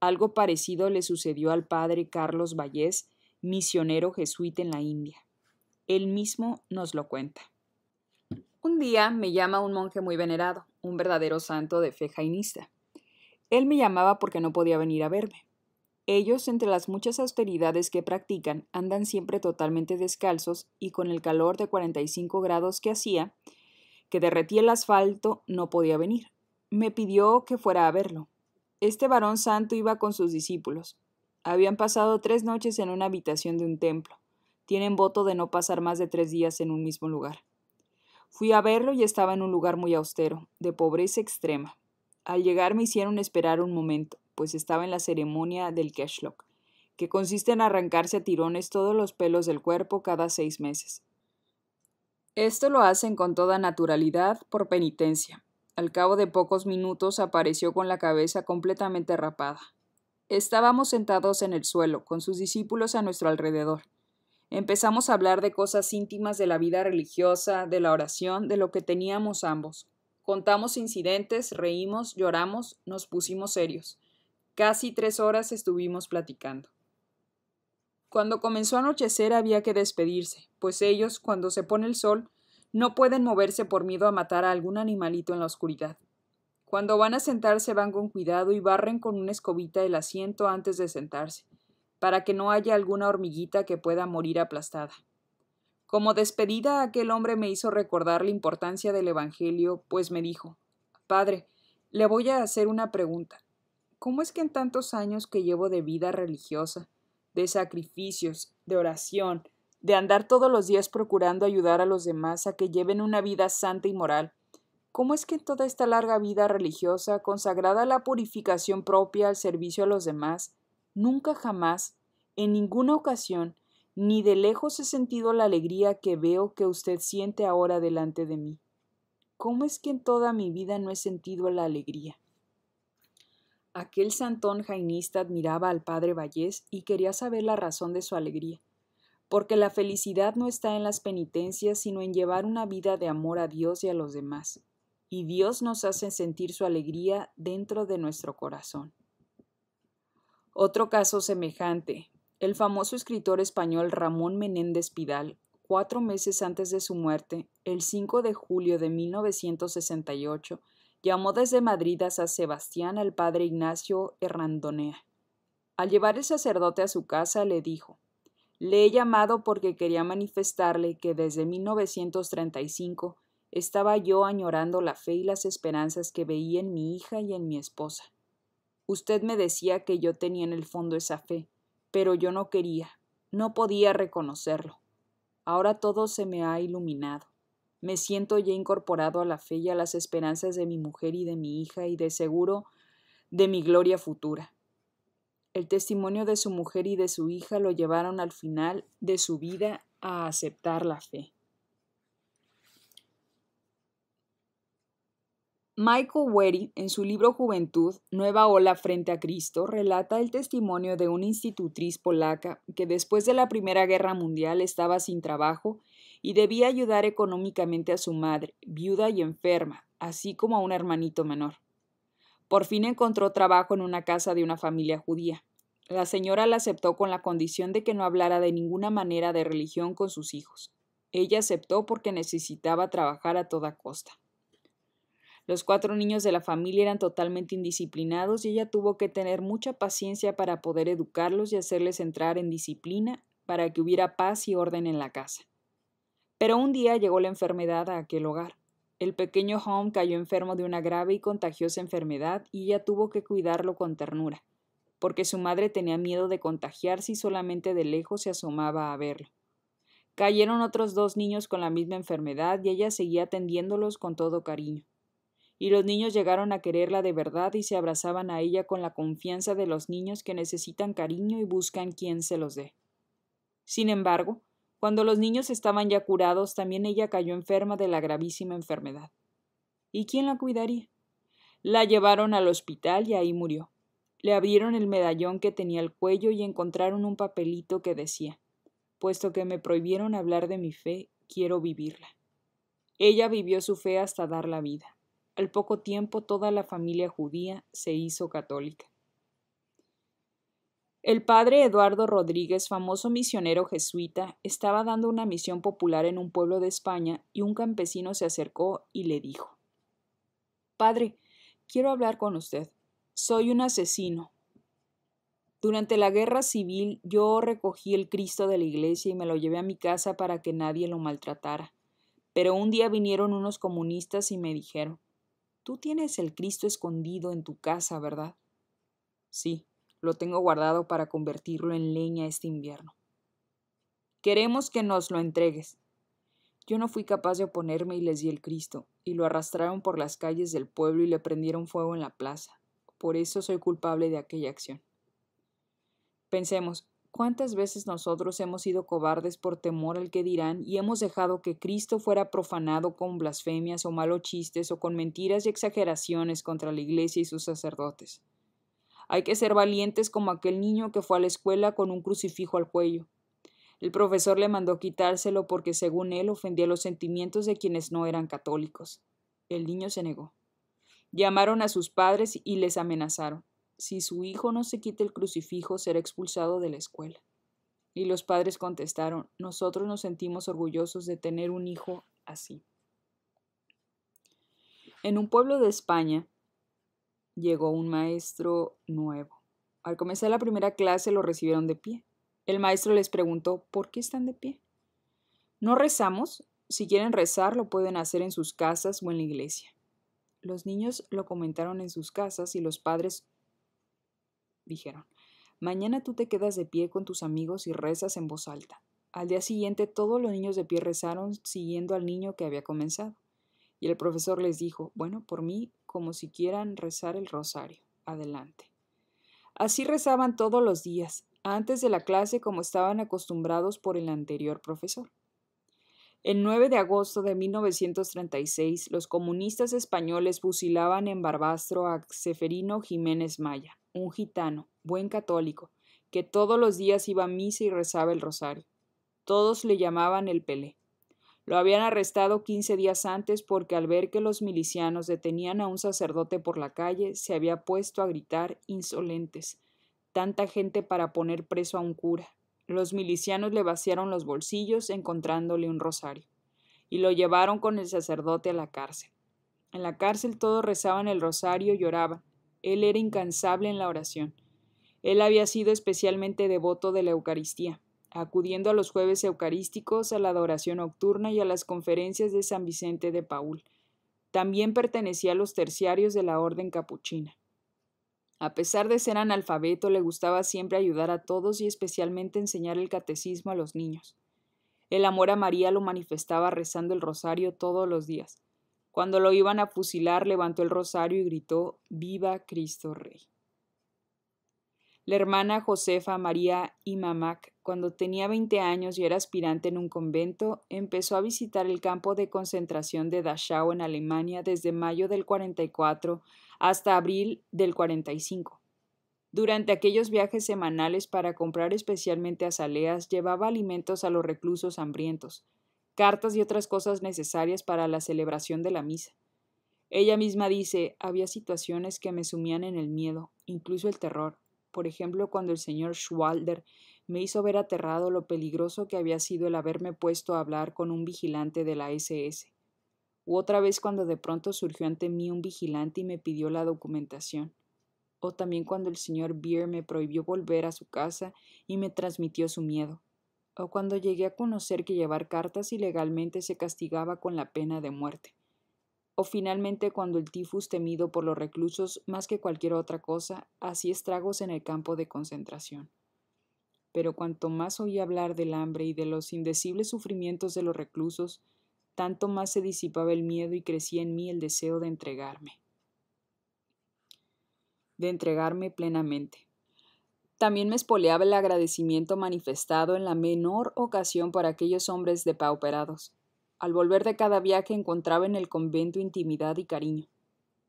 Algo parecido le sucedió al padre Carlos Vallés, misionero jesuita en la India. Él mismo nos lo cuenta. Un día me llama un monje muy venerado, un verdadero santo de fe jainista. Él me llamaba porque no podía venir a verme. Ellos, entre las muchas austeridades que practican, andan siempre totalmente descalzos y con el calor de 45 grados que hacía, que derretía el asfalto, no podía venir. Me pidió que fuera a verlo. Este varón santo iba con sus discípulos. Habían pasado tres noches en una habitación de un templo. Tienen voto de no pasar más de tres días en un mismo lugar. Fui a verlo y estaba en un lugar muy austero, de pobreza extrema. Al llegar me hicieron esperar un momento, pues estaba en la ceremonia del Keshlock, que consiste en arrancarse a tirones todos los pelos del cuerpo cada seis meses. Esto lo hacen con toda naturalidad por penitencia. Al cabo de pocos minutos apareció con la cabeza completamente rapada. Estábamos sentados en el suelo, con sus discípulos a nuestro alrededor. Empezamos a hablar de cosas íntimas de la vida religiosa, de la oración, de lo que teníamos ambos. Contamos incidentes, reímos, lloramos, nos pusimos serios. Casi tres horas estuvimos platicando. Cuando comenzó a anochecer había que despedirse, pues ellos, cuando se pone el sol, no pueden moverse por miedo a matar a algún animalito en la oscuridad. Cuando van a sentarse van con cuidado y barren con una escobita el asiento antes de sentarse, para que no haya alguna hormiguita que pueda morir aplastada. Como despedida, aquel hombre me hizo recordar la importancia del Evangelio, pues me dijo Padre, le voy a hacer una pregunta. ¿Cómo es que en tantos años que llevo de vida religiosa, de sacrificios, de oración, de andar todos los días procurando ayudar a los demás a que lleven una vida santa y moral, ¿Cómo es que en toda esta larga vida religiosa, consagrada a la purificación propia, al servicio a los demás, nunca jamás, en ninguna ocasión, ni de lejos he sentido la alegría que veo que usted siente ahora delante de mí. ¿Cómo es que en toda mi vida no he sentido la alegría? Aquel santón jainista admiraba al padre Vallés y quería saber la razón de su alegría. Porque la felicidad no está en las penitencias, sino en llevar una vida de amor a Dios y a los demás. Y Dios nos hace sentir su alegría dentro de nuestro corazón. Otro caso semejante, el famoso escritor español Ramón Menéndez Pidal, cuatro meses antes de su muerte, el 5 de julio de 1968, llamó desde Madrid a San Sebastián al padre Ignacio Hernandonea. Al llevar el sacerdote a su casa le dijo Le he llamado porque quería manifestarle que desde 1935 estaba yo añorando la fe y las esperanzas que veía en mi hija y en mi esposa. Usted me decía que yo tenía en el fondo esa fe, pero yo no quería, no podía reconocerlo. Ahora todo se me ha iluminado. Me siento ya incorporado a la fe y a las esperanzas de mi mujer y de mi hija y de seguro de mi gloria futura. El testimonio de su mujer y de su hija lo llevaron al final de su vida a aceptar la fe. Michael Wery, en su libro Juventud, Nueva Ola frente a Cristo, relata el testimonio de una institutriz polaca que después de la Primera Guerra Mundial estaba sin trabajo y debía ayudar económicamente a su madre, viuda y enferma, así como a un hermanito menor. Por fin encontró trabajo en una casa de una familia judía. La señora la aceptó con la condición de que no hablara de ninguna manera de religión con sus hijos. Ella aceptó porque necesitaba trabajar a toda costa. Los cuatro niños de la familia eran totalmente indisciplinados y ella tuvo que tener mucha paciencia para poder educarlos y hacerles entrar en disciplina para que hubiera paz y orden en la casa. Pero un día llegó la enfermedad a aquel hogar. El pequeño Home cayó enfermo de una grave y contagiosa enfermedad y ella tuvo que cuidarlo con ternura, porque su madre tenía miedo de contagiarse y solamente de lejos se asomaba a verlo. Cayeron otros dos niños con la misma enfermedad y ella seguía atendiéndolos con todo cariño y los niños llegaron a quererla de verdad y se abrazaban a ella con la confianza de los niños que necesitan cariño y buscan quien se los dé. Sin embargo, cuando los niños estaban ya curados, también ella cayó enferma de la gravísima enfermedad. ¿Y quién la cuidaría? La llevaron al hospital y ahí murió. Le abrieron el medallón que tenía al cuello y encontraron un papelito que decía Puesto que me prohibieron hablar de mi fe, quiero vivirla. Ella vivió su fe hasta dar la vida. Al poco tiempo toda la familia judía se hizo católica. El padre Eduardo Rodríguez, famoso misionero jesuita, estaba dando una misión popular en un pueblo de España y un campesino se acercó y le dijo Padre, quiero hablar con usted. Soy un asesino. Durante la guerra civil yo recogí el Cristo de la iglesia y me lo llevé a mi casa para que nadie lo maltratara. Pero un día vinieron unos comunistas y me dijeron Tú tienes el Cristo escondido en tu casa, ¿verdad? Sí, lo tengo guardado para convertirlo en leña este invierno. Queremos que nos lo entregues. Yo no fui capaz de oponerme y les di el Cristo, y lo arrastraron por las calles del pueblo y le prendieron fuego en la plaza. Por eso soy culpable de aquella acción. Pensemos, ¿Cuántas veces nosotros hemos sido cobardes por temor al que dirán y hemos dejado que Cristo fuera profanado con blasfemias o malos chistes o con mentiras y exageraciones contra la Iglesia y sus sacerdotes? Hay que ser valientes como aquel niño que fue a la escuela con un crucifijo al cuello. El profesor le mandó quitárselo porque, según él, ofendía los sentimientos de quienes no eran católicos. El niño se negó. Llamaron a sus padres y les amenazaron si su hijo no se quita el crucifijo, será expulsado de la escuela. Y los padres contestaron, nosotros nos sentimos orgullosos de tener un hijo así. En un pueblo de España llegó un maestro nuevo. Al comenzar la primera clase lo recibieron de pie. El maestro les preguntó, ¿por qué están de pie? No rezamos. Si quieren rezar, lo pueden hacer en sus casas o en la iglesia. Los niños lo comentaron en sus casas y los padres dijeron. Mañana tú te quedas de pie con tus amigos y rezas en voz alta. Al día siguiente todos los niños de pie rezaron siguiendo al niño que había comenzado. Y el profesor les dijo, bueno, por mí, como si quieran rezar el rosario. Adelante. Así rezaban todos los días, antes de la clase como estaban acostumbrados por el anterior profesor. El 9 de agosto de 1936, los comunistas españoles fusilaban en Barbastro a Seferino Jiménez Maya, un gitano, buen católico, que todos los días iba a misa y rezaba el rosario. Todos le llamaban el Pelé. Lo habían arrestado quince días antes porque al ver que los milicianos detenían a un sacerdote por la calle, se había puesto a gritar insolentes. Tanta gente para poner preso a un cura. Los milicianos le vaciaron los bolsillos encontrándole un rosario y lo llevaron con el sacerdote a la cárcel. En la cárcel todos rezaban el rosario y lloraban. Él era incansable en la oración. Él había sido especialmente devoto de la Eucaristía, acudiendo a los jueves eucarísticos, a la adoración nocturna y a las conferencias de San Vicente de Paul. También pertenecía a los terciarios de la Orden Capuchina. A pesar de ser analfabeto, le gustaba siempre ayudar a todos y especialmente enseñar el catecismo a los niños. El amor a María lo manifestaba rezando el rosario todos los días. Cuando lo iban a fusilar, levantó el rosario y gritó, Viva Cristo Rey. La hermana Josefa María Imamac, cuando tenía 20 años y era aspirante en un convento, empezó a visitar el campo de concentración de Dachau en Alemania desde mayo del 44 hasta abril del 45. Durante aquellos viajes semanales para comprar especialmente azaleas, llevaba alimentos a los reclusos hambrientos cartas y otras cosas necesarias para la celebración de la misa. Ella misma dice, había situaciones que me sumían en el miedo, incluso el terror. Por ejemplo, cuando el señor Schwalder me hizo ver aterrado lo peligroso que había sido el haberme puesto a hablar con un vigilante de la SS. U otra vez cuando de pronto surgió ante mí un vigilante y me pidió la documentación. O también cuando el señor Beer me prohibió volver a su casa y me transmitió su miedo o cuando llegué a conocer que llevar cartas ilegalmente se castigaba con la pena de muerte, o finalmente cuando el tifus temido por los reclusos más que cualquier otra cosa hacía estragos en el campo de concentración. Pero cuanto más oí hablar del hambre y de los indecibles sufrimientos de los reclusos, tanto más se disipaba el miedo y crecía en mí el deseo de entregarme. De entregarme plenamente. También me espoleaba el agradecimiento manifestado en la menor ocasión por aquellos hombres depauperados. Al volver de cada viaje encontraba en el convento intimidad y cariño.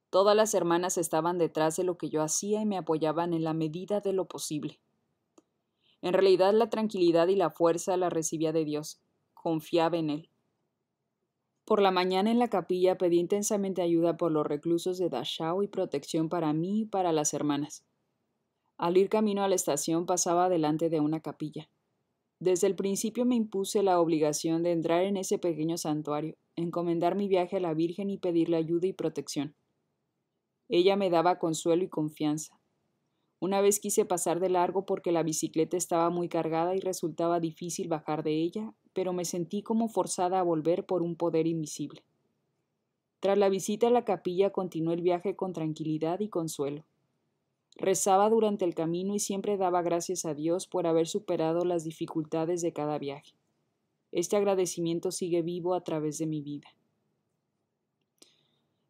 Todas las hermanas estaban detrás de lo que yo hacía y me apoyaban en la medida de lo posible. En realidad la tranquilidad y la fuerza la recibía de Dios. Confiaba en Él. Por la mañana en la capilla pedí intensamente ayuda por los reclusos de Dachau y protección para mí y para las hermanas. Al ir camino a la estación pasaba delante de una capilla. Desde el principio me impuse la obligación de entrar en ese pequeño santuario, encomendar mi viaje a la Virgen y pedirle ayuda y protección. Ella me daba consuelo y confianza. Una vez quise pasar de largo porque la bicicleta estaba muy cargada y resultaba difícil bajar de ella, pero me sentí como forzada a volver por un poder invisible. Tras la visita a la capilla continué el viaje con tranquilidad y consuelo. Rezaba durante el camino y siempre daba gracias a Dios por haber superado las dificultades de cada viaje. Este agradecimiento sigue vivo a través de mi vida.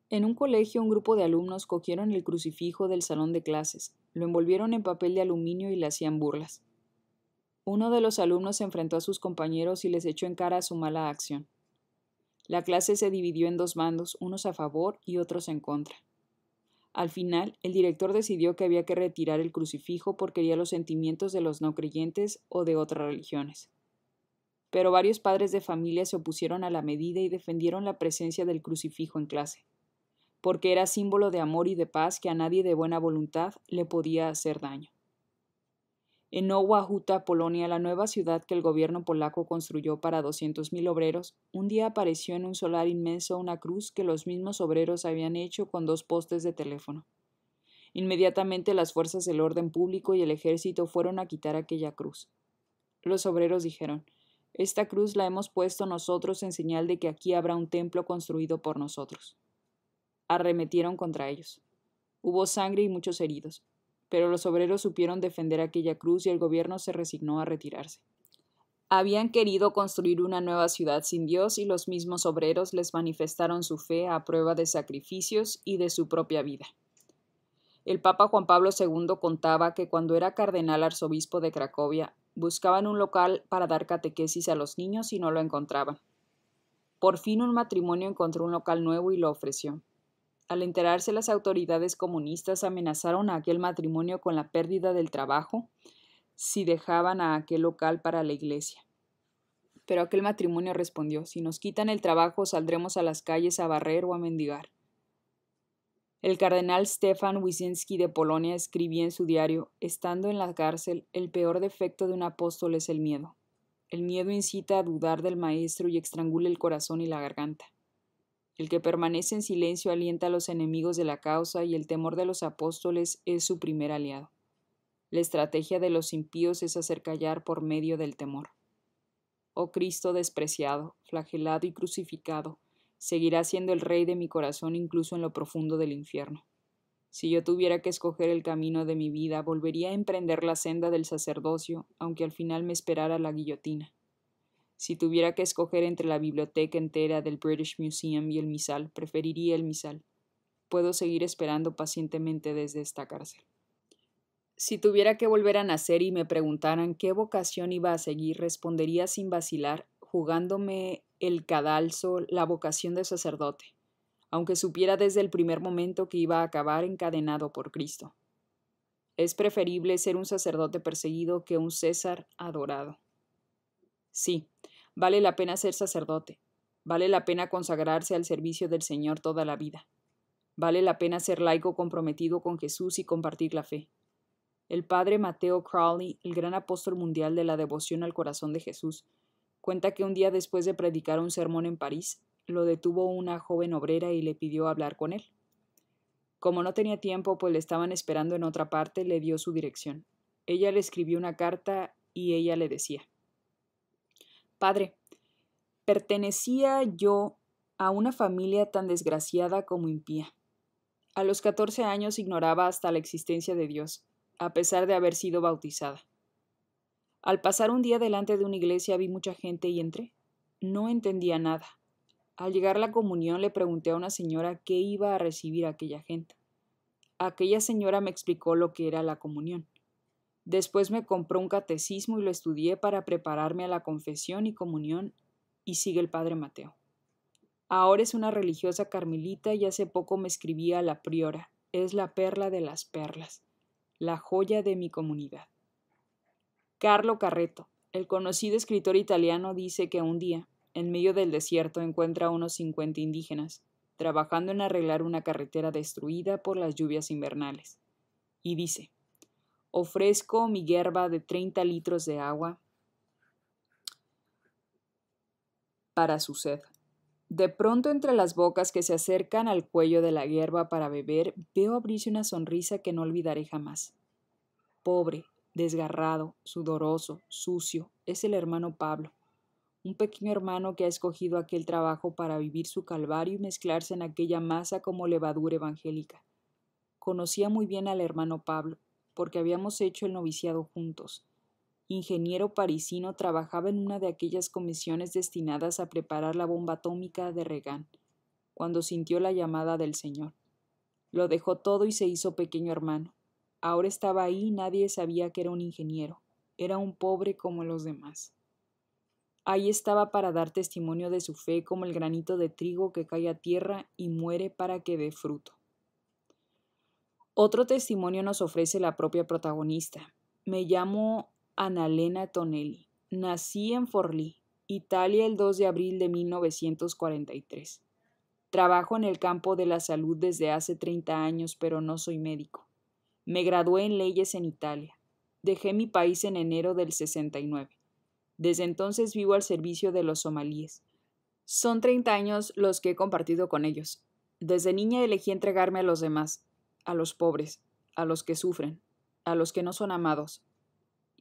En un colegio un grupo de alumnos cogieron el crucifijo del salón de clases, lo envolvieron en papel de aluminio y le hacían burlas. Uno de los alumnos se enfrentó a sus compañeros y les echó en cara su mala acción. La clase se dividió en dos bandos, unos a favor y otros en contra. Al final, el director decidió que había que retirar el crucifijo porque quería los sentimientos de los no creyentes o de otras religiones. Pero varios padres de familia se opusieron a la medida y defendieron la presencia del crucifijo en clase, porque era símbolo de amor y de paz que a nadie de buena voluntad le podía hacer daño en Oahuta, Polonia, la nueva ciudad que el gobierno polaco construyó para 200.000 obreros, un día apareció en un solar inmenso una cruz que los mismos obreros habían hecho con dos postes de teléfono. Inmediatamente las fuerzas del orden público y el ejército fueron a quitar aquella cruz. Los obreros dijeron Esta cruz la hemos puesto nosotros en señal de que aquí habrá un templo construido por nosotros. Arremetieron contra ellos. Hubo sangre y muchos heridos pero los obreros supieron defender aquella cruz y el gobierno se resignó a retirarse. Habían querido construir una nueva ciudad sin Dios y los mismos obreros les manifestaron su fe a prueba de sacrificios y de su propia vida. El Papa Juan Pablo II contaba que cuando era cardenal arzobispo de Cracovia, buscaban un local para dar catequesis a los niños y no lo encontraban. Por fin un matrimonio encontró un local nuevo y lo ofreció. Al enterarse las autoridades comunistas amenazaron a aquel matrimonio con la pérdida del trabajo si dejaban a aquel local para la iglesia. Pero aquel matrimonio respondió Si nos quitan el trabajo saldremos a las calles a barrer o a mendigar. El cardenal Stefan Wyszynski de Polonia escribía en su diario Estando en la cárcel, el peor defecto de un apóstol es el miedo. El miedo incita a dudar del maestro y estrangula el corazón y la garganta. El que permanece en silencio alienta a los enemigos de la causa y el temor de los apóstoles es su primer aliado. La estrategia de los impíos es hacer callar por medio del temor. Oh Cristo despreciado, flagelado y crucificado, seguirá siendo el rey de mi corazón incluso en lo profundo del infierno. Si yo tuviera que escoger el camino de mi vida, volvería a emprender la senda del sacerdocio, aunque al final me esperara la guillotina. Si tuviera que escoger entre la biblioteca entera del British Museum y el misal, preferiría el misal. Puedo seguir esperando pacientemente desde esta cárcel. Si tuviera que volver a nacer y me preguntaran qué vocación iba a seguir, respondería sin vacilar, jugándome el cadalso, la vocación de sacerdote, aunque supiera desde el primer momento que iba a acabar encadenado por Cristo. Es preferible ser un sacerdote perseguido que un César adorado. Sí, vale la pena ser sacerdote, vale la pena consagrarse al servicio del Señor toda la vida, vale la pena ser laico comprometido con Jesús y compartir la fe. El padre Mateo Crowley, el gran apóstol mundial de la devoción al corazón de Jesús, cuenta que un día después de predicar un sermón en París, lo detuvo una joven obrera y le pidió hablar con él. Como no tenía tiempo, pues le estaban esperando en otra parte, le dio su dirección. Ella le escribió una carta y ella le decía Padre, pertenecía yo a una familia tan desgraciada como impía. A los 14 años ignoraba hasta la existencia de Dios, a pesar de haber sido bautizada. Al pasar un día delante de una iglesia vi mucha gente y entré. No entendía nada. Al llegar la comunión le pregunté a una señora qué iba a recibir aquella gente. Aquella señora me explicó lo que era la comunión. Después me compró un catecismo y lo estudié para prepararme a la confesión y comunión, y sigue el padre Mateo. Ahora es una religiosa carmelita y hace poco me escribía a la priora. Es la perla de las perlas, la joya de mi comunidad. Carlo Carreto, el conocido escritor italiano, dice que un día, en medio del desierto, encuentra a unos 50 indígenas, trabajando en arreglar una carretera destruida por las lluvias invernales. Y dice, ofrezco mi hierba de 30 litros de agua para su sed. De pronto entre las bocas que se acercan al cuello de la hierba para beber, veo abrirse una sonrisa que no olvidaré jamás. Pobre, desgarrado, sudoroso, sucio, es el hermano Pablo, un pequeño hermano que ha escogido aquel trabajo para vivir su calvario y mezclarse en aquella masa como levadura evangélica. Conocía muy bien al hermano Pablo, porque habíamos hecho el noviciado juntos. Ingeniero parisino trabajaba en una de aquellas comisiones destinadas a preparar la bomba atómica de Regan, cuando sintió la llamada del Señor. Lo dejó todo y se hizo pequeño hermano. Ahora estaba ahí y nadie sabía que era un ingeniero. Era un pobre como los demás. Ahí estaba para dar testimonio de su fe como el granito de trigo que cae a tierra y muere para que dé fruto. Otro testimonio nos ofrece la propia protagonista. Me llamo Annalena Tonelli. Nací en Forlì, Italia, el 2 de abril de 1943. Trabajo en el campo de la salud desde hace 30 años, pero no soy médico. Me gradué en leyes en Italia. Dejé mi país en enero del 69. Desde entonces vivo al servicio de los somalíes. Son 30 años los que he compartido con ellos. Desde niña elegí entregarme a los demás, a los pobres, a los que sufren, a los que no son amados.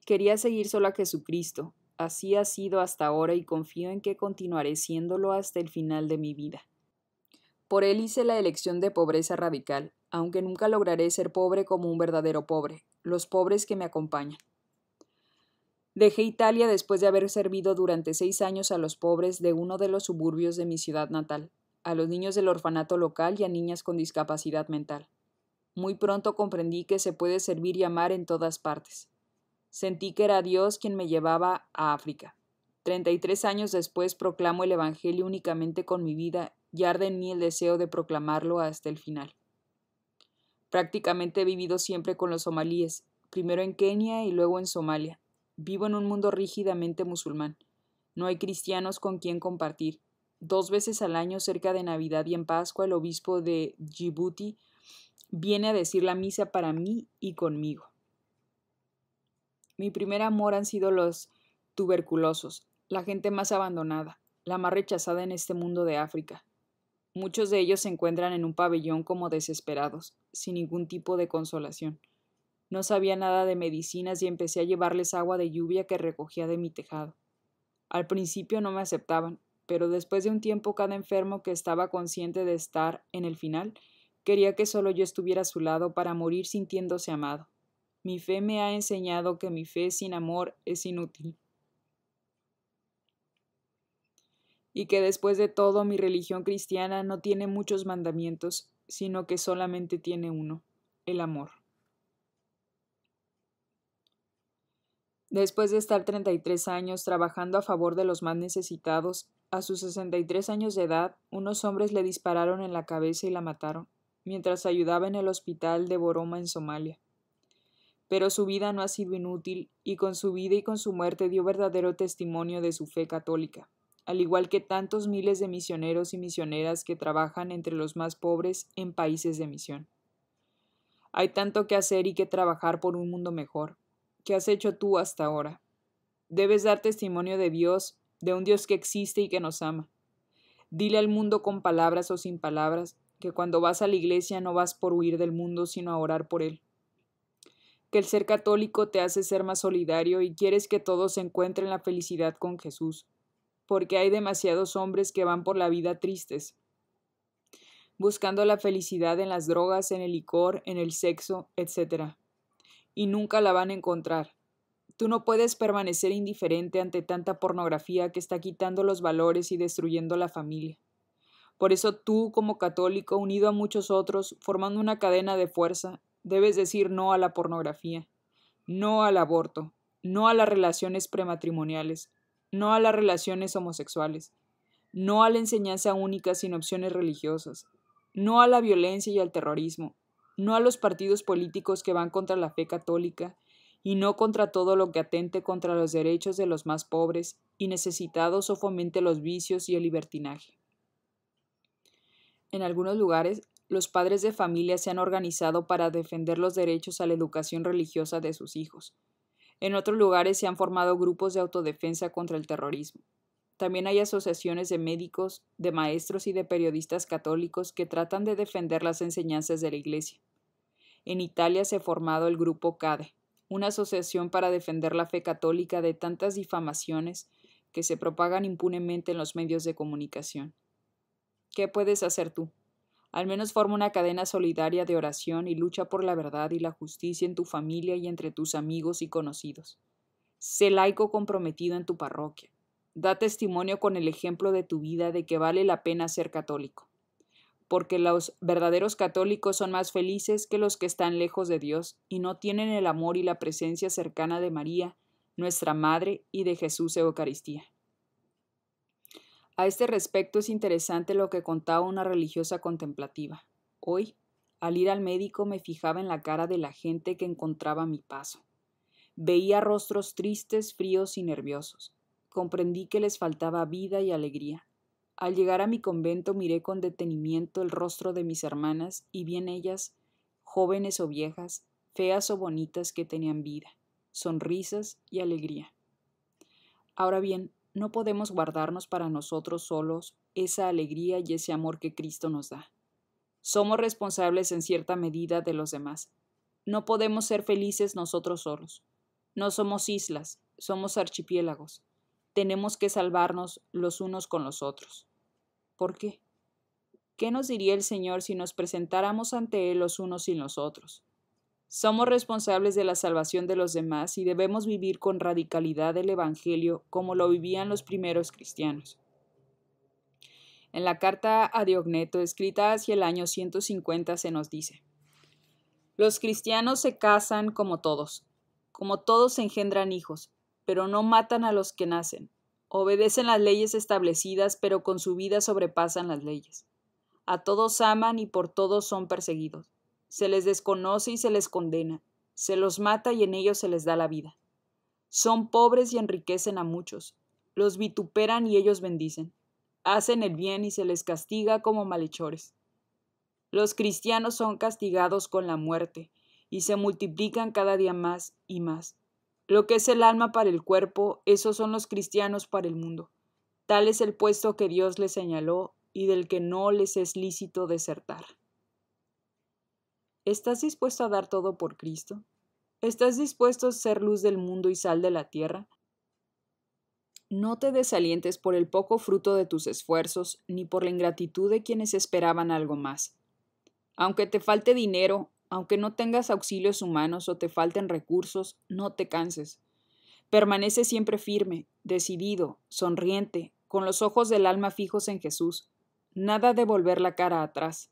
Quería seguir solo a Jesucristo, así ha sido hasta ahora y confío en que continuaré siéndolo hasta el final de mi vida. Por él hice la elección de pobreza radical, aunque nunca lograré ser pobre como un verdadero pobre, los pobres que me acompañan. Dejé Italia después de haber servido durante seis años a los pobres de uno de los suburbios de mi ciudad natal, a los niños del orfanato local y a niñas con discapacidad mental. Muy pronto comprendí que se puede servir y amar en todas partes. Sentí que era Dios quien me llevaba a África. Treinta y tres años después proclamo el Evangelio únicamente con mi vida y arde en mí el deseo de proclamarlo hasta el final. Prácticamente he vivido siempre con los somalíes, primero en Kenia y luego en Somalia. Vivo en un mundo rígidamente musulmán. No hay cristianos con quien compartir. Dos veces al año, cerca de Navidad y en Pascua, el obispo de Djibouti viene a decir la misa para mí y conmigo. Mi primer amor han sido los tuberculosos, la gente más abandonada, la más rechazada en este mundo de África. Muchos de ellos se encuentran en un pabellón como desesperados, sin ningún tipo de consolación. No sabía nada de medicinas y empecé a llevarles agua de lluvia que recogía de mi tejado. Al principio no me aceptaban, pero después de un tiempo cada enfermo que estaba consciente de estar en el final Quería que solo yo estuviera a su lado para morir sintiéndose amado. Mi fe me ha enseñado que mi fe sin amor es inútil. Y que después de todo mi religión cristiana no tiene muchos mandamientos, sino que solamente tiene uno, el amor. Después de estar 33 años trabajando a favor de los más necesitados, a sus 63 años de edad, unos hombres le dispararon en la cabeza y la mataron mientras ayudaba en el hospital de Boroma en Somalia. Pero su vida no ha sido inútil y con su vida y con su muerte dio verdadero testimonio de su fe católica, al igual que tantos miles de misioneros y misioneras que trabajan entre los más pobres en países de misión. Hay tanto que hacer y que trabajar por un mundo mejor. ¿Qué has hecho tú hasta ahora? Debes dar testimonio de Dios, de un Dios que existe y que nos ama. Dile al mundo con palabras o sin palabras que cuando vas a la iglesia no vas por huir del mundo, sino a orar por él. Que el ser católico te hace ser más solidario y quieres que todos encuentren la felicidad con Jesús, porque hay demasiados hombres que van por la vida tristes, buscando la felicidad en las drogas, en el licor, en el sexo, etc. Y nunca la van a encontrar. Tú no puedes permanecer indiferente ante tanta pornografía que está quitando los valores y destruyendo la familia. Por eso tú, como católico, unido a muchos otros, formando una cadena de fuerza, debes decir no a la pornografía, no al aborto, no a las relaciones prematrimoniales, no a las relaciones homosexuales, no a la enseñanza única sin opciones religiosas, no a la violencia y al terrorismo, no a los partidos políticos que van contra la fe católica, y no contra todo lo que atente contra los derechos de los más pobres y necesitados o fomente los vicios y el libertinaje. En algunos lugares, los padres de familia se han organizado para defender los derechos a la educación religiosa de sus hijos. En otros lugares se han formado grupos de autodefensa contra el terrorismo. También hay asociaciones de médicos, de maestros y de periodistas católicos que tratan de defender las enseñanzas de la Iglesia. En Italia se ha formado el grupo CADE, una asociación para defender la fe católica de tantas difamaciones que se propagan impunemente en los medios de comunicación. ¿Qué puedes hacer tú? Al menos forma una cadena solidaria de oración y lucha por la verdad y la justicia en tu familia y entre tus amigos y conocidos. Sé laico comprometido en tu parroquia. Da testimonio con el ejemplo de tu vida de que vale la pena ser católico. Porque los verdaderos católicos son más felices que los que están lejos de Dios y no tienen el amor y la presencia cercana de María, nuestra Madre, y de Jesús Eucaristía. A este respecto es interesante lo que contaba una religiosa contemplativa. Hoy, al ir al médico, me fijaba en la cara de la gente que encontraba mi paso. Veía rostros tristes, fríos y nerviosos. Comprendí que les faltaba vida y alegría. Al llegar a mi convento miré con detenimiento el rostro de mis hermanas y vi en ellas, jóvenes o viejas, feas o bonitas que tenían vida, sonrisas y alegría. Ahora bien, no podemos guardarnos para nosotros solos esa alegría y ese amor que Cristo nos da. Somos responsables en cierta medida de los demás. No podemos ser felices nosotros solos. No somos islas, somos archipiélagos. Tenemos que salvarnos los unos con los otros. ¿Por qué? ¿Qué nos diría el Señor si nos presentáramos ante Él los unos sin los otros? Somos responsables de la salvación de los demás y debemos vivir con radicalidad el Evangelio como lo vivían los primeros cristianos. En la carta a Diogneto, escrita hacia el año 150, se nos dice, Los cristianos se casan como todos, como todos engendran hijos, pero no matan a los que nacen, obedecen las leyes establecidas, pero con su vida sobrepasan las leyes. A todos aman y por todos son perseguidos se les desconoce y se les condena, se los mata y en ellos se les da la vida. Son pobres y enriquecen a muchos, los vituperan y ellos bendicen, hacen el bien y se les castiga como malhechores. Los cristianos son castigados con la muerte, y se multiplican cada día más y más. Lo que es el alma para el cuerpo, esos son los cristianos para el mundo. Tal es el puesto que Dios les señaló y del que no les es lícito desertar. ¿Estás dispuesto a dar todo por Cristo? ¿Estás dispuesto a ser luz del mundo y sal de la tierra? No te desalientes por el poco fruto de tus esfuerzos, ni por la ingratitud de quienes esperaban algo más. Aunque te falte dinero, aunque no tengas auxilios humanos o te falten recursos, no te canses. Permanece siempre firme, decidido, sonriente, con los ojos del alma fijos en Jesús. Nada de volver la cara atrás.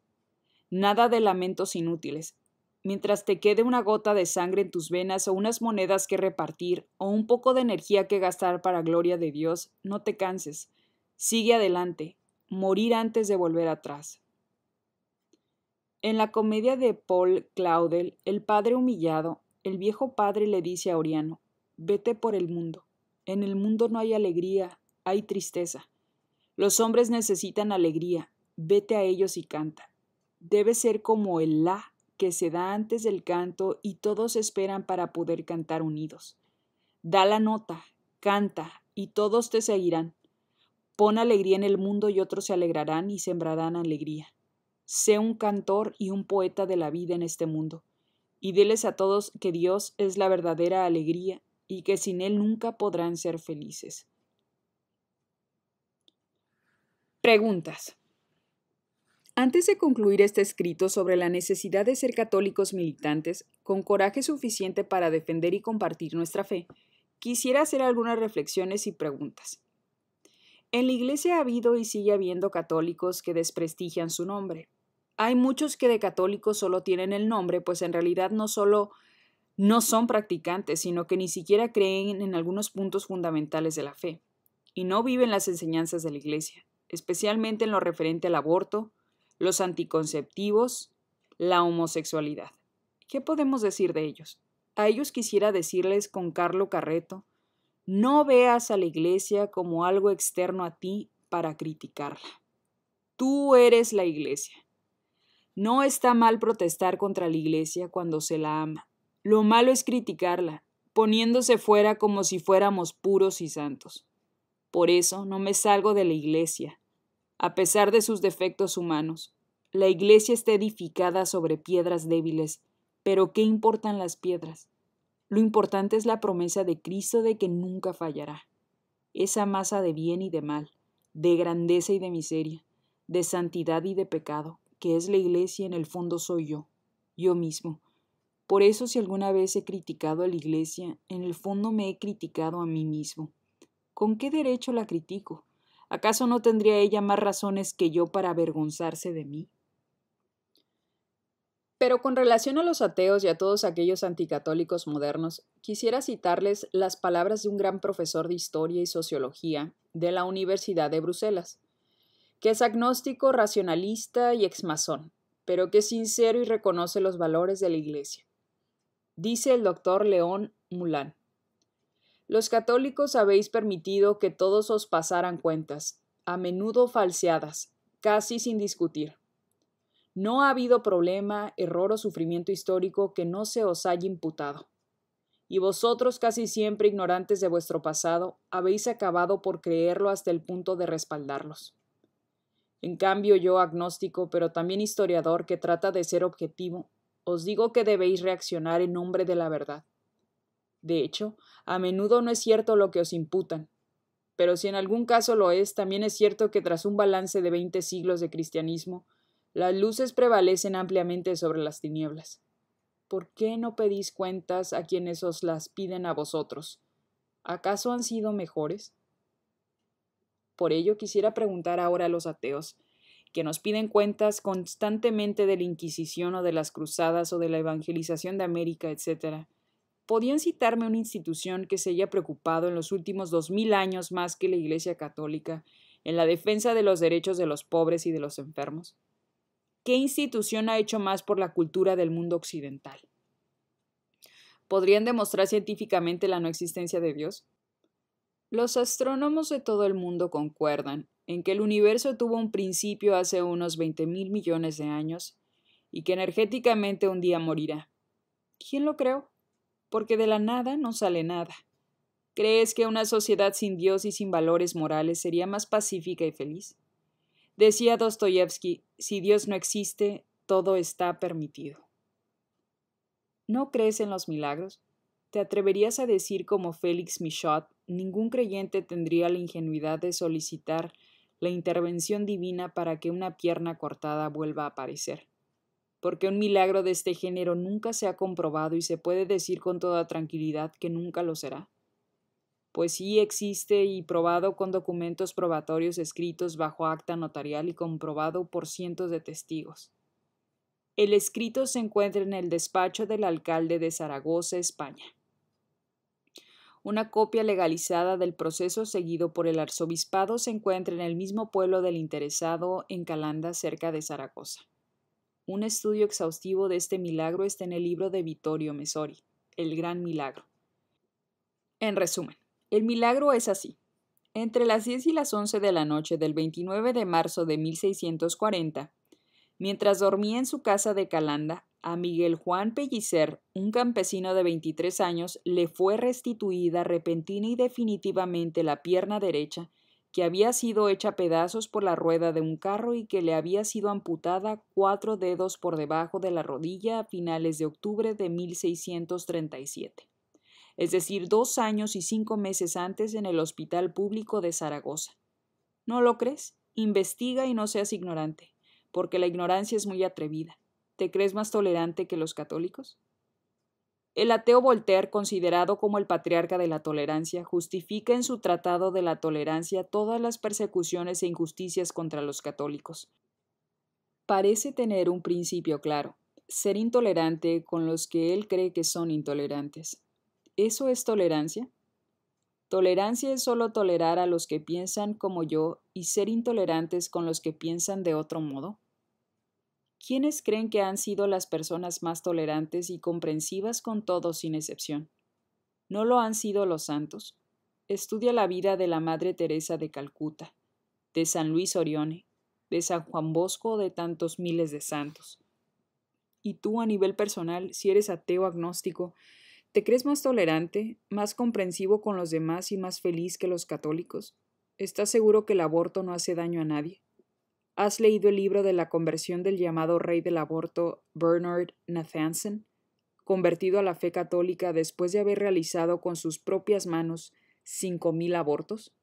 Nada de lamentos inútiles. Mientras te quede una gota de sangre en tus venas o unas monedas que repartir o un poco de energía que gastar para gloria de Dios, no te canses. Sigue adelante. Morir antes de volver atrás. En la comedia de Paul Claudel, el padre humillado, el viejo padre le dice a Oriano, vete por el mundo. En el mundo no hay alegría, hay tristeza. Los hombres necesitan alegría. Vete a ellos y canta debe ser como el la que se da antes del canto y todos esperan para poder cantar unidos. Da la nota, canta, y todos te seguirán. Pon alegría en el mundo y otros se alegrarán y sembrarán alegría. Sé un cantor y un poeta de la vida en este mundo, y diles a todos que Dios es la verdadera alegría y que sin Él nunca podrán ser felices. Preguntas. Antes de concluir este escrito sobre la necesidad de ser católicos militantes, con coraje suficiente para defender y compartir nuestra fe, quisiera hacer algunas reflexiones y preguntas. En la Iglesia ha habido y sigue habiendo católicos que desprestigian su nombre. Hay muchos que de católicos solo tienen el nombre, pues en realidad no solo no son practicantes, sino que ni siquiera creen en algunos puntos fundamentales de la fe, y no viven las enseñanzas de la Iglesia, especialmente en lo referente al aborto, los anticonceptivos, la homosexualidad. ¿Qué podemos decir de ellos? A ellos quisiera decirles con Carlo Carreto, no veas a la iglesia como algo externo a ti para criticarla. Tú eres la iglesia. No está mal protestar contra la iglesia cuando se la ama. Lo malo es criticarla, poniéndose fuera como si fuéramos puros y santos. Por eso no me salgo de la iglesia, a pesar de sus defectos humanos, la iglesia está edificada sobre piedras débiles, pero ¿qué importan las piedras? Lo importante es la promesa de Cristo de que nunca fallará. Esa masa de bien y de mal, de grandeza y de miseria, de santidad y de pecado, que es la iglesia en el fondo soy yo, yo mismo. Por eso si alguna vez he criticado a la iglesia, en el fondo me he criticado a mí mismo. ¿Con qué derecho la critico? ¿Acaso no tendría ella más razones que yo para avergonzarse de mí? Pero con relación a los ateos y a todos aquellos anticatólicos modernos, quisiera citarles las palabras de un gran profesor de historia y sociología de la Universidad de Bruselas, que es agnóstico, racionalista y exmasón, pero que es sincero y reconoce los valores de la Iglesia. Dice el doctor León Mulán. Los católicos habéis permitido que todos os pasaran cuentas, a menudo falseadas, casi sin discutir no ha habido problema, error o sufrimiento histórico que no se os haya imputado. Y vosotros, casi siempre ignorantes de vuestro pasado, habéis acabado por creerlo hasta el punto de respaldarlos. En cambio, yo, agnóstico, pero también historiador, que trata de ser objetivo, os digo que debéis reaccionar en nombre de la verdad. De hecho, a menudo no es cierto lo que os imputan, pero si en algún caso lo es, también es cierto que tras un balance de veinte siglos de cristianismo, las luces prevalecen ampliamente sobre las tinieblas. ¿Por qué no pedís cuentas a quienes os las piden a vosotros? ¿Acaso han sido mejores? Por ello quisiera preguntar ahora a los ateos, que nos piden cuentas constantemente de la Inquisición o de las Cruzadas o de la Evangelización de América, etc. ¿Podían citarme una institución que se haya preocupado en los últimos dos mil años más que la Iglesia Católica en la defensa de los derechos de los pobres y de los enfermos? ¿Qué institución ha hecho más por la cultura del mundo occidental? ¿Podrían demostrar científicamente la no existencia de Dios? Los astrónomos de todo el mundo concuerdan en que el universo tuvo un principio hace unos 20.000 mil millones de años y que energéticamente un día morirá. ¿Quién lo creó? Porque de la nada no sale nada. ¿Crees que una sociedad sin Dios y sin valores morales sería más pacífica y feliz? Decía Dostoyevsky, si Dios no existe, todo está permitido. ¿No crees en los milagros? ¿Te atreverías a decir como Félix Michaud, ningún creyente tendría la ingenuidad de solicitar la intervención divina para que una pierna cortada vuelva a aparecer? Porque un milagro de este género nunca se ha comprobado y se puede decir con toda tranquilidad que nunca lo será pues sí existe y probado con documentos probatorios escritos bajo acta notarial y comprobado por cientos de testigos. El escrito se encuentra en el despacho del alcalde de Zaragoza, España. Una copia legalizada del proceso seguido por el arzobispado se encuentra en el mismo pueblo del interesado en Calanda, cerca de Zaragoza. Un estudio exhaustivo de este milagro está en el libro de Vittorio Mesori, El Gran Milagro. En resumen, el milagro es así. Entre las 10 y las 11 de la noche del 29 de marzo de 1640, mientras dormía en su casa de Calanda, a Miguel Juan Pellicer, un campesino de 23 años, le fue restituida repentina y definitivamente la pierna derecha, que había sido hecha pedazos por la rueda de un carro y que le había sido amputada cuatro dedos por debajo de la rodilla a finales de octubre de 1637 es decir, dos años y cinco meses antes en el Hospital Público de Zaragoza. ¿No lo crees? Investiga y no seas ignorante, porque la ignorancia es muy atrevida. ¿Te crees más tolerante que los católicos? El ateo Voltaire, considerado como el patriarca de la tolerancia, justifica en su Tratado de la Tolerancia todas las persecuciones e injusticias contra los católicos. Parece tener un principio claro, ser intolerante con los que él cree que son intolerantes. ¿Eso es tolerancia? Tolerancia es solo tolerar a los que piensan como yo y ser intolerantes con los que piensan de otro modo. ¿Quiénes creen que han sido las personas más tolerantes y comprensivas con todos sin excepción? ¿No lo han sido los santos? Estudia la vida de la Madre Teresa de Calcuta, de San Luis Orione, de San Juan Bosco, o de tantos miles de santos. Y tú a nivel personal, si eres ateo agnóstico, ¿Te crees más tolerante, más comprensivo con los demás y más feliz que los católicos? ¿Estás seguro que el aborto no hace daño a nadie? ¿Has leído el libro de la conversión del llamado rey del aborto Bernard Nathanson, convertido a la fe católica después de haber realizado con sus propias manos 5.000 abortos?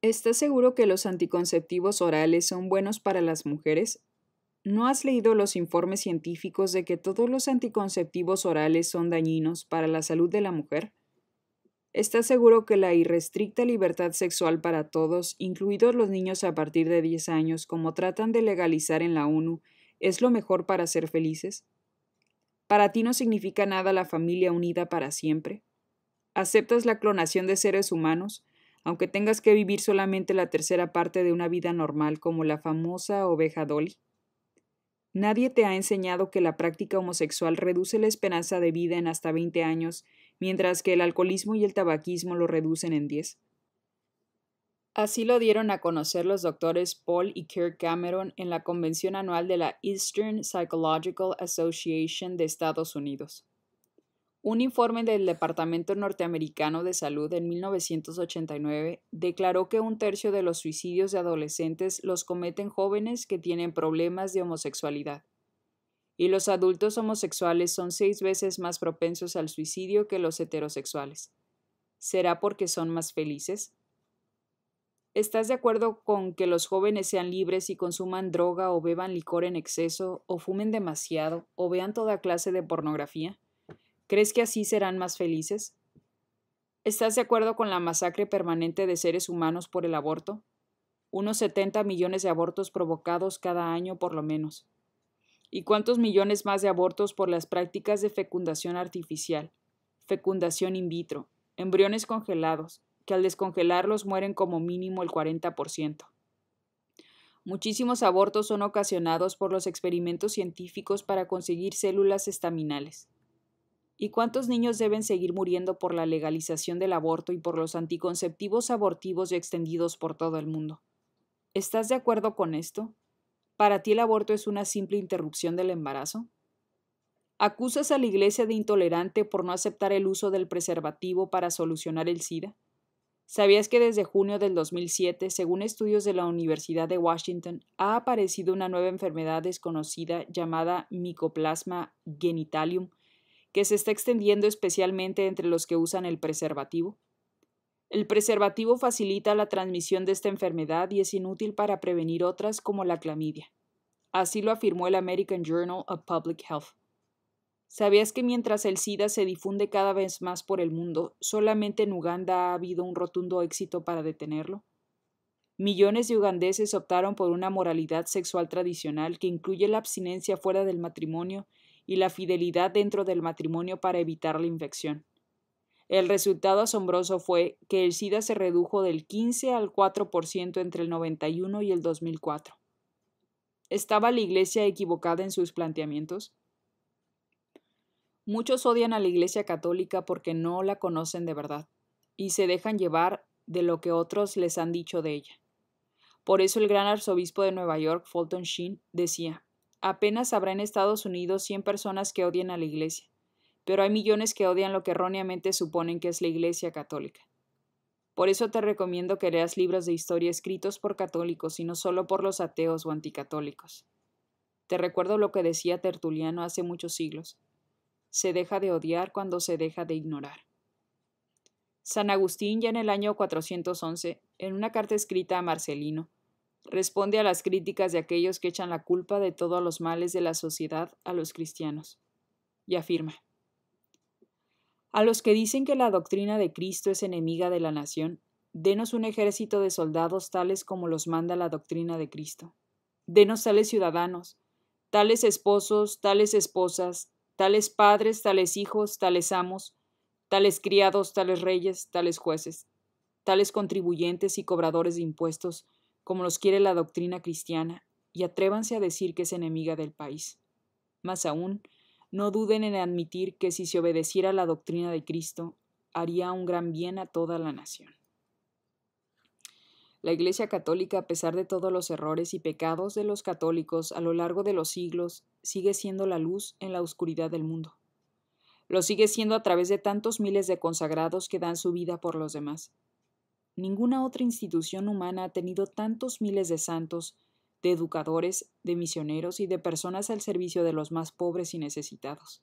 ¿Estás seguro que los anticonceptivos orales son buenos para las mujeres ¿No has leído los informes científicos de que todos los anticonceptivos orales son dañinos para la salud de la mujer? ¿Estás seguro que la irrestricta libertad sexual para todos, incluidos los niños a partir de 10 años, como tratan de legalizar en la ONU, es lo mejor para ser felices? ¿Para ti no significa nada la familia unida para siempre? ¿Aceptas la clonación de seres humanos, aunque tengas que vivir solamente la tercera parte de una vida normal como la famosa oveja Dolly? Nadie te ha enseñado que la práctica homosexual reduce la esperanza de vida en hasta 20 años, mientras que el alcoholismo y el tabaquismo lo reducen en 10. Así lo dieron a conocer los doctores Paul y Kirk Cameron en la convención anual de la Eastern Psychological Association de Estados Unidos. Un informe del Departamento Norteamericano de Salud en 1989 declaró que un tercio de los suicidios de adolescentes los cometen jóvenes que tienen problemas de homosexualidad. Y los adultos homosexuales son seis veces más propensos al suicidio que los heterosexuales. ¿Será porque son más felices? ¿Estás de acuerdo con que los jóvenes sean libres y consuman droga o beban licor en exceso o fumen demasiado o vean toda clase de pornografía? ¿Crees que así serán más felices? ¿Estás de acuerdo con la masacre permanente de seres humanos por el aborto? Unos 70 millones de abortos provocados cada año por lo menos. ¿Y cuántos millones más de abortos por las prácticas de fecundación artificial, fecundación in vitro, embriones congelados, que al descongelarlos mueren como mínimo el 40%? Muchísimos abortos son ocasionados por los experimentos científicos para conseguir células estaminales. ¿Y cuántos niños deben seguir muriendo por la legalización del aborto y por los anticonceptivos abortivos extendidos por todo el mundo? ¿Estás de acuerdo con esto? ¿Para ti el aborto es una simple interrupción del embarazo? ¿Acusas a la Iglesia de intolerante por no aceptar el uso del preservativo para solucionar el SIDA? ¿Sabías que desde junio del 2007, según estudios de la Universidad de Washington, ha aparecido una nueva enfermedad desconocida llamada Mycoplasma genitalium, que se está extendiendo especialmente entre los que usan el preservativo? El preservativo facilita la transmisión de esta enfermedad y es inútil para prevenir otras como la clamidia. Así lo afirmó el American Journal of Public Health. ¿Sabías que mientras el SIDA se difunde cada vez más por el mundo, solamente en Uganda ha habido un rotundo éxito para detenerlo? Millones de ugandeses optaron por una moralidad sexual tradicional que incluye la abstinencia fuera del matrimonio y la fidelidad dentro del matrimonio para evitar la infección. El resultado asombroso fue que el SIDA se redujo del 15 al 4% entre el 91 y el 2004. ¿Estaba la Iglesia equivocada en sus planteamientos? Muchos odian a la Iglesia católica porque no la conocen de verdad y se dejan llevar de lo que otros les han dicho de ella. Por eso el gran arzobispo de Nueva York, Fulton Sheen, decía, apenas habrá en Estados Unidos 100 personas que odien a la Iglesia, pero hay millones que odian lo que erróneamente suponen que es la Iglesia católica. Por eso te recomiendo que leas libros de historia escritos por católicos y no solo por los ateos o anticatólicos. Te recuerdo lo que decía Tertuliano hace muchos siglos. Se deja de odiar cuando se deja de ignorar. San Agustín ya en el año 411, en una carta escrita a Marcelino, Responde a las críticas de aquellos que echan la culpa de todos los males de la sociedad a los cristianos. Y afirma. A los que dicen que la doctrina de Cristo es enemiga de la nación, denos un ejército de soldados tales como los manda la doctrina de Cristo. Denos tales ciudadanos, tales esposos, tales esposas, tales padres, tales hijos, tales amos, tales criados, tales reyes, tales jueces, tales contribuyentes y cobradores de impuestos, como los quiere la doctrina cristiana, y atrévanse a decir que es enemiga del país. Más aún, no duden en admitir que si se obedeciera la doctrina de Cristo, haría un gran bien a toda la nación. La Iglesia Católica, a pesar de todos los errores y pecados de los católicos a lo largo de los siglos, sigue siendo la luz en la oscuridad del mundo. Lo sigue siendo a través de tantos miles de consagrados que dan su vida por los demás, Ninguna otra institución humana ha tenido tantos miles de santos, de educadores, de misioneros y de personas al servicio de los más pobres y necesitados.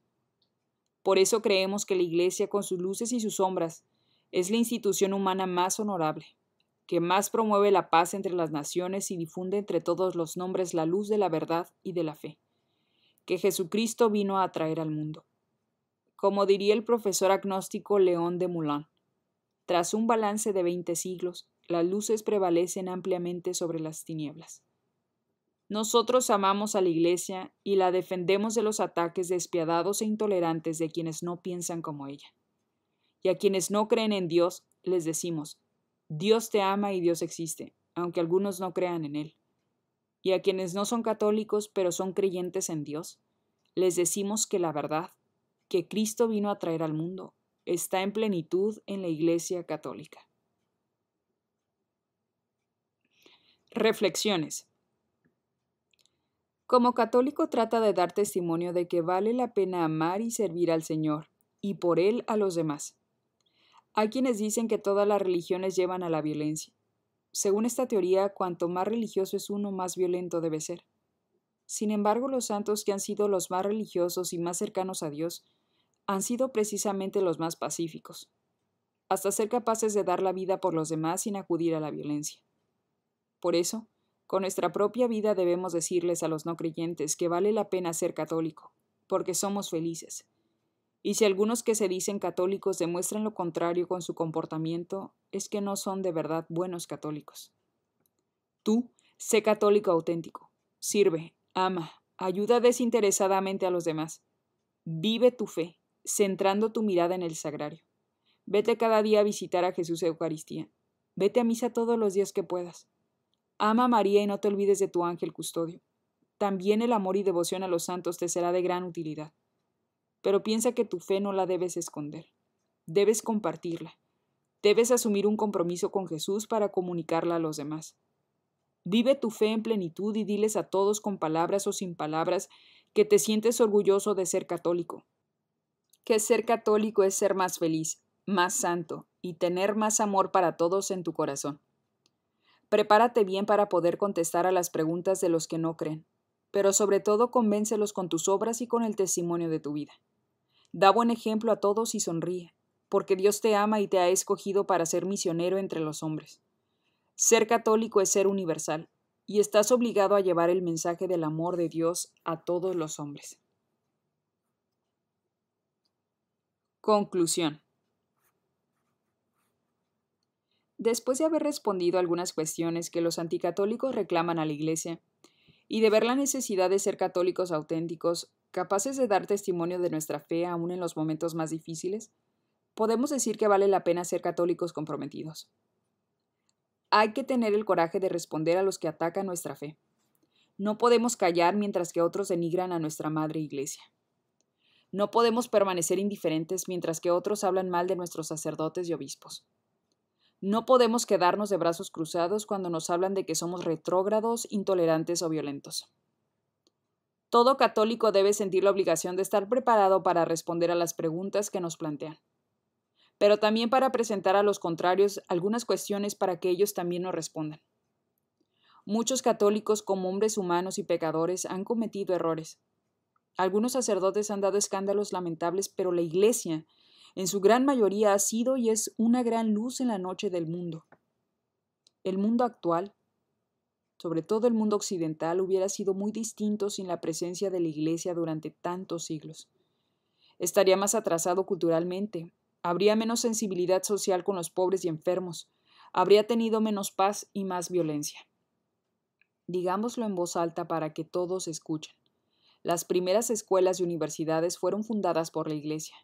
Por eso creemos que la Iglesia, con sus luces y sus sombras, es la institución humana más honorable, que más promueve la paz entre las naciones y difunde entre todos los nombres la luz de la verdad y de la fe, que Jesucristo vino a traer al mundo. Como diría el profesor agnóstico León de Moulin, tras un balance de 20 siglos, las luces prevalecen ampliamente sobre las tinieblas. Nosotros amamos a la Iglesia y la defendemos de los ataques despiadados e intolerantes de quienes no piensan como ella. Y a quienes no creen en Dios, les decimos, Dios te ama y Dios existe, aunque algunos no crean en Él. Y a quienes no son católicos, pero son creyentes en Dios, les decimos que la verdad, que Cristo vino a traer al mundo, está en plenitud en la Iglesia Católica. Reflexiones. Como católico trata de dar testimonio de que vale la pena amar y servir al Señor, y por Él a los demás. Hay quienes dicen que todas las religiones llevan a la violencia. Según esta teoría, cuanto más religioso es uno, más violento debe ser. Sin embargo, los santos que han sido los más religiosos y más cercanos a Dios han sido precisamente los más pacíficos, hasta ser capaces de dar la vida por los demás sin acudir a la violencia. Por eso, con nuestra propia vida debemos decirles a los no creyentes que vale la pena ser católico, porque somos felices. Y si algunos que se dicen católicos demuestran lo contrario con su comportamiento, es que no son de verdad buenos católicos. Tú, sé católico auténtico. Sirve, ama, ayuda desinteresadamente a los demás. Vive tu fe, centrando tu mirada en el sagrario. Vete cada día a visitar a Jesús Eucaristía. Vete a misa todos los días que puedas. Ama a María y no te olvides de tu ángel custodio. También el amor y devoción a los santos te será de gran utilidad. Pero piensa que tu fe no la debes esconder. Debes compartirla. Debes asumir un compromiso con Jesús para comunicarla a los demás. Vive tu fe en plenitud y diles a todos con palabras o sin palabras que te sientes orgulloso de ser católico, que ser católico es ser más feliz, más santo y tener más amor para todos en tu corazón. Prepárate bien para poder contestar a las preguntas de los que no creen, pero sobre todo convéncelos con tus obras y con el testimonio de tu vida. Da buen ejemplo a todos y sonríe, porque Dios te ama y te ha escogido para ser misionero entre los hombres. Ser católico es ser universal, y estás obligado a llevar el mensaje del amor de Dios a todos los hombres. Conclusión. Después de haber respondido algunas cuestiones que los anticatólicos reclaman a la Iglesia, y de ver la necesidad de ser católicos auténticos, capaces de dar testimonio de nuestra fe aún en los momentos más difíciles, podemos decir que vale la pena ser católicos comprometidos. Hay que tener el coraje de responder a los que atacan nuestra fe. No podemos callar mientras que otros denigran a nuestra Madre Iglesia. No podemos permanecer indiferentes mientras que otros hablan mal de nuestros sacerdotes y obispos. No podemos quedarnos de brazos cruzados cuando nos hablan de que somos retrógrados, intolerantes o violentos. Todo católico debe sentir la obligación de estar preparado para responder a las preguntas que nos plantean, pero también para presentar a los contrarios algunas cuestiones para que ellos también nos respondan. Muchos católicos como hombres humanos y pecadores han cometido errores, algunos sacerdotes han dado escándalos lamentables, pero la Iglesia, en su gran mayoría, ha sido y es una gran luz en la noche del mundo. El mundo actual, sobre todo el mundo occidental, hubiera sido muy distinto sin la presencia de la Iglesia durante tantos siglos. Estaría más atrasado culturalmente, habría menos sensibilidad social con los pobres y enfermos, habría tenido menos paz y más violencia. Digámoslo en voz alta para que todos escuchen. Las primeras escuelas y universidades fueron fundadas por la Iglesia,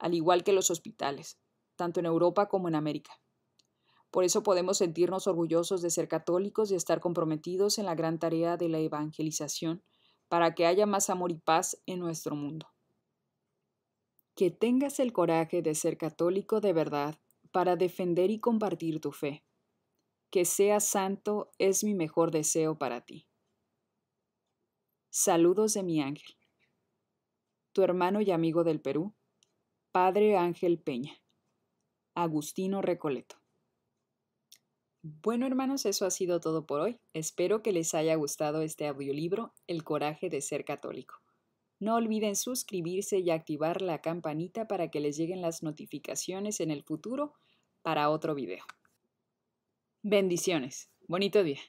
al igual que los hospitales, tanto en Europa como en América. Por eso podemos sentirnos orgullosos de ser católicos y estar comprometidos en la gran tarea de la evangelización para que haya más amor y paz en nuestro mundo. Que tengas el coraje de ser católico de verdad para defender y compartir tu fe. Que seas santo es mi mejor deseo para ti. Saludos de mi ángel. Tu hermano y amigo del Perú, Padre Ángel Peña. Agustino Recoleto. Bueno hermanos, eso ha sido todo por hoy. Espero que les haya gustado este audiolibro, El coraje de ser católico. No olviden suscribirse y activar la campanita para que les lleguen las notificaciones en el futuro para otro video. Bendiciones. Bonito día.